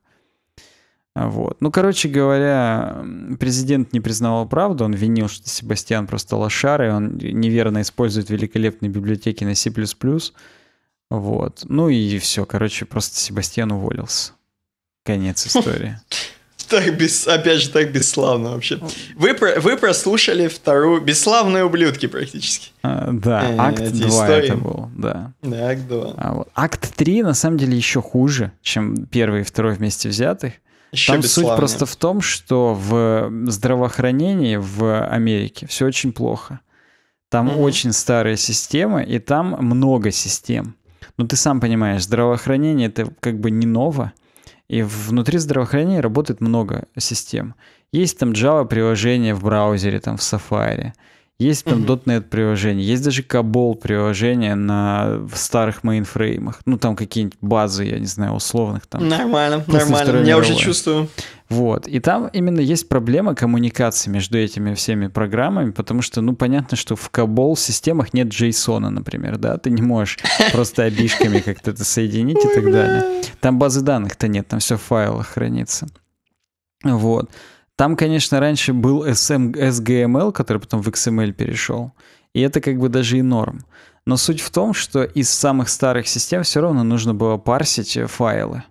Вот. Ну, короче говоря, президент не признавал правду, он винил, что Себастьян просто лошар, и он неверно использует великолепные библиотеки на C++. Вот. Ну и все, короче, просто Себастьян уволился. Конец истории. Так без, опять же, так бесславно вообще. Вы, про, вы прослушали вторую «Бесславные ублюдки» практически. А, да, э, акт 2 истории. это был, да. Да, акт 2. А, вот. Акт 3 на самом деле еще хуже, чем первый и второй вместе взятых. Еще Там суть просто в том, что в здравоохранении в Америке все очень плохо. Там mm-hmm. очень старая система и там много систем. Но ты сам понимаешь, здравоохранение это как бы не ново. И внутри здравоохранения работает много систем. Есть там Java-приложение в браузере, там в Safari. Есть там mm-hmm. .NET приложение, есть даже COBOL приложение на в старых мейнфреймах. Ну, там какие-нибудь базы, я не знаю, условных там. Нормально, нормально, я уже чувствую. Вот, и там именно есть проблема коммуникации между этими всеми программами, потому что, ну, понятно, что в COBOL системах нет JSON, например, да, ты не можешь просто обишками как-то это соединить и так далее. Там базы данных-то нет, там все в файлах хранится. Вот. Там, конечно, раньше был SM, SGML, который потом в XML перешел. И это как бы даже и норм. Но суть в том, что из самых старых систем все равно нужно было парсить э, файлы.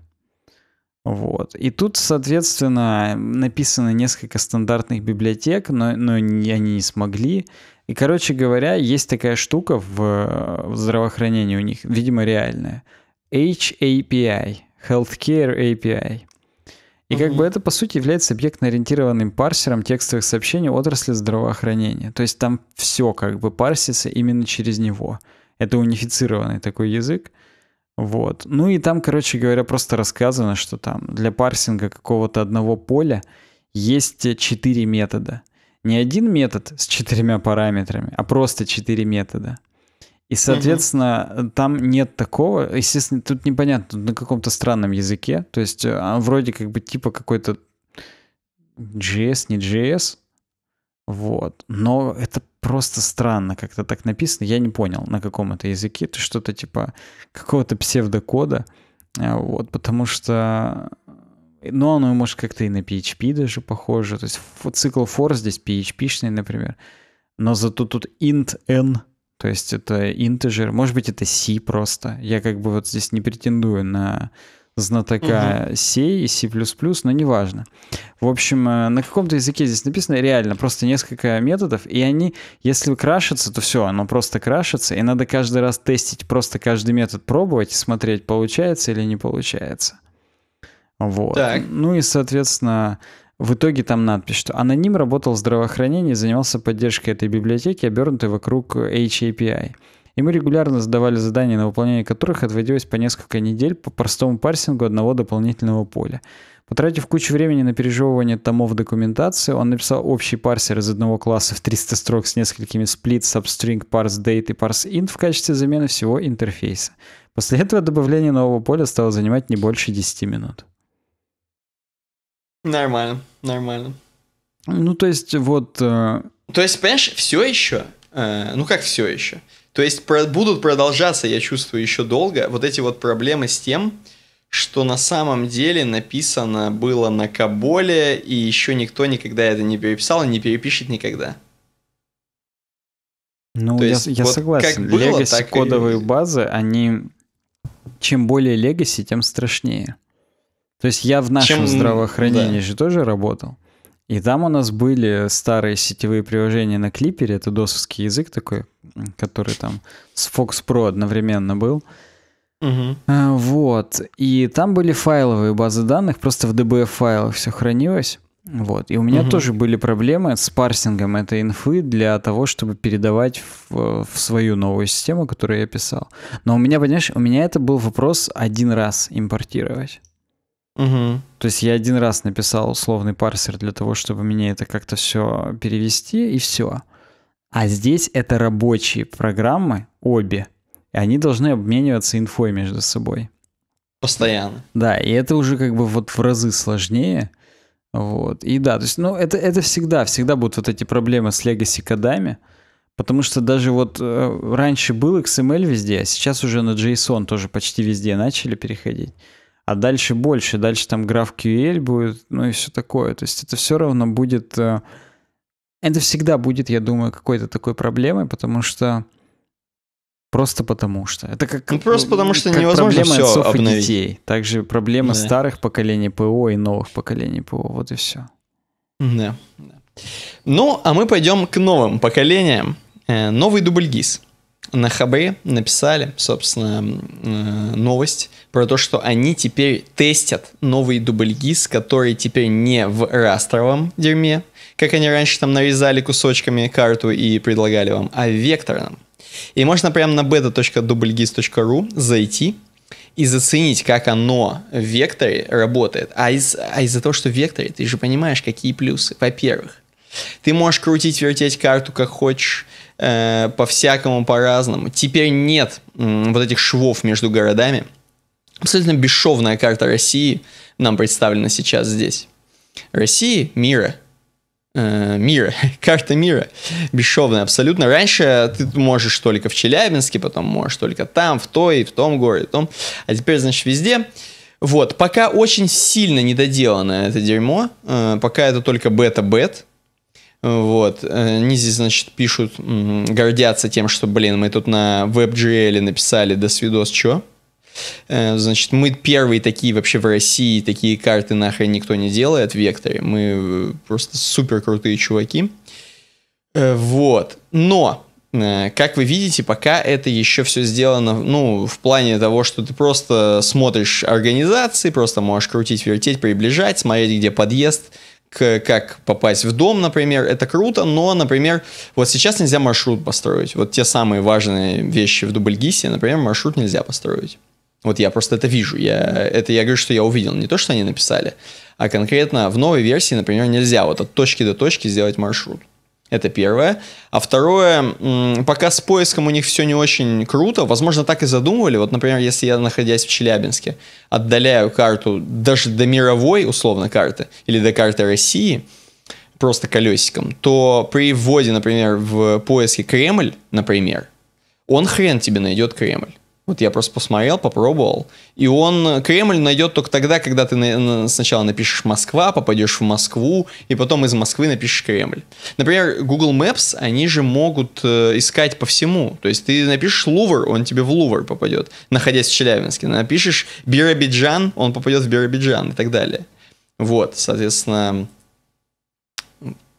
Вот. И тут, соответственно, написано несколько стандартных библиотек, но, но они не смогли. И, короче говоря, есть такая штука в, в здравоохранении у них, видимо, реальная. HAPI, Healthcare API. И как бы это, по сути, является объектно-ориентированным парсером текстовых сообщений отрасли здравоохранения. То есть там все как бы парсится именно через него. Это унифицированный такой язык. Вот. Ну и там, короче говоря, просто рассказано, что там для парсинга какого-то одного поля есть четыре метода. Не один метод с четырьмя параметрами, а просто четыре метода. И, соответственно, mm там нет такого. Естественно, тут непонятно, на каком-то странном языке. То есть, э, а вроде как бы типа какой-то JS, не JS. Вот. Но это просто странно как-то так написано. Я не понял, на каком это языке. Это что-то типа какого-то псевдокода. А, вот, потому что... Э, ну, оно может как-то и на PHP даже похоже. То есть цикл for здесь PHP-шный, например. Но зато тут int n то есть это интежер, может быть, это C просто. Я как бы вот здесь не претендую на знатока угу. C и C++, но неважно. В общем, э, на каком-то языке здесь написано реально просто несколько методов, и они, если крашатся, то все, оно просто крашится, и надо каждый раз тестить, просто каждый метод пробовать и смотреть, получается или не получается. Вот. Так. Ну и, соответственно, в итоге там надпись, что аноним работал в здравоохранении, занимался поддержкой этой библиотеки, обернутой вокруг HAPI. И мы регулярно задавали задания, на выполнение которых отводилось по несколько недель по простому парсингу одного дополнительного поля. Потратив кучу времени на пережевывание томов документации, он написал общий парсер из одного класса в 300 строк с несколькими сплит, substring, parse date и parse int в качестве замены всего интерфейса. После этого добавление нового поля стало занимать не больше 10 минут. Нормально, нормально. Ну, то есть, вот... Э... То есть, понимаешь, все еще, э, ну как все еще, то есть про, будут продолжаться, я чувствую, еще долго вот эти вот проблемы с тем, что на самом деле написано было на Каболе, и еще никто никогда это не переписал и не перепишет никогда. Ну, То я, есть, я вот согласен. Легаси кодовые и... базы, они... Чем более легаси, тем страшнее. То есть я в нашем Чем... здравоохранении да. же тоже работал. И там у нас были старые сетевые приложения на клипере, это досовский язык такой, который там с Fox Pro одновременно был. Угу. Вот. И там были файловые базы данных, просто в DBF файлах все хранилось. Вот. И у меня угу. тоже были проблемы с парсингом этой инфы для того, чтобы передавать в, в свою новую систему, которую я писал. Но у меня, понимаешь, у меня это был вопрос один раз импортировать. Угу. То есть я один раз написал условный парсер для того, чтобы мне это как-то все перевести, и все. А здесь это рабочие программы, обе, и они должны обмениваться инфой между собой. Постоянно. Да, и это уже как бы вот в разы сложнее. Вот. И да, то есть, ну, это, это всегда, всегда будут вот эти проблемы с legacy-кодами, потому что даже вот э, раньше был XML эм везде, а сейчас уже на JSON тоже почти везде начали переходить а дальше больше, дальше там граф QL будет, ну и все такое. То есть это все равно будет... Э, это всегда будет, я думаю, какой-то такой проблемой, потому что... Просто потому что. Это как, ну, просто потому что как невозможно проблема все отцов обновить. и детей. Также проблема да. старых поколений ПО и новых поколений ПО. Вот и все. Да. Ну, а мы пойдем к новым поколениям. Э, новый дубль ГИС на Хабре написали, собственно, э, новость про то, что они теперь тестят новые дубльгиз, которые теперь не в растровом дерьме, как они раньше там нарезали кусочками карту и предлагали вам, а векторном. И можно прямо на beta.dublgis.ru зайти и заценить, как оно в векторе работает. А, из, а из-за того, что в векторе, ты же понимаешь, какие плюсы. Во-первых, ты можешь крутить, вертеть карту как хочешь, Э, по-всякому, по-разному. Теперь нет вот этих швов между городами. Абсолютно бесшовная карта России нам представлена сейчас здесь. России, мира, э, мира, карта мира, бесшовная абсолютно. Раньше ты можешь только в Челябинске, потом можешь только там, в той, в том городе, в том. А теперь, значит, везде. Вот, пока очень сильно недоделано это дерьмо, э, пока это только бета-бет, вот. Э, они здесь, значит, пишут, гордятся тем, что, блин, мы тут на WebGL написали до свидос чё. Э, значит, мы первые такие вообще в России, такие карты нахрен никто не делает в Векторе. Мы э, просто супер крутые чуваки. Вот. Но, как вы видите, пока это еще все сделано, ну, в плане того, что ты просто смотришь организации, просто можешь крутить, вертеть, приближать, смотреть, где подъезд, к, как попасть в дом, например, это круто, но, например, вот сейчас нельзя маршрут построить. Вот те самые важные вещи в Дубльгисе, например, маршрут нельзя построить. Вот я просто это вижу. Я, это я говорю, что я увидел. Не то, что они написали, а конкретно в новой версии, например, нельзя вот от точки до точки сделать маршрут. Это первое. А второе, пока с поиском у них все не очень круто, возможно, так и задумывали. Вот, например, если я, находясь в Челябинске, отдаляю карту даже до мировой, условно, карты, или до карты России, просто колесиком, то при вводе, например, в поиске Кремль, например, он хрен тебе найдет Кремль. Вот я просто посмотрел, попробовал. И он, э, Кремль найдет только тогда, когда ты на, на, сначала напишешь Москва, попадешь в Москву, и потом из Москвы напишешь Кремль. Например, Google Maps, они же могут э, искать по всему. То есть ты напишешь Лувр, он тебе в Лувр попадет, находясь в Челябинске. Напишешь Биробиджан, он попадет в Биробиджан и так далее. Вот, соответственно,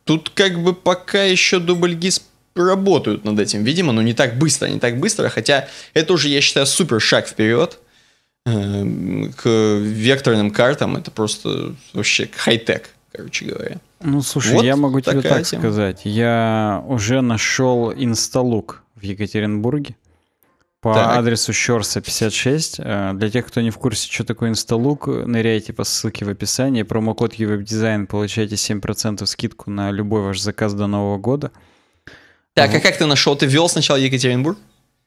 тут как бы пока еще дубль ГИС работают над этим, видимо, но ну, не так быстро, не так быстро, хотя это уже, я считаю, супер шаг вперед эм, к векторным картам, это просто вообще хай-тек, короче говоря. Ну, слушай, вот я могу тебе так тема. сказать, я уже нашел инсталук в Екатеринбурге по так. адресу Щерса 56. Э, для тех, кто не в курсе, что такое инсталук, ныряйте по ссылке в описании. Промокод uwebdesign, получаете 7% скидку на любой ваш заказ до Нового года. Так, а как ты нашел? Ты вел сначала Екатеринбург?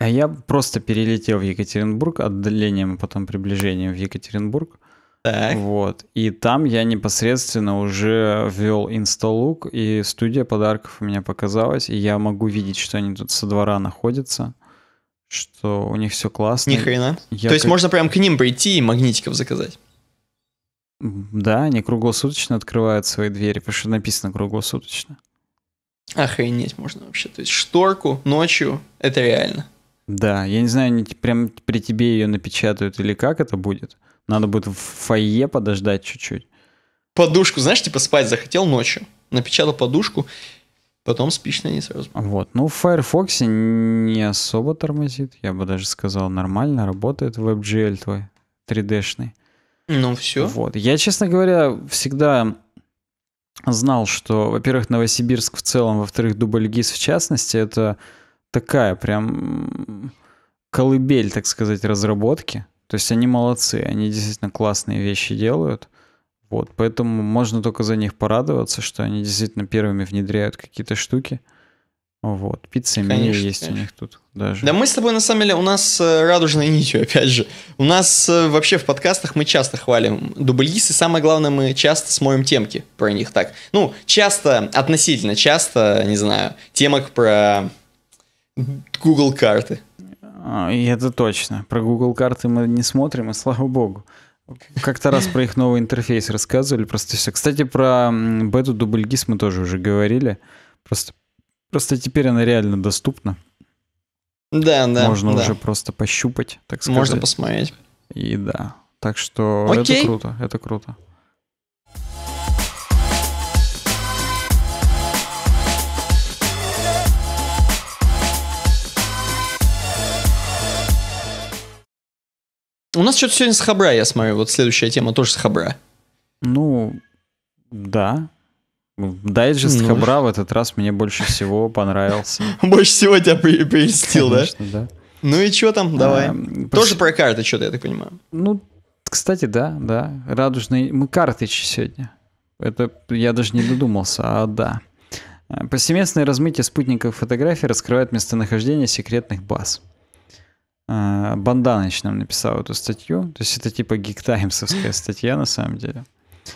А я просто перелетел в Екатеринбург отдалением, а потом приближением в Екатеринбург. Так. Вот. И там я непосредственно уже ввел инсталук, и студия подарков у меня показалась, и я могу видеть, что они тут со двора находятся, что у них все классно. Ни хрена. Я То есть как... можно прям к ним прийти и магнитиков заказать? Да, они круглосуточно открывают свои двери, потому что написано круглосуточно. Охренеть можно вообще. То есть шторку ночью – это реально. Да, я не знаю, они прям при тебе ее напечатают или как это будет. Надо будет в фойе подождать чуть-чуть. Подушку, знаешь, типа спать захотел ночью. Напечатал подушку, потом спишь на ней сразу. Вот, ну в Firefox не особо тормозит, я бы даже сказал, нормально работает WebGL твой 3D-шный. Ну все. Вот, я, честно говоря, всегда знал, что, во-первых, Новосибирск в целом, во-вторых, Дубльгиз в частности, это такая прям колыбель, так сказать, разработки. То есть они молодцы, они действительно классные вещи делают. Вот, поэтому можно только за них порадоваться, что они действительно первыми внедряют какие-то штуки. Вот, пицца меню есть у них тут даже. Да мы с тобой, на самом деле, у нас э, радужная нитью, опять же. У нас э, вообще в подкастах мы часто хвалим дубльис, и самое главное, мы часто смоем темки про них так. Ну, часто, относительно часто, не знаю, темок про Google карты. А, и это точно. Про Google карты мы не смотрим, и слава богу. Как-то раз про их новый интерфейс рассказывали, просто все. Кстати, про бету дубльгис мы тоже уже говорили. Просто Просто теперь она реально доступна. Да, да. Можно да. уже просто пощупать, так сказать. Можно посмотреть. И да. Так что Окей. это круто, это круто. У нас что-то сегодня с хабра, я смотрю. Вот следующая тема тоже с хабра. Ну, да. Дайджест ну. Хабра в этот раз мне больше всего понравился. Больше всего тебя прельстил, да? да. Ну и что там, давай. А, Тоже про карты что-то, я так понимаю. Ну, кстати, да, да. Радужные Мы карточи сегодня. Это я даже не додумался, а да. А, повсеместное размытие спутников фотографий раскрывает местонахождение секретных баз. А, Банданыч нам написал эту статью. То есть это типа гигтаймсовская статья на самом деле.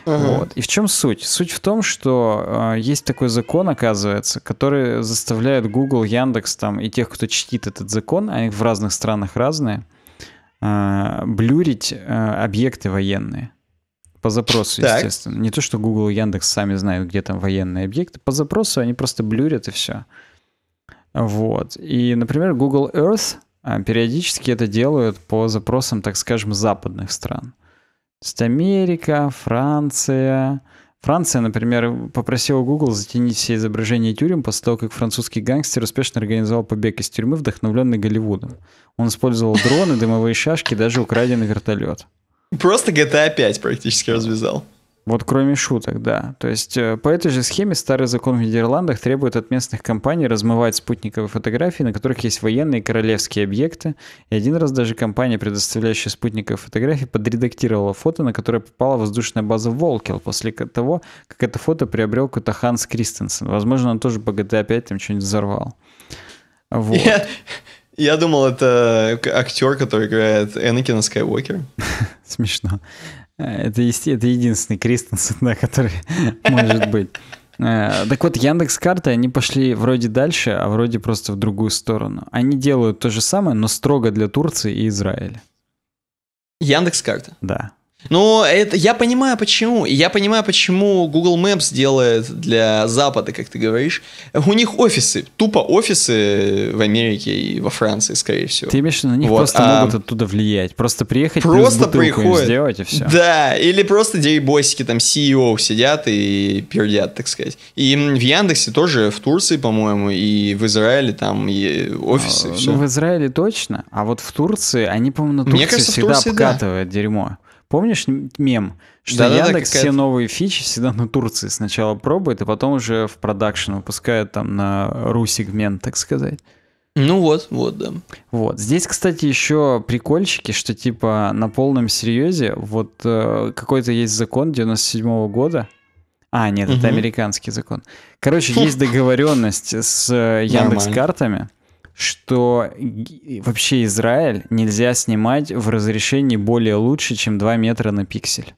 Угу. Вот. И в чем суть? Суть в том, что э, есть такой закон, оказывается, который заставляет Google, Яндекс там и тех, кто чтит этот закон, а их в разных странах разные, э, блюрить э, объекты военные. По запросу, так. естественно. Не то, что Google и Яндекс сами знают, где там военные объекты. По запросу они просто блюрят и все. Вот. И, например, Google Earth периодически это делают по запросам, так скажем, западных стран есть Америка, Франция. Франция, например, попросила Google затянить все изображения тюрем после того, как французский гангстер успешно организовал побег из тюрьмы, вдохновленный Голливудом. Он использовал дроны, дымовые шашки, даже украденный вертолет. Просто GTA 5 а практически развязал. Вот кроме шуток, да. То есть э, по этой же схеме старый закон в Нидерландах требует от местных компаний размывать спутниковые фотографии, на которых есть военные и королевские объекты. И один раз даже компания, предоставляющая спутниковые фотографии, подредактировала фото, на которое попала воздушная база Волкел после того, как это фото приобрел какой-то Ханс Кристенсен. Возможно, он тоже по GTA 5 там что-нибудь взорвал. Вот. Я, я думал, это актер, который играет Энакина Скайуокера. Смешно. Э, это, это единственный Кристенсен, да, который может быть. Э, так вот, Яндекс Карты, они пошли вроде дальше, а вроде просто в другую сторону. Они делают то же самое, но строго для Турции и Израиля. Яндекс Карта? Да. Ну, это, я понимаю, почему. Я понимаю, почему Google Maps делает для Запада, как ты говоришь. У них офисы, тупо офисы в Америке и во Франции, скорее всего. Ты имеешь в виду, на них вот. просто а, могут оттуда влиять. Просто приехать, просто приходят. сделать и все. Да, или просто дерибосики, там, CEO сидят и пердят, так сказать. И в Яндексе тоже, в Турции, по-моему, и в Израиле там и офисы. А, ну, в Израиле точно, а вот в Турции, они, по-моему, на Турции Мне кажется, всегда Турции, обкатывают да. дерьмо. Помнишь мем, что да, Яндекс да, да, все новые фичи всегда на Турции сначала пробует, а потом уже в продакшн выпускает там на ру-сегмент, так сказать. Ну вот, вот, да. Вот. Здесь, кстати, еще прикольчики, что типа на полном серьезе вот э, какой-то есть закон 97-го года, а, нет, угу. это американский закон. Короче, есть договоренность с э, Яндекс-картами. Нормально что вообще Израиль нельзя снимать в разрешении более лучше, чем 2 метра на пиксель.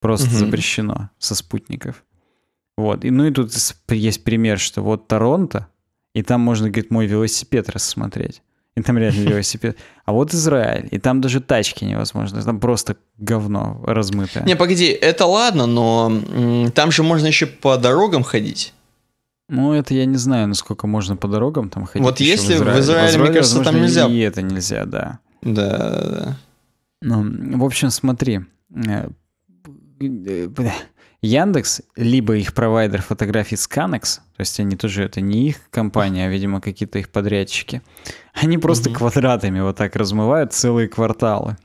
Просто угу. запрещено со спутников. Вот. И, ну и тут есть пример, что вот Торонто, и там можно, говорит, мой велосипед рассмотреть. И там реально велосипед. А вот Израиль, и там даже тачки невозможно, там просто говно размытое. Не, погоди, это ладно, но там же можно еще по дорогам ходить. Ну, это я не знаю, насколько можно по дорогам там ходить. Вот если в Израиле, в Израиле, в Израиле мне кажется, возможно, там нельзя. И это нельзя, да. Да, да. Ну, в общем, смотри. Э, э, Яндекс, либо их провайдер фотографий Scanex, то есть они тоже, это не их компания, а, видимо, какие-то их подрядчики, они просто угу. квадратами вот так размывают целые кварталы.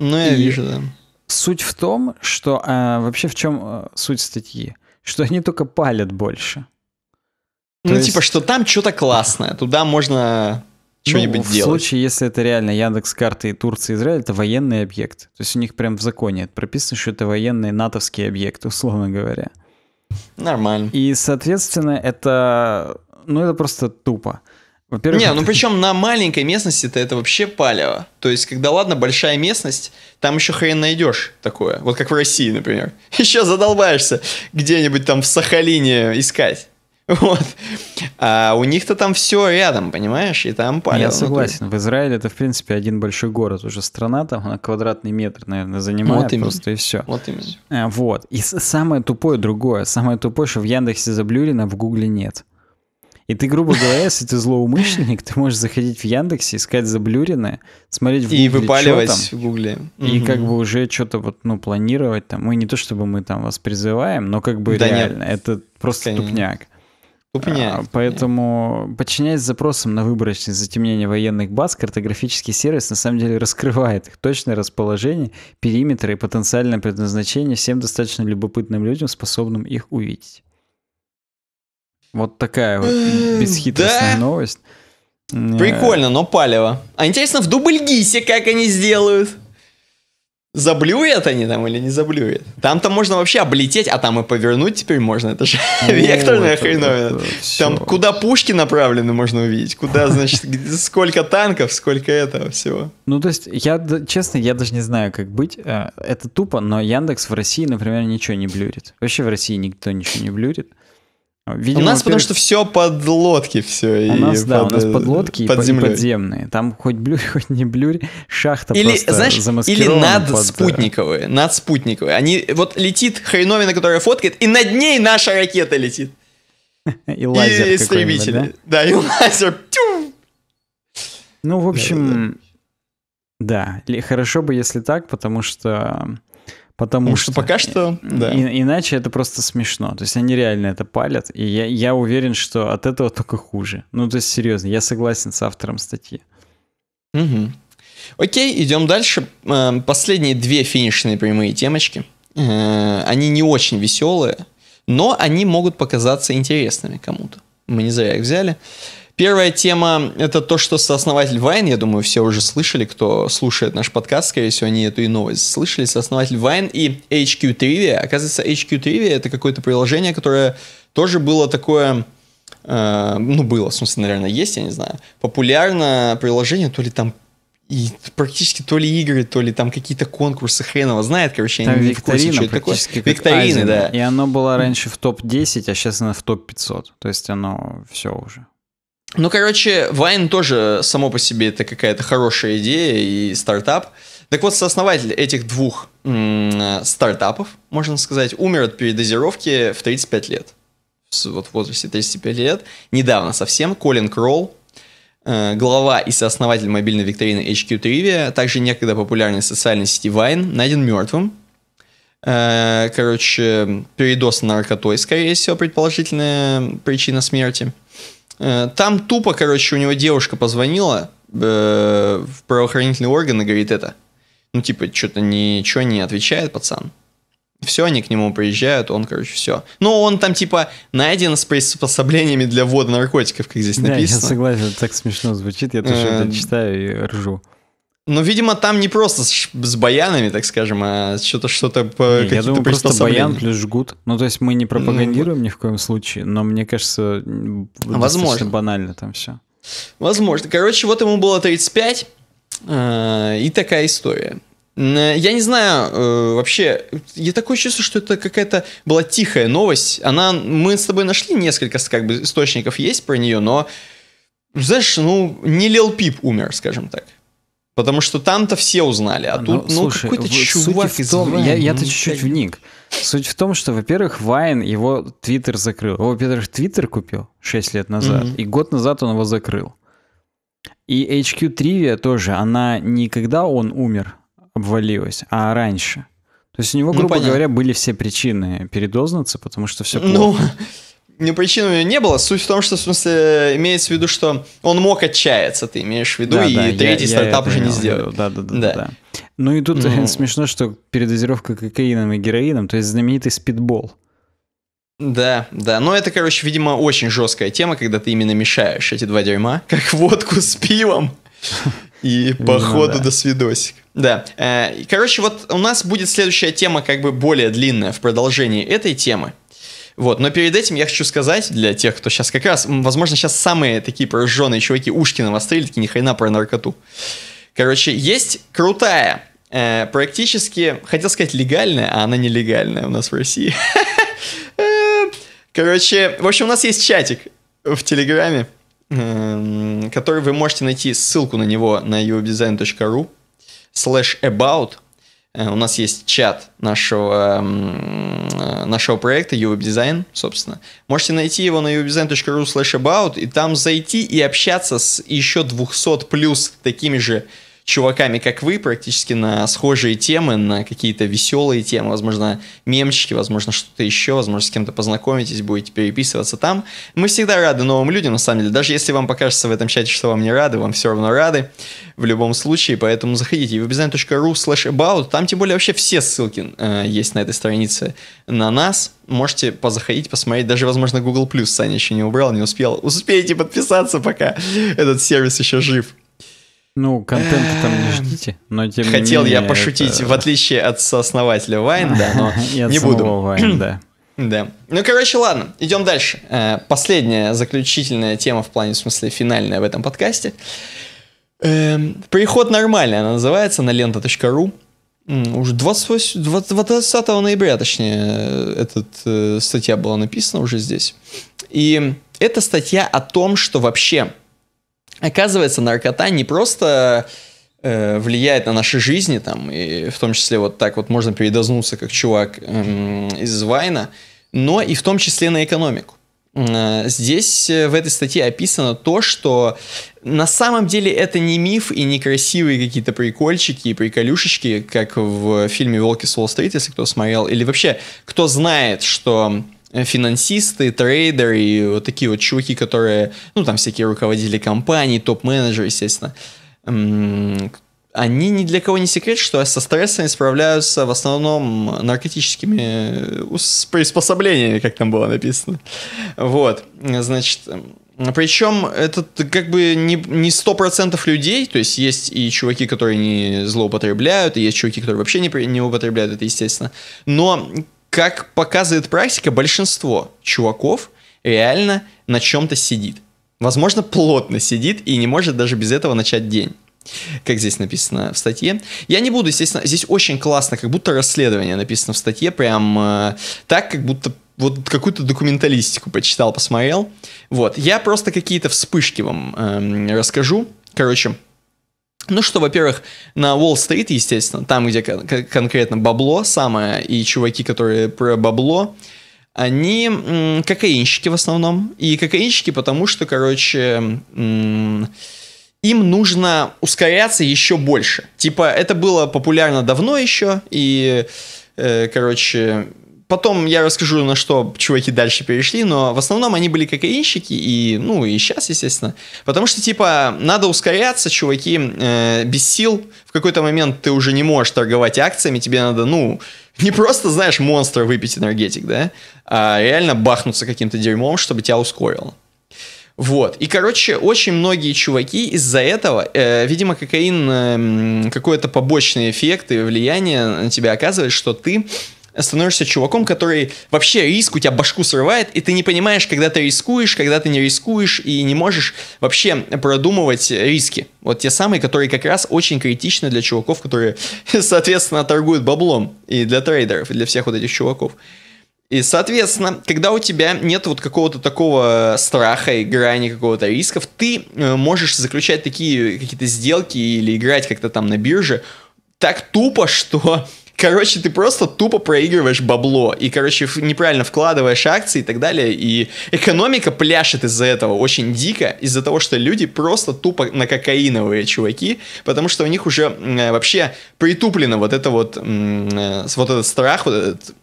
Ну, я И вижу, да. Суть в том, что а, вообще в чем э, суть статьи? Что они только палят больше. То ну, есть... типа, что там что-то классное, туда можно что-нибудь ну, делать. В случае, если это реально Яндекс карты и Турция, Израиль, это военный объект. То есть у них прям в законе это прописано, что это военный натовский объект, условно говоря. Нормально. И, соответственно, это... Ну, это просто тупо. Во-первых, не, ну причем на маленькой местности-то это вообще палево. То есть, когда ладно, большая местность, там еще хрен найдешь такое. Вот как в России, например. Еще задолбаешься где-нибудь там в Сахалине искать. Вот. А у них-то там все рядом, понимаешь, и там палево. Я согласен. В Израиле это, в принципе, один большой город. Уже страна там, она квадратный метр, наверное, занимает вот просто и все. Вот именно. Э, вот. И самое тупое другое. Самое тупое, что в Яндексе заблюрено, в Гугле нет. И ты, грубо говоря, если ты злоумышленник, ты можешь заходить в Яндексе, искать заблюренное, смотреть в Гугле, И выпаливать там, в Гугле. И угу. как бы уже что-то вот, ну, планировать там. Мы не то, чтобы мы там вас призываем, но как бы да реально, нет. это просто Конечно. тупняк. Поменяется. А, поэтому, подчиняясь запросам на выборочное затемнение военных баз, картографический сервис на самом деле раскрывает их точное расположение, периметры и потенциальное предназначение всем достаточно любопытным людям, способным их увидеть. Вот такая вот бесхитростная новость. Э, Прикольно, но палево. А интересно, в дубльгисе как они сделают? Заблюет они там или не заблюет? Там-то можно вообще облететь, а там и повернуть теперь можно. Это же О, ну, векторная хреновина. Там куда пушки направлены можно увидеть, куда, значит, сколько танков, сколько этого всего. Ну, то есть, я, честно, я даже не знаю, как быть. Э, это тупо, но Яндекс в России, например, ничего не блюрит. Вообще в России никто ничего не блюрит. Видимо, у нас потому что все под лодки все. У нас, да, под, у нас под э, лодки под и землей. подземные. Там хоть блюр, хоть не блюр, шахта или, просто знаешь, Или над под... Э, спутниковые, над спутниковые. Они, вот летит хреновина, которая фоткает, и над ней наша ракета летит. И лазер и истребители. Да? да, и лазер. Тю! Ну, в общем, да, да, да, хорошо бы, если так, потому что Потому что, что пока что, да. И, иначе это просто смешно. То есть они реально это палят, и я, я уверен, что от этого только хуже. Ну, то есть серьезно, я согласен с автором статьи. Угу. Окей, идем дальше. Э, последние две финишные прямые темочки. Э, они не очень веселые, но они могут показаться интересными кому-то. Мы не зря их взяли. Первая тема — это то, что сооснователь Вайн, я думаю, все уже слышали, кто слушает наш подкаст, скорее всего, они эту и новость слышали, сооснователь Вайн и HQ Trivia. Оказывается, HQ Trivia — это какое-то приложение, которое тоже было такое... Э, ну, было, в смысле, наверное, есть, я не знаю. Популярное приложение, то ли там и практически то ли игры, то ли там какие-то конкурсы хреново знает, короче, там я не в курсе, что это такое. Викторины, Азин. да. И оно было раньше в топ-10, а сейчас оно в топ-500. То есть оно все уже. Ну, короче, Вайн тоже само по себе это какая-то хорошая идея и стартап. Так вот, сооснователь этих двух стартапов, можно сказать, умер от передозировки в 35 лет. Вот в возрасте 35 лет. Недавно совсем Колин Кролл, э, глава и сооснователь мобильной викторины HQ Trivia, также некогда популярной социальной сети Вайн, найден мертвым. Э, короче, передоз наркотой, скорее всего, предположительная причина смерти. Э, там тупо, короче, у него девушка позвонила э, в правоохранительные органы говорит это. Ну, типа, что-то ничего не отвечает пацан. Все, они к нему приезжают, он, короче, все. Но ну, он там, типа, найден с приспособлениями для ввода наркотиков, как здесь да, написано. я согласен, так смешно звучит, я тоже э, это читаю и ржу. Ну, видимо, там не просто с, с баянами, так скажем, а что-то что-то по Я думаю, просто баян плюс жгут. Ну, то есть мы не ну, пропагандируем ну, ни в коем случае, но мне кажется, возможно. банально там все. Возможно. Короче, вот ему было 35, э, и такая история. Э, я не знаю, э, вообще, я такое чувство, что это какая-то была тихая новость. Она, мы с тобой нашли несколько, как бы, источников есть про нее, но, знаешь, ну, не Лил Пип умер, скажем так. Потому что там-то все узнали, а ну, тут ну, какой-то чувак суть из том, Я, я-то ну, чуть-чуть вник. Суть в том, что, во-первых, Вайн его Твиттер закрыл. Его, во-первых, Твиттер купил 6 лет назад, mm-hmm. и год назад он его закрыл. И HQ Trivia тоже, она не когда он умер обвалилась, а раньше. То есть у него, ну, грубо ну, говоря, были все причины передознаться, потому что все плохо. Ну, не причин у него не было. Суть в том, что, в смысле, имеется в виду, что он мог отчаяться, ты имеешь в виду, да, и да, третий я, стартап я уже не сделает. Да, да, да, да. да. Ну и тут ну... смешно, что передозировка кокаином и героином, то есть знаменитый спидбол. Да, да, но это, короче, видимо, очень жесткая тема, когда ты именно мешаешь эти два дерьма, как водку с пивом. И по ходу ну да. до свидосик. Да. Э, короче, вот у нас будет следующая тема, как бы более длинная в продолжении этой темы. Вот, но перед этим я хочу сказать для тех, кто сейчас как раз, возможно, сейчас самые такие прожженные чуваки ушки навострили, такие ни хрена про наркоту. Короче, есть крутая, э, практически, хотел сказать легальная, а она нелегальная у нас в России. Э, короче, в общем, у нас есть чатик в Телеграме, эм, который вы можете найти ссылку на него на uobdesign.ru slash about, Э, у нас есть чат нашего, э, нашего проекта UWeb Design, собственно. Можете найти его на uwebdesign.ru slash about и там зайти и общаться с еще 200 плюс такими же чуваками, как вы, практически на схожие темы, на какие-то веселые темы, возможно, мемчики, возможно, что-то еще, возможно, с кем-то познакомитесь, будете переписываться там. Мы всегда рады новым людям, на самом деле. Даже если вам покажется в этом чате, что вам не рады, вам все равно рады в любом случае, поэтому заходите в webdesign.ru slash about, там тем более вообще все ссылки э, есть на этой странице на нас, можете позаходить, посмотреть, даже, возможно, Google+, Саня еще не убрал, не успел, успейте подписаться, пока этот сервис еще жив. Ну, контента там не эм. ждите, но тем Хотел не менее, я пошутить, это... в отличие от сооснователя Вайн, да, но не буду. да. Да. Ну, короче, ладно, идем дальше. Э, последняя заключительная тема, в плане, в смысле, финальная в этом подкасте. Эм, Переход нормальный, она называется, на лента.ру. Уже 28, 20 ноября, точнее, эта э, статья была написана уже здесь. И это статья о том, что вообще Оказывается, наркота не просто э, влияет на наши жизни, там, и в том числе вот так вот можно передознуться, как чувак эм, из Вайна, но и в том числе на экономику. Э, здесь э, в этой статье описано то, что на самом деле это не миф и не красивые какие-то прикольчики и приколюшечки, как в фильме «Волки с Уолл-стрит», если кто смотрел, или вообще кто знает, что Э, финансисты, трейдеры и вот такие вот чуваки, которые, ну, там всякие руководители компаний, топ-менеджеры, естественно, они ни для кого не секрет, что со стрессами справляются в основном наркотическими э, приспособлениями, как там было написано. Вот, значит, причем это как бы не сто процентов людей, то есть есть и чуваки, которые не злоупотребляют, и есть чуваки, которые вообще не, не употребляют, это естественно. Но как показывает практика, большинство чуваков реально на чем-то сидит. Возможно, плотно сидит и не может даже без этого начать день как здесь написано в статье. Я не буду, естественно, здесь очень классно, как будто расследование написано в статье, прям э, так, как будто вот какую-то документалистику почитал, посмотрел. Вот, я просто какие-то вспышки вам э, расскажу. Короче, ну что, во-первых, на Уолл-стрит, естественно, там, где конкретно бабло самое, и чуваки, которые про бабло, они кокаинщики в основном. И кокаинщики, потому что, короче, им нужно ускоряться еще больше. Типа, это было популярно давно еще, и, э, короче, потом я расскажу, на что чуваки дальше перешли, но в основном они были кокаинщики, и, ну, и сейчас, естественно. Потому что, типа, надо ускоряться, чуваки, э, без сил. В какой-то момент ты уже не можешь торговать акциями, тебе надо, ну, не просто, знаешь, монстра выпить энергетик, да, а реально бахнуться каким-то дерьмом, чтобы тебя ускорило. Вот. И, короче, очень многие чуваки из-за этого, э, видимо, кокаин э, какой-то побочный эффект и влияние на тебя оказывает, что ты становишься чуваком, который вообще риск у тебя башку срывает, и ты не понимаешь, когда ты рискуешь, когда ты не рискуешь, и не можешь вообще продумывать риски. Вот те самые, которые как раз очень критичны для чуваков, которые, соответственно, торгуют баблом, и для трейдеров, и для всех вот этих чуваков. И, соответственно, когда у тебя нет вот какого-то такого страха и грани какого-то рисков, ты э, можешь заключать такие какие-то сделки или играть как-то там на бирже так тупо, что Короче, ты просто тупо проигрываешь бабло и, короче, неправильно вкладываешь акции и так далее. И экономика пляшет из-за этого очень дико, из-за того, что люди просто тупо на кокаиновые чуваки, потому что у них уже э, вообще притуплено вот это вот, э, вот этот страх, вот этот,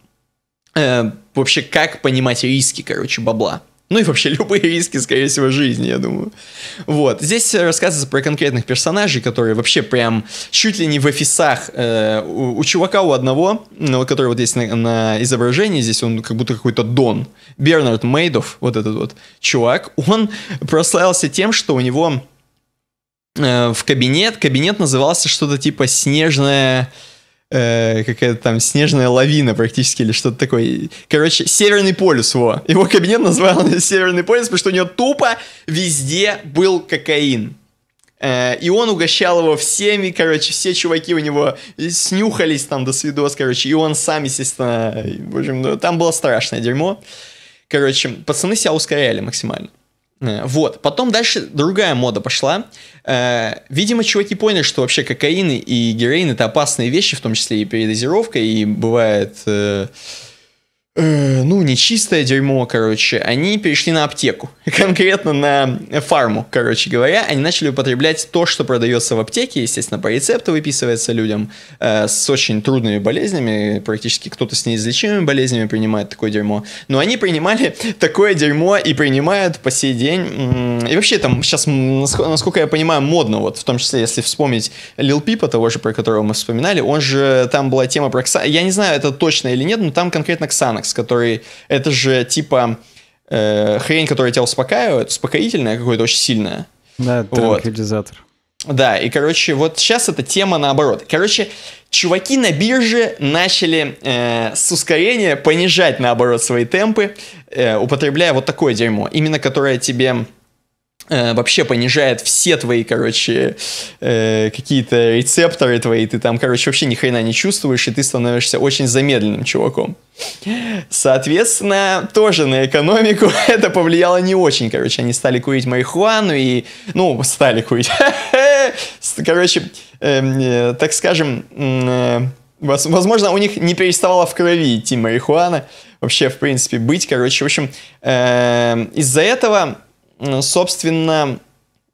э, вообще как понимать риски, короче, бабла. Ну и вообще любые риски, скорее всего, жизни, я думаю. Вот. Здесь э, рассказывается про конкретных персонажей, которые вообще прям чуть ли не в офисах. Э, у, у чувака у одного, ну, который вот здесь на, на изображении, здесь он как будто какой-то Дон. Бернард Мейдов, вот этот вот чувак, он прославился тем, что у него э, в кабинет, кабинет назывался что-то типа «Снежная...» Э, какая-то там снежная лавина практически или что-то такое. Короче, Северный полюс, во. Его кабинет назвал Северный полюс, потому что у него тупо везде был кокаин. Э, и он угощал его всеми, короче, все чуваки у него снюхались там до свидос, короче, и он сам, естественно, в общем, ну, там было страшное дерьмо. Короче, пацаны себя ускоряли максимально. Э, вот. Потом дальше другая мода пошла. Э, видимо, чуваки поняли, что вообще кокаин и героин это опасные вещи, в том числе и передозировка, и бывает э, Э, ну, не чистое дерьмо, короче, они перешли на аптеку, конкретно на фарму, короче говоря, они начали употреблять то, что продается в аптеке, естественно, по рецепту выписывается людям э, с очень трудными болезнями, практически кто-то с неизлечимыми болезнями принимает такое дерьмо, но они принимали такое дерьмо и принимают по сей день, и вообще там сейчас, насколько я понимаю, модно, вот, в том числе, если вспомнить Лил Пипа, того же, про которого мы вспоминали, он же, там была тема про Ксана, я не знаю, это точно или нет, но там конкретно Ксана Xanax, который... Это же типа э, хрень, которая тебя успокаивает, успокоительная какое-то очень сильное. Да, транквилизатор. Вот. Да, и, короче, вот сейчас эта тема наоборот. Короче, чуваки на бирже начали э, с ускорения понижать, наоборот, свои темпы, э, употребляя вот такое дерьмо, именно которое тебе Э, вообще понижает все твои, короче, э, какие-то рецепторы твои, ты там, короче, вообще ни хрена не чувствуешь, и ты становишься очень замедленным чуваком. Соответственно, тоже на экономику это повлияло не очень, короче, они стали курить марихуану и, ну, стали курить, короче, эм, э, так скажем, э, возможно, у них не переставало в крови идти марихуана, вообще, в принципе, быть, короче, в общем, эм, из-за этого собственно,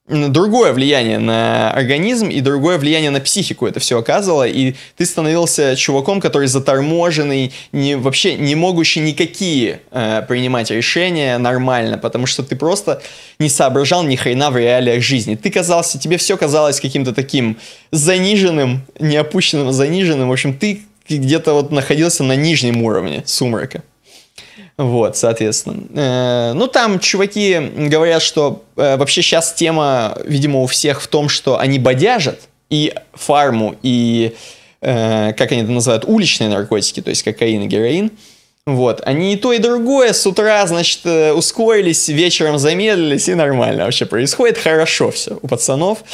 другое влияние на организм и другое влияние на психику это все оказывало, и ты становился чуваком, который заторможенный, не, вообще не могущий никакие э, принимать решения нормально, потому что ты просто не соображал ни хрена в реалиях жизни. Ты казался, тебе все казалось каким-то таким заниженным, не опущенным, заниженным, в общем, ты где-то вот находился на нижнем уровне сумрака. Вот, соответственно. Э, ну, там чуваки говорят, что э, вообще сейчас тема, видимо, у всех в том, что они бодяжат и фарму, и, э, как они это называют, уличные наркотики, то есть кокаин и героин. Вот, они и то, и другое с утра, значит, ускорились, вечером замедлились, и нормально вообще происходит, хорошо все у пацанов.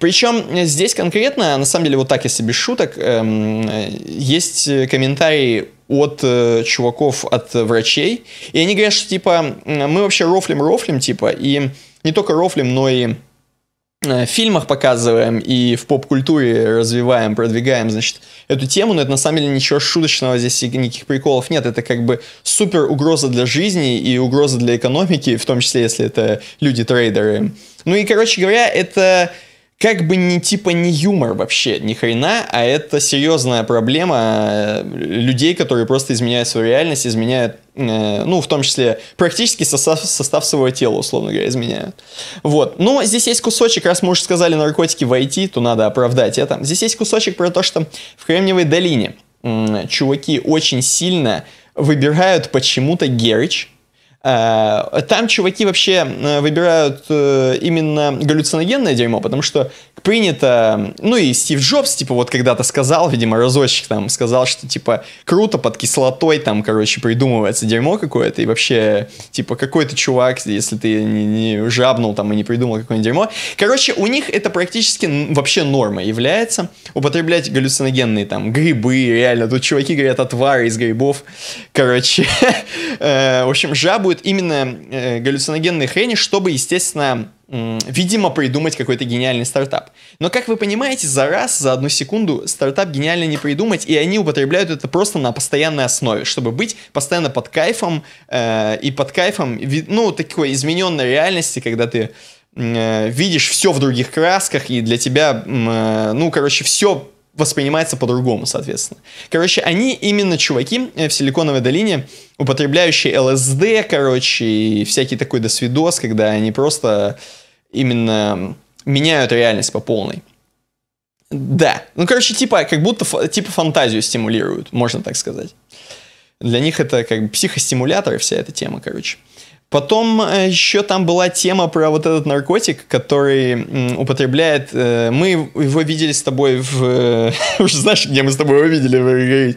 Причем здесь конкретно, на самом деле, вот так, если без шуток, эм, есть комментарии от э, чуваков, от врачей. И они говорят, что типа мы вообще рофлим-рофлим, типа, и не только рофлим, но и э, в фильмах показываем и в поп-культуре развиваем, продвигаем, значит, эту тему, но это на самом деле ничего шуточного здесь никаких приколов нет. Это как бы супер угроза для жизни и угроза для экономики, в том числе, если это люди-трейдеры. Ну и, короче говоря, это как бы не типа не юмор вообще, ни хрена, а это серьезная проблема э, людей, которые просто изменяют свою реальность, изменяют, э, ну, в том числе, практически состав, состав своего тела, условно говоря, изменяют. Вот. Но здесь есть кусочек, раз мы уже сказали наркотики в IT, то надо оправдать это. Здесь есть кусочек про то, что в Кремниевой долине э, чуваки очень сильно выбирают почему-то Герич, Э, там чуваки вообще э, выбирают э, именно галлюциногенное дерьмо, потому что принято, ну и Стив Джобс, типа, вот когда-то сказал, видимо, разочек там сказал, что, типа, круто под кислотой там, короче, придумывается дерьмо какое-то, и вообще, типа, какой-то чувак, если ты не, не жабнул там и не придумал какое-нибудь дерьмо. Короче, у них это практически вообще норма является, употреблять галлюциногенные там грибы, реально, тут чуваки говорят отвары из грибов, короче. В общем, жабу делают именно э, галлюциногенные хрени, чтобы, естественно, видимо, придумать какой-то гениальный стартап. Но, как вы понимаете, за раз, за одну секунду стартап гениально не придумать, и они употребляют это просто на постоянной основе, чтобы быть постоянно под кайфом, э, и под кайфом, ну, такой измененной реальности, когда ты э, видишь все в других красках, и для тебя, э, ну, короче, все воспринимается по-другому, соответственно. Короче, они именно чуваки э, в Силиконовой долине, употребляющие ЛСД, короче, и всякий такой досвидос, когда они просто именно меняют реальность по полной. Да. Ну, короче, типа, как будто типа фантазию стимулируют, можно так сказать. Для них это как бы психостимулятор и вся эта тема, короче. Потом э, еще там была тема про вот этот наркотик, который употребляет... Э, мы его видели с тобой в... Э, Уж знаешь, где мы с тобой его видели?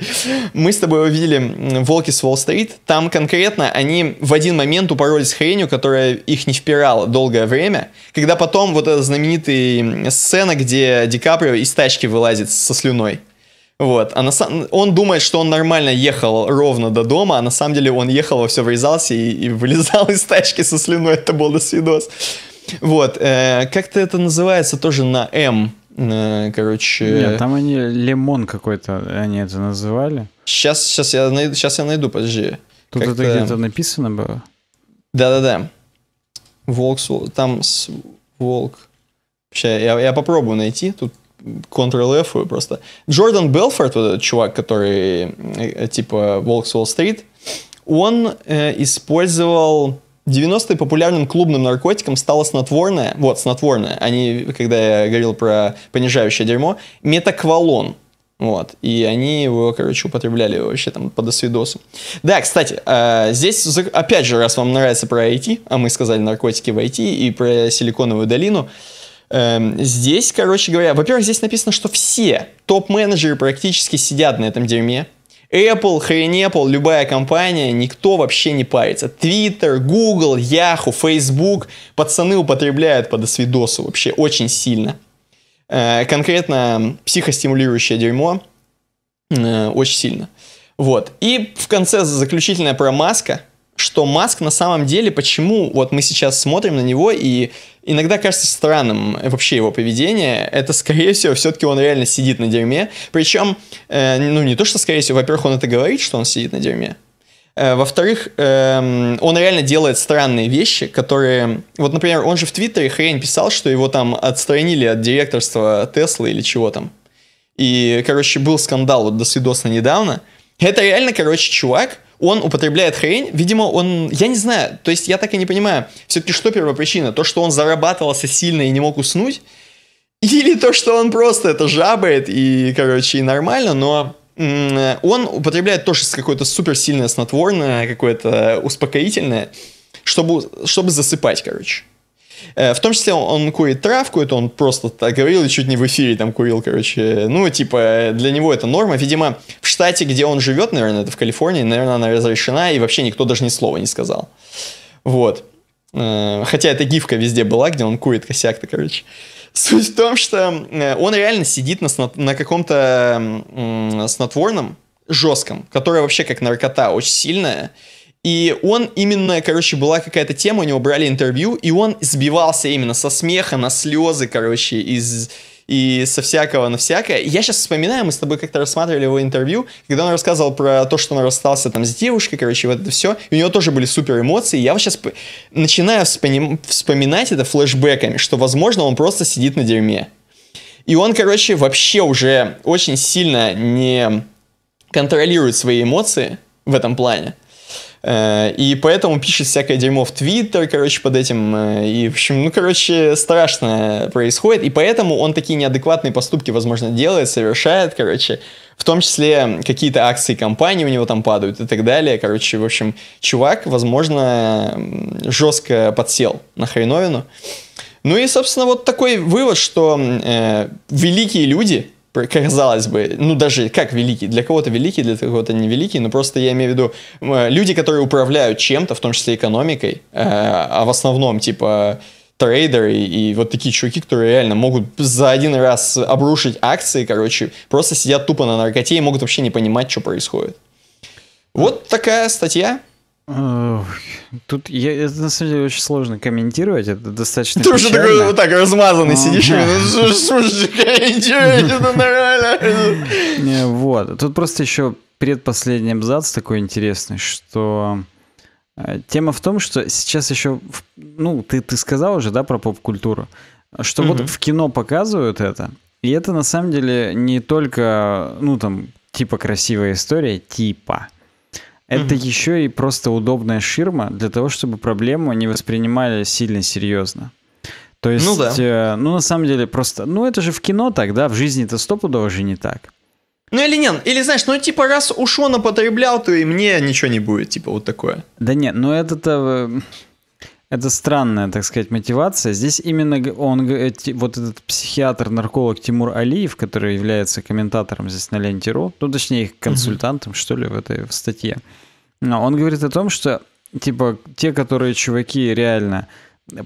Мы с тобой его видели в «Волке с Уолл-стрит». Там конкретно они в один момент упоролись с хренью, которая их не впирала долгое время. Когда потом вот эта знаменитая сцена, где Ди Каприо из тачки вылазит со слюной. Вот. А на сам... Он думает, что он нормально ехал ровно до дома, а на самом деле он ехал, во все врезался и, и вылезал из тачки со слюной. Это был досвидос. Вот. Э, как-то это называется тоже на М. Э, короче... Нет, там они лимон какой-то, они это называли. Сейчас, сейчас, я, найду, сейчас я найду, подожди. Тут это где-то написано было? Да-да-да. Волк, там с... волк. Сейчас я, я попробую найти. Тут Ctrl-F просто. Джордан Белфорд, вот этот чувак, который э, типа Волк с Уолл-стрит, он э, использовал 90-е популярным клубным наркотиком стало снотворное, вот, снотворное, они, когда я говорил про понижающее дерьмо, метаквалон. Вот. И они его, короче, употребляли вообще там под освидосом. Да, кстати, э, здесь, опять же, раз вам нравится про IT, а мы сказали наркотики в IT и про Силиконовую долину, Эм, здесь, короче говоря, во-первых, здесь написано, что все топ-менеджеры практически сидят на этом дерьме. Apple, хрен Apple, любая компания, никто вообще не парится. Twitter, Google, Yahoo, Facebook, пацаны употребляют по досвидосу вообще очень сильно. Э, конкретно психостимулирующее дерьмо э, очень сильно. Вот. И в конце заключительная про Маска – что Маск на самом деле, почему вот мы сейчас смотрим на него и иногда кажется странным вообще его поведение, это, скорее всего, все-таки он реально сидит на дерьме. Причем, э, ну не то, что, скорее всего, во-первых, он это говорит, что он сидит на дерьме. Э, во-вторых, э, он реально делает странные вещи, которые... Вот, например, он же в Твиттере хрень писал, что его там отстранили от директорства Теслы или чего там. И, короче, был скандал вот до досвидосно недавно. Это реально, короче, чувак, он употребляет хрень, видимо, он, я не знаю, то есть я так и не понимаю, все-таки что первопричина, то, что он зарабатывался сильно и не мог уснуть, или то, что он просто это жабает и, короче, и нормально, но он употребляет тоже какое-то суперсильное снотворное, какое-то успокоительное, чтобы, чтобы засыпать, короче. Э, в том числе он, он курит травку, это он просто так говорил и чуть не в эфире там курил, короче. Ну, типа, для него это норма. Видимо, в штате, где он живет, наверное, это в Калифорнии, наверное, она разрешена, и вообще никто даже ни слова не сказал. Вот. Э, хотя эта гифка везде была, где он курит косяк-то, короче. Суть в том, что э, он реально сидит на, сно- на каком-то снотворном жестком, которое вообще как наркота, очень сильное. И он именно, короче, была какая-то тема, у него брали интервью, и он сбивался именно со смеха на слезы, короче, из и со всякого на всякое. Я сейчас вспоминаю, мы с тобой как-то рассматривали его интервью, когда он рассказывал про то, что он расстался там с девушкой, короче, вот это все. И у него тоже были супер эмоции. Я вот сейчас начинаю вспоми- вспоминать это флешбеками, что, возможно, он просто сидит на дерьме. И он, короче, вообще уже очень сильно не контролирует свои эмоции в этом плане. Э, и поэтому пишет всякое дерьмо в Твиттер, короче, под этим. Э, и, в общем, ну, короче, страшно происходит. И поэтому он такие неадекватные поступки, возможно, делает, совершает, короче. В том числе какие-то акции компании у него там падают и так далее. Короче, в общем, чувак, возможно, жестко подсел на хреновину. Ну и, собственно, вот такой вывод, что э, великие люди, казалось бы, ну даже как великий, для кого-то великий, для кого-то невеликий, но просто я имею в виду люди, которые управляют чем-то, в том числе экономикой, э, а в основном типа трейдеры и вот такие чуваки, которые реально могут за один раз обрушить акции, короче, просто сидят тупо на наркоте и могут вообще не понимать, что происходит. Вот такая статья. Тут я, это, на самом деле очень сложно комментировать, это достаточно Ты уже такой вот так размазанный сидишь, слушай, комментировать, это нормально. Вот, тут просто еще предпоследний абзац такой интересный, что э, тема в том, что сейчас еще, ну, ты, ты сказал уже, да, про поп-культуру, что вот в кино показывают это, и это на самом деле не только, ну, там, типа красивая история, типа, это mm-hmm. еще и просто удобная ширма для того, чтобы проблему не воспринимали сильно серьезно. То ну есть, ну, да. э, ну на самом деле просто, ну это же в кино так, да, в жизни это стопудово же не так. Ну или нет, или знаешь, ну типа раз у Шона потреблял, то и мне ничего не будет, типа вот такое. Да нет, ну это-то... Э, это странная, так сказать, мотивация. Здесь именно он, э, вот этот психиатр-нарколог Тимур Алиев, который является комментатором здесь на Ленте.ру, ну, точнее, их консультантом, mm-hmm. что ли, в этой в статье, но Он говорит о том, что типа те, которые чуваки реально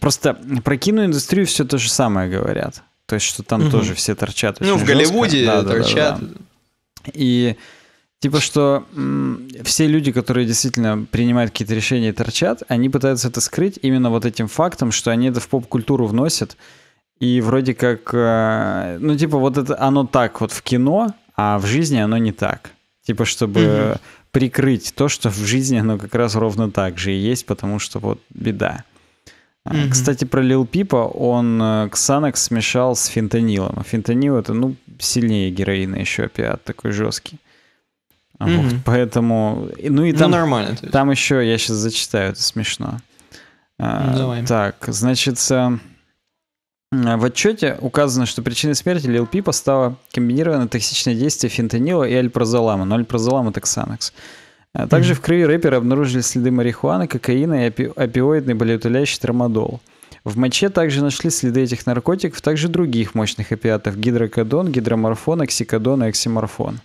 просто про киноиндустрию все то же самое говорят. То есть, что там угу. тоже все торчат. Ну, в жестко. Голливуде да, торчат. Да, да, да. И типа, что м- все люди, которые действительно принимают какие-то решения и торчат, они пытаются это скрыть именно вот этим фактом, что они это в поп-культуру вносят. И вроде как, э- ну, типа, вот это оно так вот в кино, а в жизни оно не так. Типа, чтобы... Угу прикрыть то, что в жизни оно как раз ровно так же и есть, потому что вот беда. Mm-hmm. Кстати, про Лил Пипа он Ксанакс э, смешал с фентанилом. А фентанил это, ну, сильнее героина еще опиат, такой жесткий. Mm-hmm. Вот, поэтому... Ну и ну, там... Ну, нормально. Там еще, я сейчас зачитаю, это смешно. Давай. А, так, значит... Э, в отчете указано, что причиной смерти Лил Пипа стало комбинированное токсичное действие фентанила и альпрозолама, но альпрозолам это Ксанакс. Э, также mm-hmm. в крови рэпера обнаружили следы марихуаны, кокаина и опи- опиоидный болеутоляющий тормадол. В моче также нашли следы этих наркотиков, также других мощных опиатов – гидрокодон, гидроморфон, оксикодон и оксиморфон.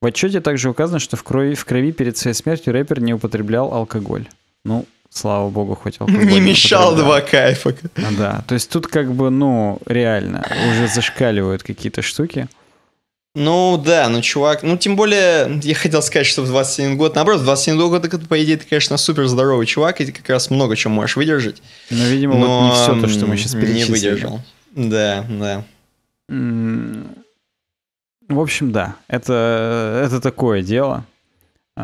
В отчете также указано, что в крови, в крови перед своей смертью рэпер не употреблял алкоголь. Ну, слава богу, хоть алкоголь. Не мешал два кайфа. А, да, то есть тут как бы, ну, реально, уже зашкаливают какие-то штуки. Ну да, ну чувак, ну тем более, я хотел сказать, что в 21 год, наоборот, в 21 год, так, по идее, ты, конечно, супер здоровый чувак, и ты как раз много чего можешь выдержать. Но, видимо, но, вот не все то, что мы сейчас перечислили. Не выдержал. Да, да. В общем, да, это, это такое дело.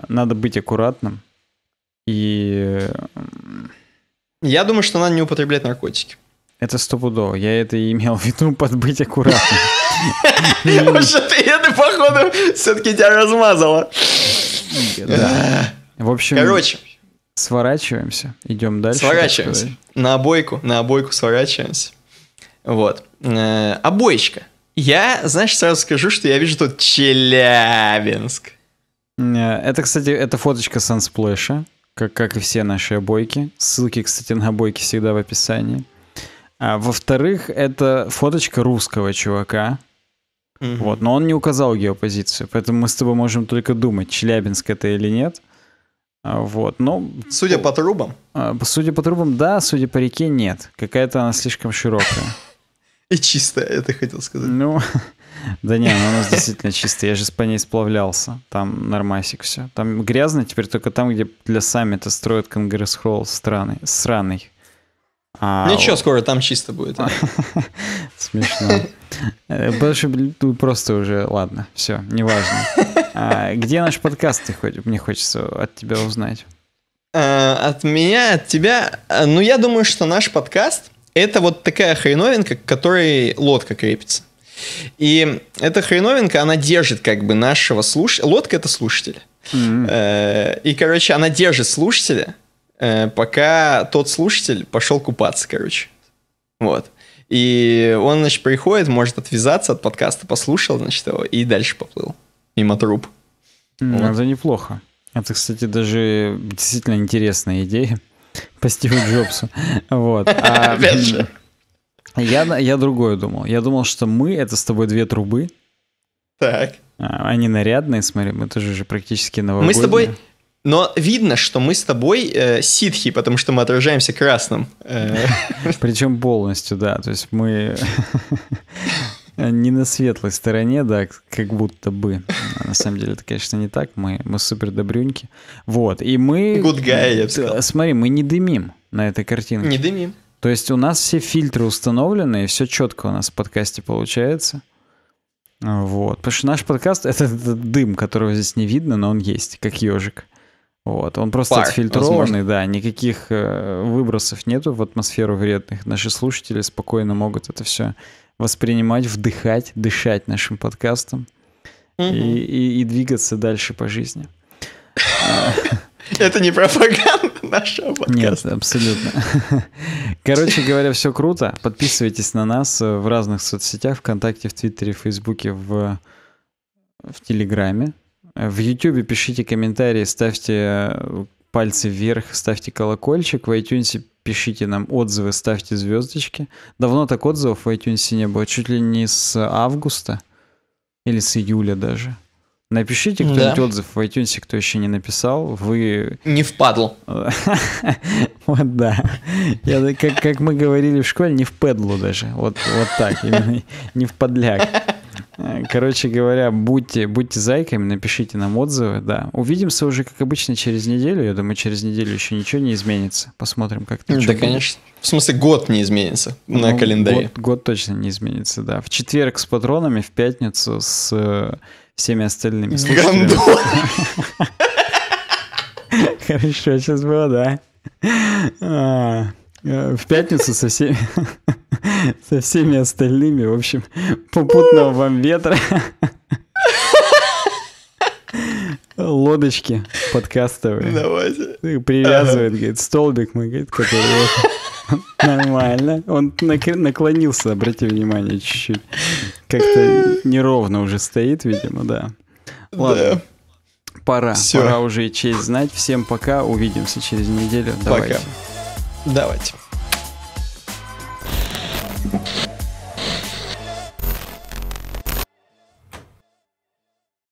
Надо быть аккуратным. И... Я думаю, что надо не употреблять наркотики. Это стопудово. Я это и имел в виду под быть аккуратным. Уже ты это, походу, все-таки тебя размазало. В общем... Короче. Сворачиваемся. Идем дальше. Сворачиваемся. На обойку. На обойку сворачиваемся. Вот. Э, обоечка. Я, знаешь, сразу скажу, что я вижу тут Челябинск. Э, это, кстати, это фоточка Сансплэша как, как и все наши обойки. Ссылки, кстати, на обойки всегда в описании. А, во-вторых, это фоточка русского чувака. Mm-hmm. Вот, но он не указал геопозицию, поэтому мы с тобой можем только думать, Челябинск это или нет. А, вот, но... Судя по трубам? А, судя по трубам, да, судя по реке, нет. Какая-то она слишком широкая. И чистая, это хотел сказать. Ну, да не, ну у нас действительно чисто. Я же по ней сплавлялся. Там нормасик все. Там грязно теперь только там, где для саммита строят конгресс-холл страны. Сраный. А, ну, Ничего, вот. скоро там чисто будет. Смешно. Э, больше ну, просто уже, ладно, все, неважно. А, где наш подкаст, ты хоть, мне хочется от тебя узнать. Э, от меня, от тебя. Э, ну, я думаю, что наш подкаст это вот такая хреновинка, к которой лодка крепится. И эта хреновинка, она держит как бы нашего слушателя. Лодка — это слушатель. Mm-hmm. Э, и, короче, она держит слушателя, э, пока тот слушатель пошел купаться, короче. Вот. И он, значит, приходит, может отвязаться от подкаста, послушал, значит, его, и дальше поплыл. Мимо труп. Mm, вот. Это неплохо. Это, кстати, даже действительно интересная идея по Стиву Джобсу. Вот. А, Опять же. Я, я другое думал. Я думал, что мы — это с тобой две трубы. Так. А, они нарядные, смотри, мы тоже же практически новогодние. Мы с тобой... Но видно, что мы с тобой э, ситхи, потому что мы отражаемся красным. Э. Причем полностью, да. То есть мы не на светлой стороне, да, как будто бы. А на самом деле это, конечно, не так. Мы, мы супер добрюньки. Вот, и мы... Good guy, я бы сказал. Смотри, мы не дымим на этой картинке. Не дымим. То есть у нас все фильтры установлены, и все четко у нас в подкасте получается. Вот. Потому что наш подкаст — это, это дым, которого здесь не видно, но он есть, как ежик. Вот. Он просто Пар, отфильтрованный, возможно. да, никаких э, выбросов нету в атмосферу вредных. Наши слушатели спокойно могут это все воспринимать, вдыхать, дышать нашим подкастом угу. и, и, и двигаться дальше по жизни. Это не пропаганда нашего подкаста. Нет, абсолютно. Короче говоря, все круто. Подписывайтесь на нас э, в разных соцсетях, ВКонтакте, в Твиттере, в Фейсбуке, в, в Телеграме. В Ютубе пишите комментарии, ставьте э, пальцы вверх, ставьте колокольчик. В iTunes пишите нам отзывы, ставьте звездочки. Давно так отзывов в iTunes не было, чуть ли не с августа или с июля даже. Напишите кто-нибудь да. отзыв в iTunes, кто еще не написал. Вы... Не впадл. Вот да. Я, как, как мы говорили в школе, не в педлу даже. Вот, вот так, именно. Не в подляк. Короче говоря, будьте, будьте зайками, напишите нам отзывы, да. Увидимся уже, как обычно, через неделю. Я думаю, через неделю еще ничего не изменится. Посмотрим, как это. Да, будет. конечно. В смысле, год не изменится ну, на календаре. Год, год точно не изменится, да. В четверг с патронами, в пятницу с э, всеми остальными слушателями. Хорошо, сейчас было, да. А, э, в пятницу со всеми, со всеми остальными, в общем, попутного вам ветра. Лодочки подкастовые. Давайте. Привязывает, ага. говорит, столбик, мы, говорит, который... Нормально. Он наклонился, обрати внимание, чуть-чуть. Как-то неровно уже стоит, видимо, да. Ладно. Пора. Пора уже и честь знать. Всем пока. Увидимся через неделю. Давайте. Пока. Давайте.